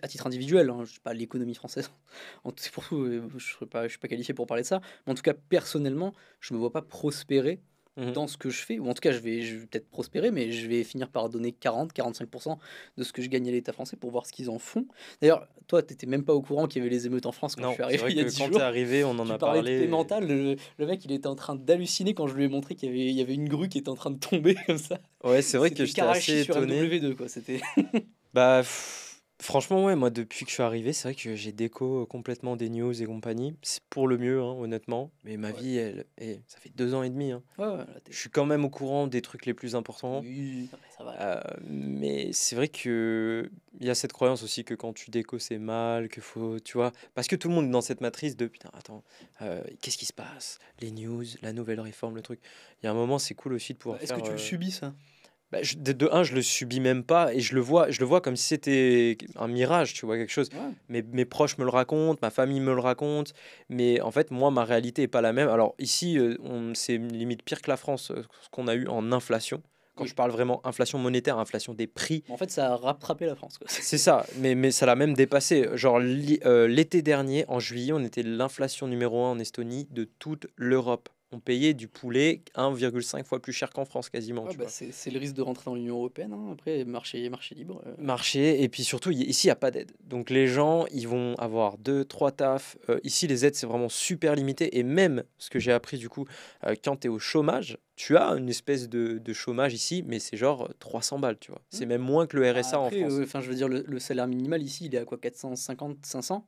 Speaker 1: à, titre individuel, hein, je sais pas l'économie française, en tout pour tout, euh, je ne suis, pas, suis pas qualifié pour parler de ça, mais en tout cas, personnellement, je me vois pas prospérer mhm. dans ce que je fais, ou en tout cas, je vais, peut-être prospérer, mais je vais finir par donner 40-45% de ce que je gagne à l'État français pour voir ce qu'ils en font. D'ailleurs, toi, tu n'étais même pas au courant qu'il y avait les émeutes en France quand tu es arrivé il y a 10 quand arrivé, on en a parlé. De mental, le, mec, il était en train d'halluciner quand je lui ai montré qu'il y avait, une grue qui était en train de tomber comme ça. Ouais, c'est vrai que j'étais assez sur 2 quoi, c'était...
Speaker 2: bah... Franchement, ouais, moi, depuis que je suis arrivé, c'est vrai que j'ai déco euh, complètement des news et compagnie. C'est pour le mieux, hein, honnêtement. Mais ma vie, elle, eh, ça fait deux ans et demi. Hein. Je suis quand même au courant des trucs les plus importants. Euh, mais c'est vrai que il y a cette croyance aussi que quand tu déco, c'est mal, que faut, tu vois, parce que tout le monde est dans cette matrice de putain, attends, euh, qu'est-ce qui se passe? Les news, la nouvelle réforme, le truc. Il y a un moment, c'est cool aussi de pouvoir Est-ce que tu le subis, ça bah, de, un, je le subis même pas et je le vois, je le vois comme si c'était un mirage, tu vois, quelque chose. Mes, mes, proches me le racontent, ma famille me le raconte, mais en fait, moi, ma réalité est pas la même. Alors ici, euh, on c'est limite pire que la France, euh, ce qu'on a eu en inflation. Quand je parle vraiment inflation monétaire, inflation des prix.
Speaker 1: En fait, ça a rattrapé la France.
Speaker 2: C'est ça, mais, mais ça l'a même dépassé. Genre euh, l'été dernier, en juillet, on était l'inflation numéro un en Estonie de toute l'Europe on payait du poulet 1,5 fois plus cher qu'en France quasiment. Ah bah,
Speaker 1: c'est le risque de rentrer dans l'Union européenne. Hein. Après, marché, marché libre. Euh.
Speaker 2: Marché, et puis surtout, ici, il n'y a pas d'aide. Donc les gens, ils vont avoir deux, trois tafs. Euh, ici, les aides, c'est vraiment super limité. Et même, ce que j'ai appris du coup, euh, quand tu es au chômage, tu as une espèce de, chômage ici, mais c'est genre 300 balles, tu vois. C'est mmh. même moins que le RSA bah, en France. Enfin,
Speaker 1: je veux dire, le, salaire minimal ici, il est à quoi 450, 500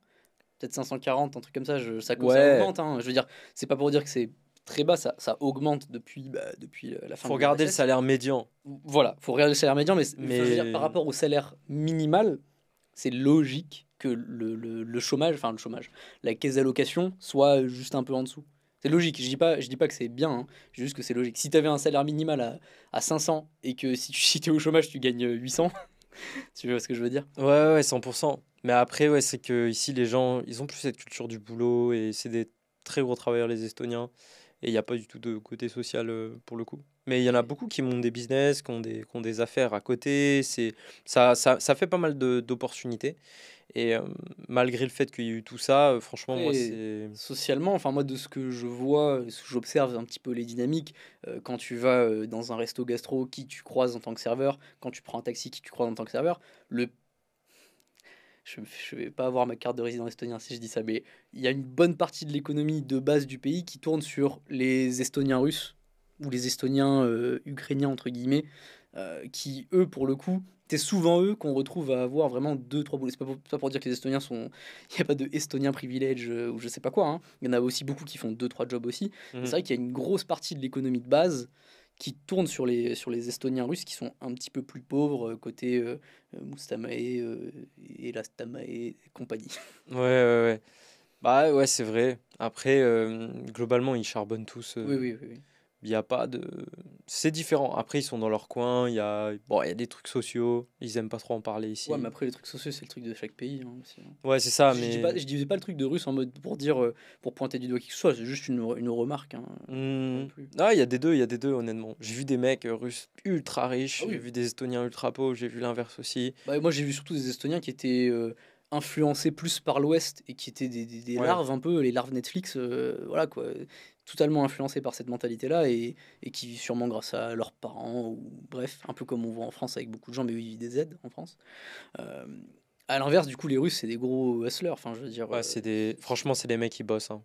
Speaker 1: peut-être 540, un truc comme ça, je, ça, ouais. Hein. Je veux dire, c'est pas pour dire que c'est très bas, ça, ça augmente depuis, bah, depuis euh, la fin. Faut regarder le salaire médian. Voilà, faut regarder le salaire médian, mais, mais... par rapport au salaire minimal, c'est logique que le, le, chômage, enfin le chômage, la caisse d'allocation soit juste un peu en dessous. C'est logique, je dis pas, je dis pas que c'est bien, hein. juste que c'est logique. Si tu avais un salaire minimal à, à, 500 et que si tu étais es au chômage, tu gagnes 800, euh, tu vois ce que je veux dire ouais, ouais, 100%. Mais après, ouais, c'est que
Speaker 2: ici, les gens, ils ont plus cette culture du boulot et c'est des très gros travailleurs, les Estoniens et il n'y a pas du tout de côté social euh, pour le coup. Mais il y en a beaucoup qui montent des business, qui ont des, qui ont des affaires à côté. C'est, ça, ça, ça, fait pas mal d'opportunités. Et euh, malgré le fait qu'il y ait eu tout ça, euh, franchement, moi, c'est.
Speaker 1: Socialement, enfin, moi, de ce que je vois, ce que j'observe un petit peu les dynamiques, quand tu vas dans un resto gastro, qui tu croises en tant que serveur, quand tu prends un taxi, qui tu croises en tant que serveur, le je ne vais pas avoir ma carte de résident estonien si je dis ça, mais il y a une bonne partie de l'économie de base du pays qui tourne sur les Estoniens russes ou les Estoniens euh, ukrainiens, entre guillemets, euh, qui, eux, pour le coup, c'est souvent eux qu'on retrouve à avoir vraiment deux, trois boulots. C'est pas, pour dire que les Estoniens sont. Il n'y a pas de Estonien privilège euh, ou je ne sais pas quoi. Hein. Il y en a aussi beaucoup qui font deux, trois jobs aussi. Mmh. C'est vrai qu'il y a une grosse partie de l'économie de base qui tourne sur les, sur les Estoniens russes qui sont un petit peu plus pauvres, euh, côté euh, euh Moustamae euh, et Lastamae et compagnie.
Speaker 2: Ouais, ouais, ouais. Bah ouais, c'est vrai. Après, globalement, ils charbonnent tous. oui, oui. oui. Il n'y a pas de. C'est différent. Après, ils sont dans leur coin. Il y a, bon, il y a des trucs sociaux. Ils aiment pas trop en parler ici. Ouais, mais
Speaker 1: après, les trucs sociaux, c'est le truc de chaque pays. Hein, hein. Ouais, c'est ça. Je, mais... je dis pas, le truc de russe en mode pour dire, euh, pour pointer du doigt qui que ce soit. C'est juste une, une remarque. Hein. Hmm. Ah, il y a des deux, il y a des deux, honnêtement. J'ai vu des mecs euh, russes ultra riches. Ah j'ai vu des
Speaker 2: Estoniens ultra pauvres. J'ai vu l'inverse aussi.
Speaker 1: Bah, moi, j'ai vu surtout des Estoniens qui étaient. Euh, influencés plus par l'Ouest et qui étaient des, des, larves un peu les larves Netflix voilà quoi totalement influencés par cette mentalité-là et, qui vivent sûrement grâce à leurs parents ou bref, un peu comme on voit en France avec beaucoup de gens, mais ils vivent des aides en France. Euh, à l'inverse, du coup, les Russes, c'est des gros
Speaker 2: hustlers. Enfin, je veux dire. Euh, des. Franchement, c'est des mecs qui bossent. Hein.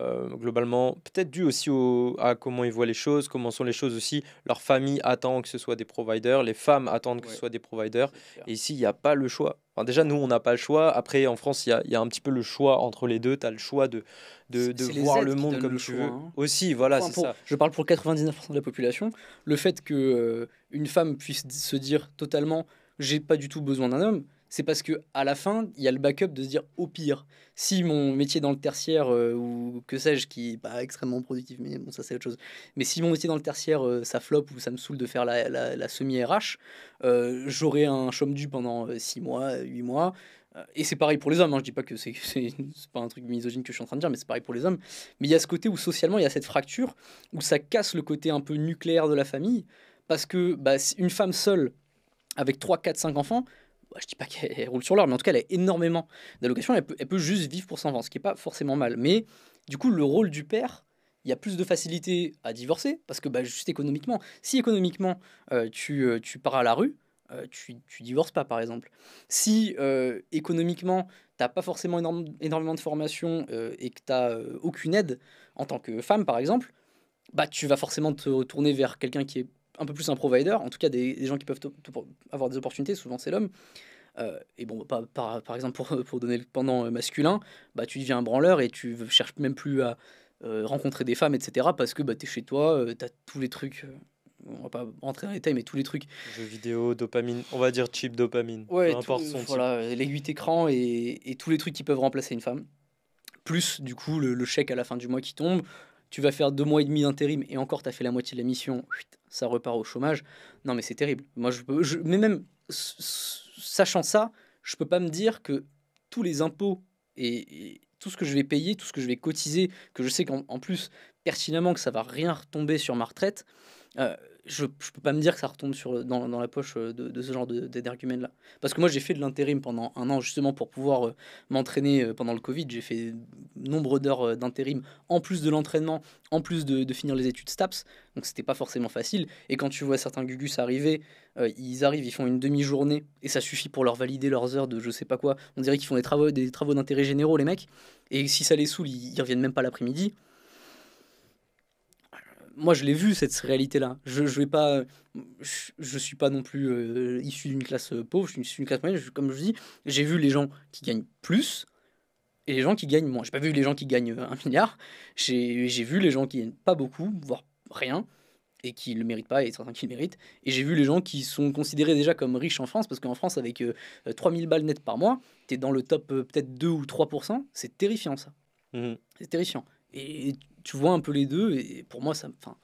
Speaker 2: Euh, globalement, peut-être dû aussi à comment ils voient les choses, comment sont les choses aussi. Leur famille attend que ce soit des providers, les femmes attendent que ce soit des providers. Et ici, il n'y a pas le choix. déjà, nous, on n'a pas le choix. Après, en France, il y a, un petit peu le choix entre les deux. Tu as le choix de, de, voir le monde comme tu veux. Hein. Aussi,
Speaker 1: voilà, c'est ça. Je parle pour 99% de la population. Le fait que euh, une femme puisse se dire totalement j'ai pas du tout besoin d'un homme, c'est parce que à la fin, il y a le backup de se dire au pire, si mon métier dans le tertiaire euh, ou que sais-je, qui n'est pas extrêmement productif, mais bon, ça c'est autre chose. Mais si mon métier dans le tertiaire, euh, ça floppe ou ça me saoule de faire la, semi-RH, euh, j'aurai un chôme du pendant 6 mois, 8 mois. Et c'est pareil pour les hommes, hein, je dis pas que c'est pas un truc misogyne que je suis en train de dire, mais c'est pareil pour les hommes. Mais il y a ce côté où socialement il y a cette fracture, où ça casse le côté un peu nucléaire de la famille, parce que bah, une femme seule, avec 3, 4, 5 enfants, bah, je dis pas qu'elle roule sur l'or, mais en tout cas, elle a énormément d'allocations. Elle, elle peut, juste vivre pour s'en vendre, ce qui n'est pas forcément mal. Mais du coup, le rôle du père, il y a plus de facilité à divorcer parce que bah, juste économiquement, si économiquement euh, tu, euh, tu, pars à la rue, euh, tu, tu divorces pas par exemple. Si économiquement tu n'as pas forcément énormément de formation et que tu n'as aucune aide en tant que femme par exemple, bah tu vas forcément te retourner vers quelqu'un qui est un peu plus un provider, en tout cas des, gens qui peuvent avoir des opportunités, souvent c'est l'homme. Euh, et bon, bah, pas par, exemple, pour, donner le pendant euh, masculin, bah, tu deviens un branleur et tu cherches même plus à euh, rencontrer des femmes, etc. Parce que bah, tu es chez toi, tu as tous les trucs. On va pas rentrer dans les détails, mais tous les trucs. Jeux vidéo, dopamine, on va dire cheap dopamine. Ouais, peu importe les et, tous les trucs qui peuvent remplacer une femme. Plus, du coup, le, chèque à la fin du mois qui tombe. Tu vas faire deux mois et demi d'intérim et encore, tu as fait la moitié de la mission ça repart au chômage. Non, mais c'est terrible. Moi, je, mais même sachant ça, je peux pas me dire que tous les impôts et, tout ce que je vais payer, tout ce que je vais cotiser, que je sais qu'en plus pertinemment que ça va rien retomber sur ma retraite, euh, je ne peux pas me dire que ça retombe sur, dans, la poche euh, de, ce genre d'arguments-là. Parce que moi, j'ai fait de l'intérim pendant un an, justement, pour pouvoir euh, m'entraîner pendant le Covid. J'ai fait nombre d'heures d'intérim, en plus de l'entraînement, en plus de, finir les études STAPS. Donc, c'était pas forcément facile. Et quand tu vois certains Gugus arriver, ils arrivent, ils font une demi-journée, et ça suffit pour leur valider leurs heures de je sais pas quoi. On dirait qu'ils font des travaux d'intérêt des travaux généraux, les mecs. Et si ça les saoule, ils, ils reviennent même pas l'après-midi moi, je l'ai vu, cette réalité-là. Je, je vais pas... Je, suis pas non plus euh, issu d'une classe euh, pauvre, je suis une classe moyenne. comme je dis, j'ai vu les gens qui gagnent plus et les gens qui gagnent moins. J'ai pas vu les gens qui gagnent euh, un milliard. J'ai vu les gens qui gagnent pas beaucoup, voire rien et qui le méritent pas, et certains qui le méritent. Et j'ai vu les gens qui sont considérés déjà comme riches en France, parce qu'en France, avec 3000 balles nettes par mois, tu es dans le top peut-être 2 ou 3%. C'est terrifiant, ça. Mmh. C'est terrifiant. Et tu vois un peu les deux, et pour moi, ça. Enfin,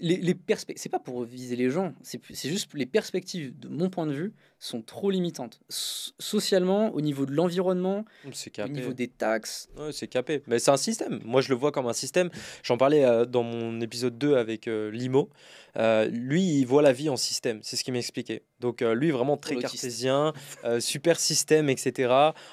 Speaker 1: les, les perspectives, c'est pas pour viser les gens, c'est juste les perspectives, de mon point de vue, sont trop limitantes. socialement, au niveau de l'environnement,
Speaker 2: mmh, au niveau des taxes. c'est capé. Mais c'est un système. Moi, je le vois comme un système. J'en parlais euh, dans mon épisode 2 avec euh, Limo. Euh, lui, il voit la vie en système. C'est ce qu'il m'expliquait. Donc euh, lui, vraiment très cartésien, euh, super système, etc.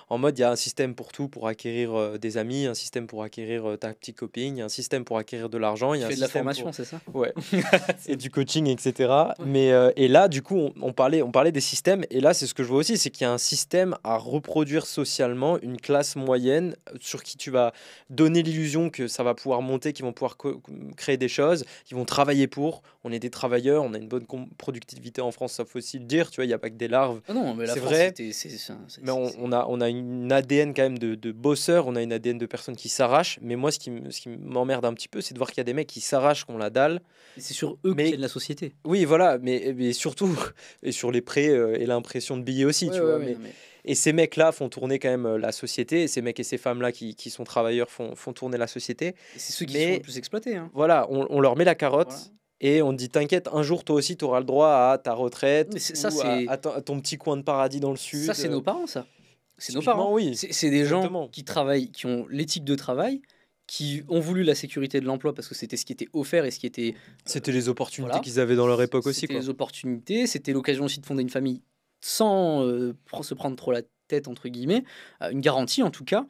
Speaker 2: En mode, il y a un système pour tout, pour acquérir euh, des amis, un système pour acquérir ta petite copine, un système pour acquérir de l'argent. Il y a de la formation, c'est ça Ouais. et du coaching, etc. Mais et là, du coup, on, parlait, on parlait des systèmes. Et là, c'est ce que je vois aussi, c'est qu'il y a un système à reproduire socialement, une classe moyenne sur qui tu vas donner l'illusion que ça va pouvoir monter, qu'ils vont pouvoir créer des choses, qu'ils vont travailler pour. On est des travailleurs, on a une bonne productivité en France, sauf aussi dire, tu vois, il n'y a pas que des larves. Ah non, mais c'est vrai. mais on, a, on a une ADN quand même de, de bosseurs, on a une ADN de personnes qui s'arrachent. Mais moi, ce qui, ce qui m'emmerde un petit peu, c'est de voir qu'il y a des mecs qui s'arrachent, qu'on la dalle. C'est sur eux mais, que de la société. Oui, voilà, mais, surtout, et sur les prêts euh, et l'impression de billets aussi, tu vois. mais, Et ces mecs-là font tourner quand même euh, la société. ces mecs et ces femmes-là qui, qui, sont travailleurs font, font tourner la société. C'est ceux qui sont les plus exploités. Hein. Voilà, on, on, leur met la carotte et on dit t'inquiète, un jour toi aussi tu auras le droit à ta retraite, ou à,
Speaker 1: ton, petit coin de paradis dans le sud. Ça c'est nos parents ça. C'est nos parents. Oui. C'est des gens qui travaillent, qui ont l'éthique de travail, qui ont voulu la sécurité de l'emploi parce que c'était ce qui était offert et ce qui était. Euh, c'était les opportunités qu'ils avaient dans leur époque aussi. C'était les opportunités, c'était l'occasion aussi de fonder une famille sans euh, se prendre trop la tête entre guillemets, euh, une garantie en tout cas.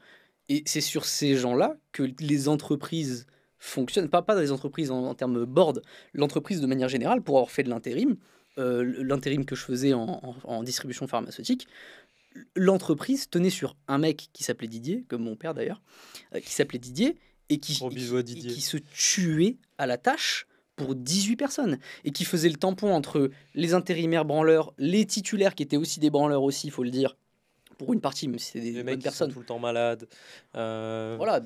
Speaker 1: Et c'est sur ces gens-là que les entreprises fonctionne, pas, pas dans les entreprises en, termes board, l'entreprise de manière générale, pour avoir fait de l'intérim, euh, l'intérim que je faisais en, distribution pharmaceutique, l'entreprise tenait sur un mec qui s'appelait Didier, comme mon père d'ailleurs, euh, qui s'appelait Didier, et qui, qui se tuait à la tâche pour 18 personnes et qui faisait le tampon entre les intérimaires branleurs, les titulaires qui étaient aussi des branleurs aussi, il faut le dire, pour une partie, même si c'était des mecs qui personnes. tout le
Speaker 2: temps malades. Euh, voilà,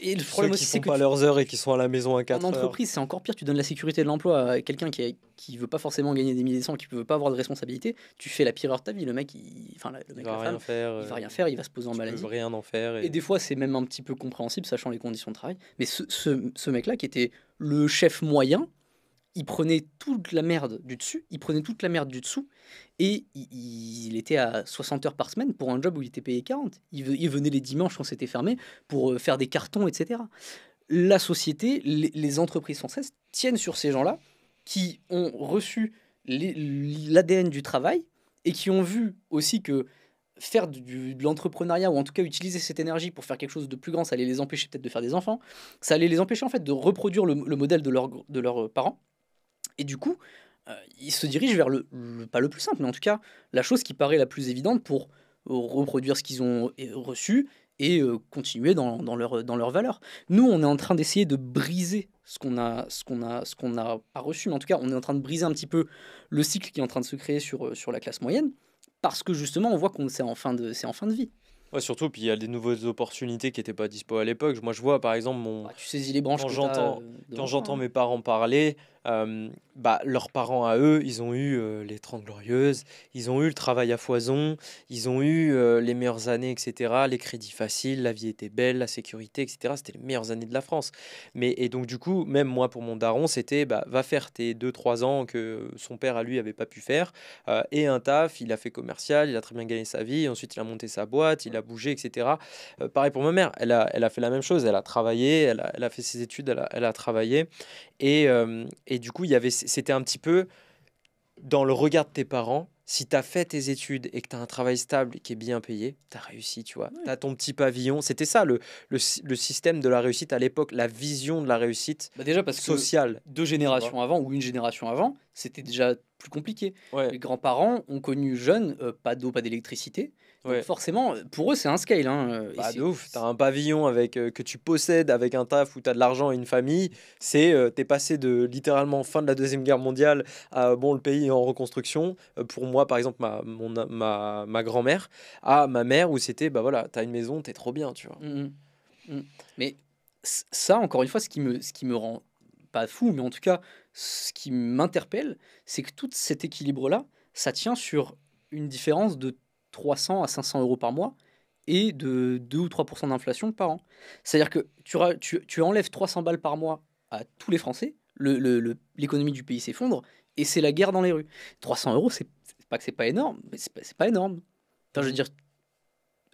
Speaker 1: et le Ceux aussi, c'est que. pas leurs
Speaker 2: heures et qui sont à la maison à 4 En entreprise,
Speaker 1: c'est encore pire. Tu donnes la sécurité de l'emploi à quelqu'un qui, ne qui veut pas forcément gagner des milliers de cents, qui veut pas avoir de responsabilité. Tu fais la pire heure de ta vie. Le mec, il, enfin, va rien faire.
Speaker 2: Il va euh, rien faire, il va se poser en maladie. Il rien en faire. Et... des
Speaker 1: fois, c'est même un petit peu compréhensible, sachant les conditions de travail. Mais ce mec-là, qui était le chef moyen, il prenait toute la merde du dessus, il prenait toute la merde du dessous, et il, était à 60 heures par semaine pour un job où il était payé 40. Il, venait les dimanches quand c'était fermé pour euh, faire des cartons, etc. La société, les, entreprises françaises tiennent sur ces gens-là qui ont reçu l'ADN du travail et qui ont vu aussi que faire de l'entrepreneuriat ou en tout cas utiliser cette énergie pour faire quelque chose de plus grand, ça allait les empêcher peut-être de faire des enfants, ça allait les empêcher en fait de reproduire le, modèle de, de leurs parents et du coup, euh, ils se dirigent vers le, pas le plus simple, mais en tout cas, la chose qui paraît la plus évidente pour euh, reproduire ce qu'ils ont reçu et euh, continuer dans, leur, dans leur valeur. Nous, on est en train d'essayer de briser ce qu'on a, ce qu'on a, ce qu'on a pas reçu, mais en tout cas, on est en train de briser un petit peu le cycle qui est en train de se créer sur, sur la classe moyenne, parce que justement, on voit qu'on c'est en fin de, c'est en fin de vie.
Speaker 2: Ouais, surtout, puis il y a des nouvelles opportunités qui n'étaient pas dispo à l'époque. Moi, je vois par exemple mon. Bah, tu saisis les branches. Quand j'entends, quand j'entends hein. mes parents parler, euh, bah, leurs parents à eux, ils ont eu euh, les 30 glorieuses, ils ont eu le travail à foison, ils ont eu euh, les meilleures années, etc., les crédits faciles, la vie était belle, la sécurité, etc. C'était les meilleures années de la France. Mais, et donc, du coup, même moi, pour mon daron, c'était bah, va faire tes 2-3 ans que son père à lui avait pas pu faire, et un taf, il a fait commercial, il a très bien gagné sa vie, ensuite il a monté sa boîte, il a bougé, etc. pareil pour ma mère, elle a, elle a fait la même chose, elle a travaillé, elle a, elle a fait ses études, elle a, elle a travaillé, et, et et du coup, il y avait, c'était un petit peu dans le regard de tes parents. Si tu as fait tes études et que tu as un travail stable qui est bien payé, tu as réussi, tu vois. Tu as ton petit pavillon. C'était ça le, système de la réussite à l'époque, la vision de la réussite bah déjà parce sociale. Que deux générations
Speaker 1: avant ou une génération avant, c'était déjà plus compliqué. Les grands-parents ont connu jeunes, euh, pas d'eau, pas d'électricité forcément, pour eux, c'est un scale. Hein. Euh,
Speaker 2: bah, ouf, t'as un pavillon avec, euh, que tu possèdes avec un taf où t'as de l'argent et une famille. C'est euh, t'es passé de littéralement fin de la Deuxième Guerre mondiale à bon, le pays est en reconstruction. pour moi, par exemple, ma, ma, ma grand-mère, à ma mère où c'était, bah voilà, t'as une maison, t'es
Speaker 1: trop bien, tu vois. Mmh, mmh, mmh. Mais ça, encore une fois, ce qui me, ce qui me rend pas fou, mais en tout cas, ce qui m'interpelle, c'est que tout cet équilibre-là, ça tient sur une différence de 300 à 500 euros par mois et de 2 ou 3% d'inflation par an. C'est-à-dire que tu, tu, enlèves 300 balles par mois à tous les Français, l'économie du pays s'effondre et c'est la guerre dans les rues. 300 euros, c'est pas que c'est pas énorme, mais c'est pas, pas énorme. Enfin, je veux dire,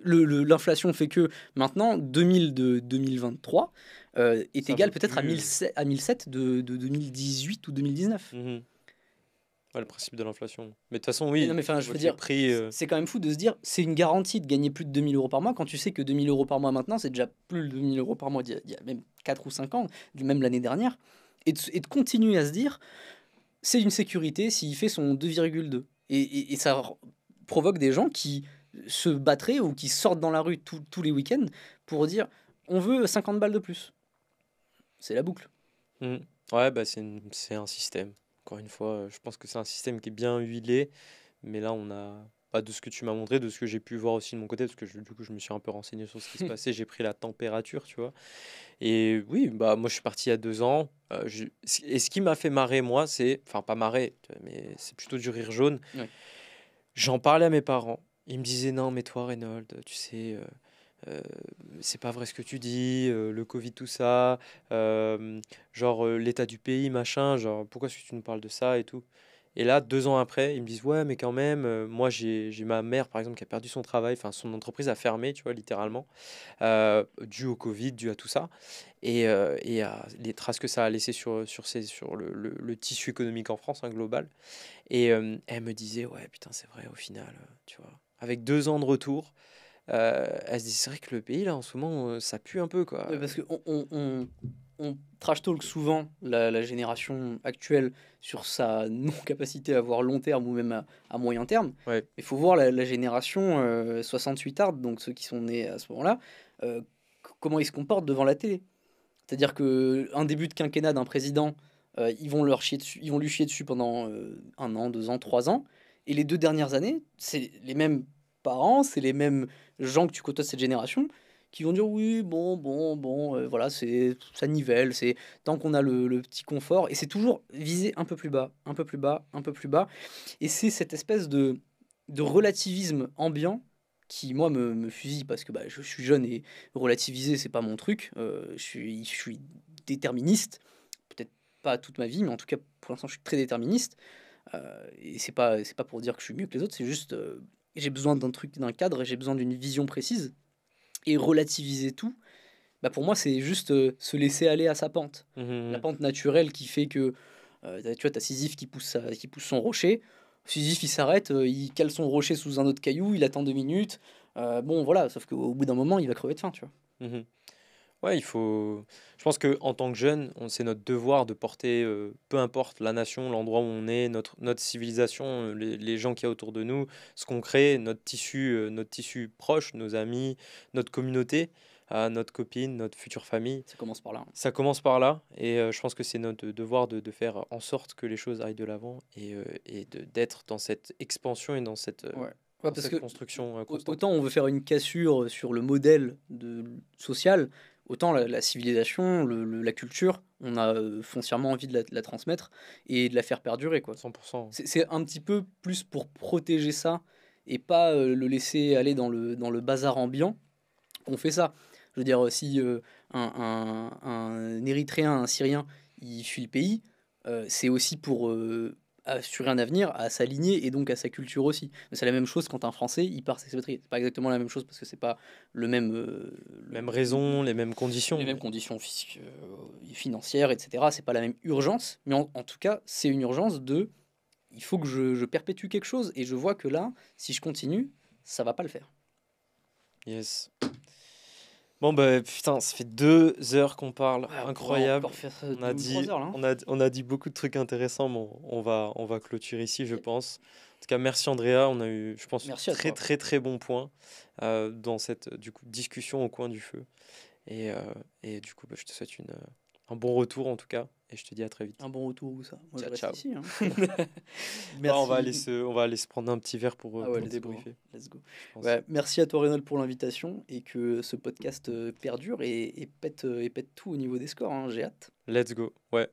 Speaker 1: l'inflation fait que maintenant 2000 de 2023 euh, est égale peut-être à, à, 1007 de, 2018 ou 2019 le principe de l'inflation. Mais de toute façon, oui. Non, mais je veux dire, euh, c'est quand même fou de se dire, c'est une garantie de gagner plus de 2000 euros par mois quand tu sais que 2000 euros par mois maintenant, c'est déjà plus de 2000 euros par mois il y a même 4 ou 5 ans, même l'année dernière. Et de, continuer à se dire, c'est une sécurité s'il fait son 2,2. Et, ça provoque des gens qui se battraient ou qui sortent dans la rue tous les week-ends pour dire, on veut 50 balles de plus. C'est la boucle. Mmh.
Speaker 2: Ouais, bah c'est un système. Encore une fois, euh, je pense que c'est un système qui est bien huilé, mais là, on a pas de ce que tu m'as montré, de ce que j'ai pu voir aussi de mon côté, parce que du coup, je me suis un peu renseigné sur ce qui se passait, j'ai pris la température, tu vois. Et oui, bah moi, je suis parti il y a deux ans. Euh, et ce qui m'a fait marrer, moi, c'est, enfin, pas marrer, mais c'est plutôt du rire jaune. J'en parlais à mes parents. Ils me disaient, non, mais toi, Reynold, tu sais, euh, euh, c'est pas vrai ce que tu dis, euh, le Covid, tout ça, euh, genre l'état du pays, machin, genre pourquoi est-ce que tu nous parles de ça et tout. Et là, deux ans après, ils me disent ouais, mais quand même, moi j'ai ma mère par exemple qui a perdu son travail, enfin son entreprise a fermé, tu vois, littéralement, dû au Covid, dû à tout ça, et, et les traces que ça a laissé sur, sur, sur le, le, tissu économique en France, hein, global. Et elle me disait ouais, putain, c'est vrai au final, tu vois, avec deux ans de retour. Euh, elle se dit c'est vrai que
Speaker 1: le pays là en ce moment euh, ça pue un peu quoi. Parce que on, trash talk souvent la, génération actuelle sur sa non-capacité à voir long terme ou même à, moyen terme. Il faut voir la, génération 68 euh, art, donc ceux qui sont nés à ce moment-là, comment ils se comportent devant la télé. C'est-à-dire que un début de quinquennat d'un président, ils, vont leur chier dessus, ils vont lui chier dessus pendant un an, deux ans, trois ans. Et les deux dernières années, c'est les mêmes parents, c'est les mêmes gens que tu côtoies de cette génération qui vont dire oui, bon, bon, bon, euh, voilà, c'est ça nivelle, c'est tant qu'on a le, petit confort, et c'est toujours visé un peu plus bas, un peu plus bas, un peu plus bas, et c'est cette espèce de, de relativisme ambiant qui moi me, fusille parce que bah, je, suis jeune et relativiser c'est pas mon truc, euh, je, suis, je suis déterministe, peut-être pas toute ma vie, mais en tout cas pour l'instant je suis très déterministe, euh, et c'est pas c'est pas pour dire que je suis mieux que les autres, c'est juste j'ai besoin d'un truc, d'un cadre, j'ai besoin d'une vision précise. Et relativiser tout, bah pour moi, c'est juste euh, se laisser aller à sa pente. Mmh, mmh, mmh. La pente naturelle qui fait que, euh, tu vois, tu as Sisyphe qui pousse, qui pousse son rocher. Sisyphe, il s'arrête, euh, il cale son rocher sous un autre caillou, il attend deux minutes. bon, voilà, sauf qu'au bout d'un moment, il va crever de faim, tu vois
Speaker 2: il faut. Je pense que en tant que jeune, on c'est notre devoir de porter, euh, peu importe la nation, l'endroit où on est, notre notre civilisation, euh, les, les gens qui a autour de nous, ce qu'on crée, notre tissu, euh, notre tissu proche, nos amis, notre communauté, notre copine, notre future famille. Ça commence par là. Hein. Ça commence par là, et je pense que c'est notre devoir de, faire en sorte que les choses aillent de l'avant et, et de d'être dans cette expansion et dans cette
Speaker 1: construction. Autant on veut faire une cassure sur le modèle de, social, Autant la, civilisation, la culture, on a euh, foncièrement envie de la, transmettre et de la faire perdurer. Quoi. 100%. C'est un petit peu plus pour protéger ça et pas euh, le laisser aller dans le, dans le bazar ambiant qu'on fait ça. Je veux dire, euh, si un, un, Érythréen, un Syrien, il fuit le pays, c'est aussi pour, assurer un avenir à s'aligner et donc à sa culture aussi. c'est la même chose quand un Français il part C'est pas exactement la même chose parce que c'est pas le même. Euh, le même raison, les mêmes conditions. Les mêmes conditions euh, financières, etc. C'est pas la même urgence, mais en, tout cas, c'est une urgence de. Il faut que je, je perpétue quelque chose et je vois que là, si je continue, ça va pas le faire. Yes.
Speaker 2: Bon, bah, putain, ça fait deux heures qu'on parle. Incroyable. Hein. On, a dit, beaucoup de trucs intéressants. Bon, on va, on va clôturer ici, je pense. En tout cas, merci Andrea. On a eu, je pense, très, très, très bon point euh, dans cette discussion au coin du feu. Et, euh, du coup, bah, je te souhaite euh, un bon retour en tout cas je te dis à très vite.
Speaker 1: Un bon retour ou ça Moi, merci. Hein. on, va aller se, on va aller se prendre un petit verre pour, ah débriefer. Euh, let's go. Hein. Ouais, merci à toi, Rénal pour l'invitation et que ce podcast euh, perdure et, pète, euh, et pète tout au niveau des scores. Hein. J'ai hâte.
Speaker 2: Let's go. Ouais.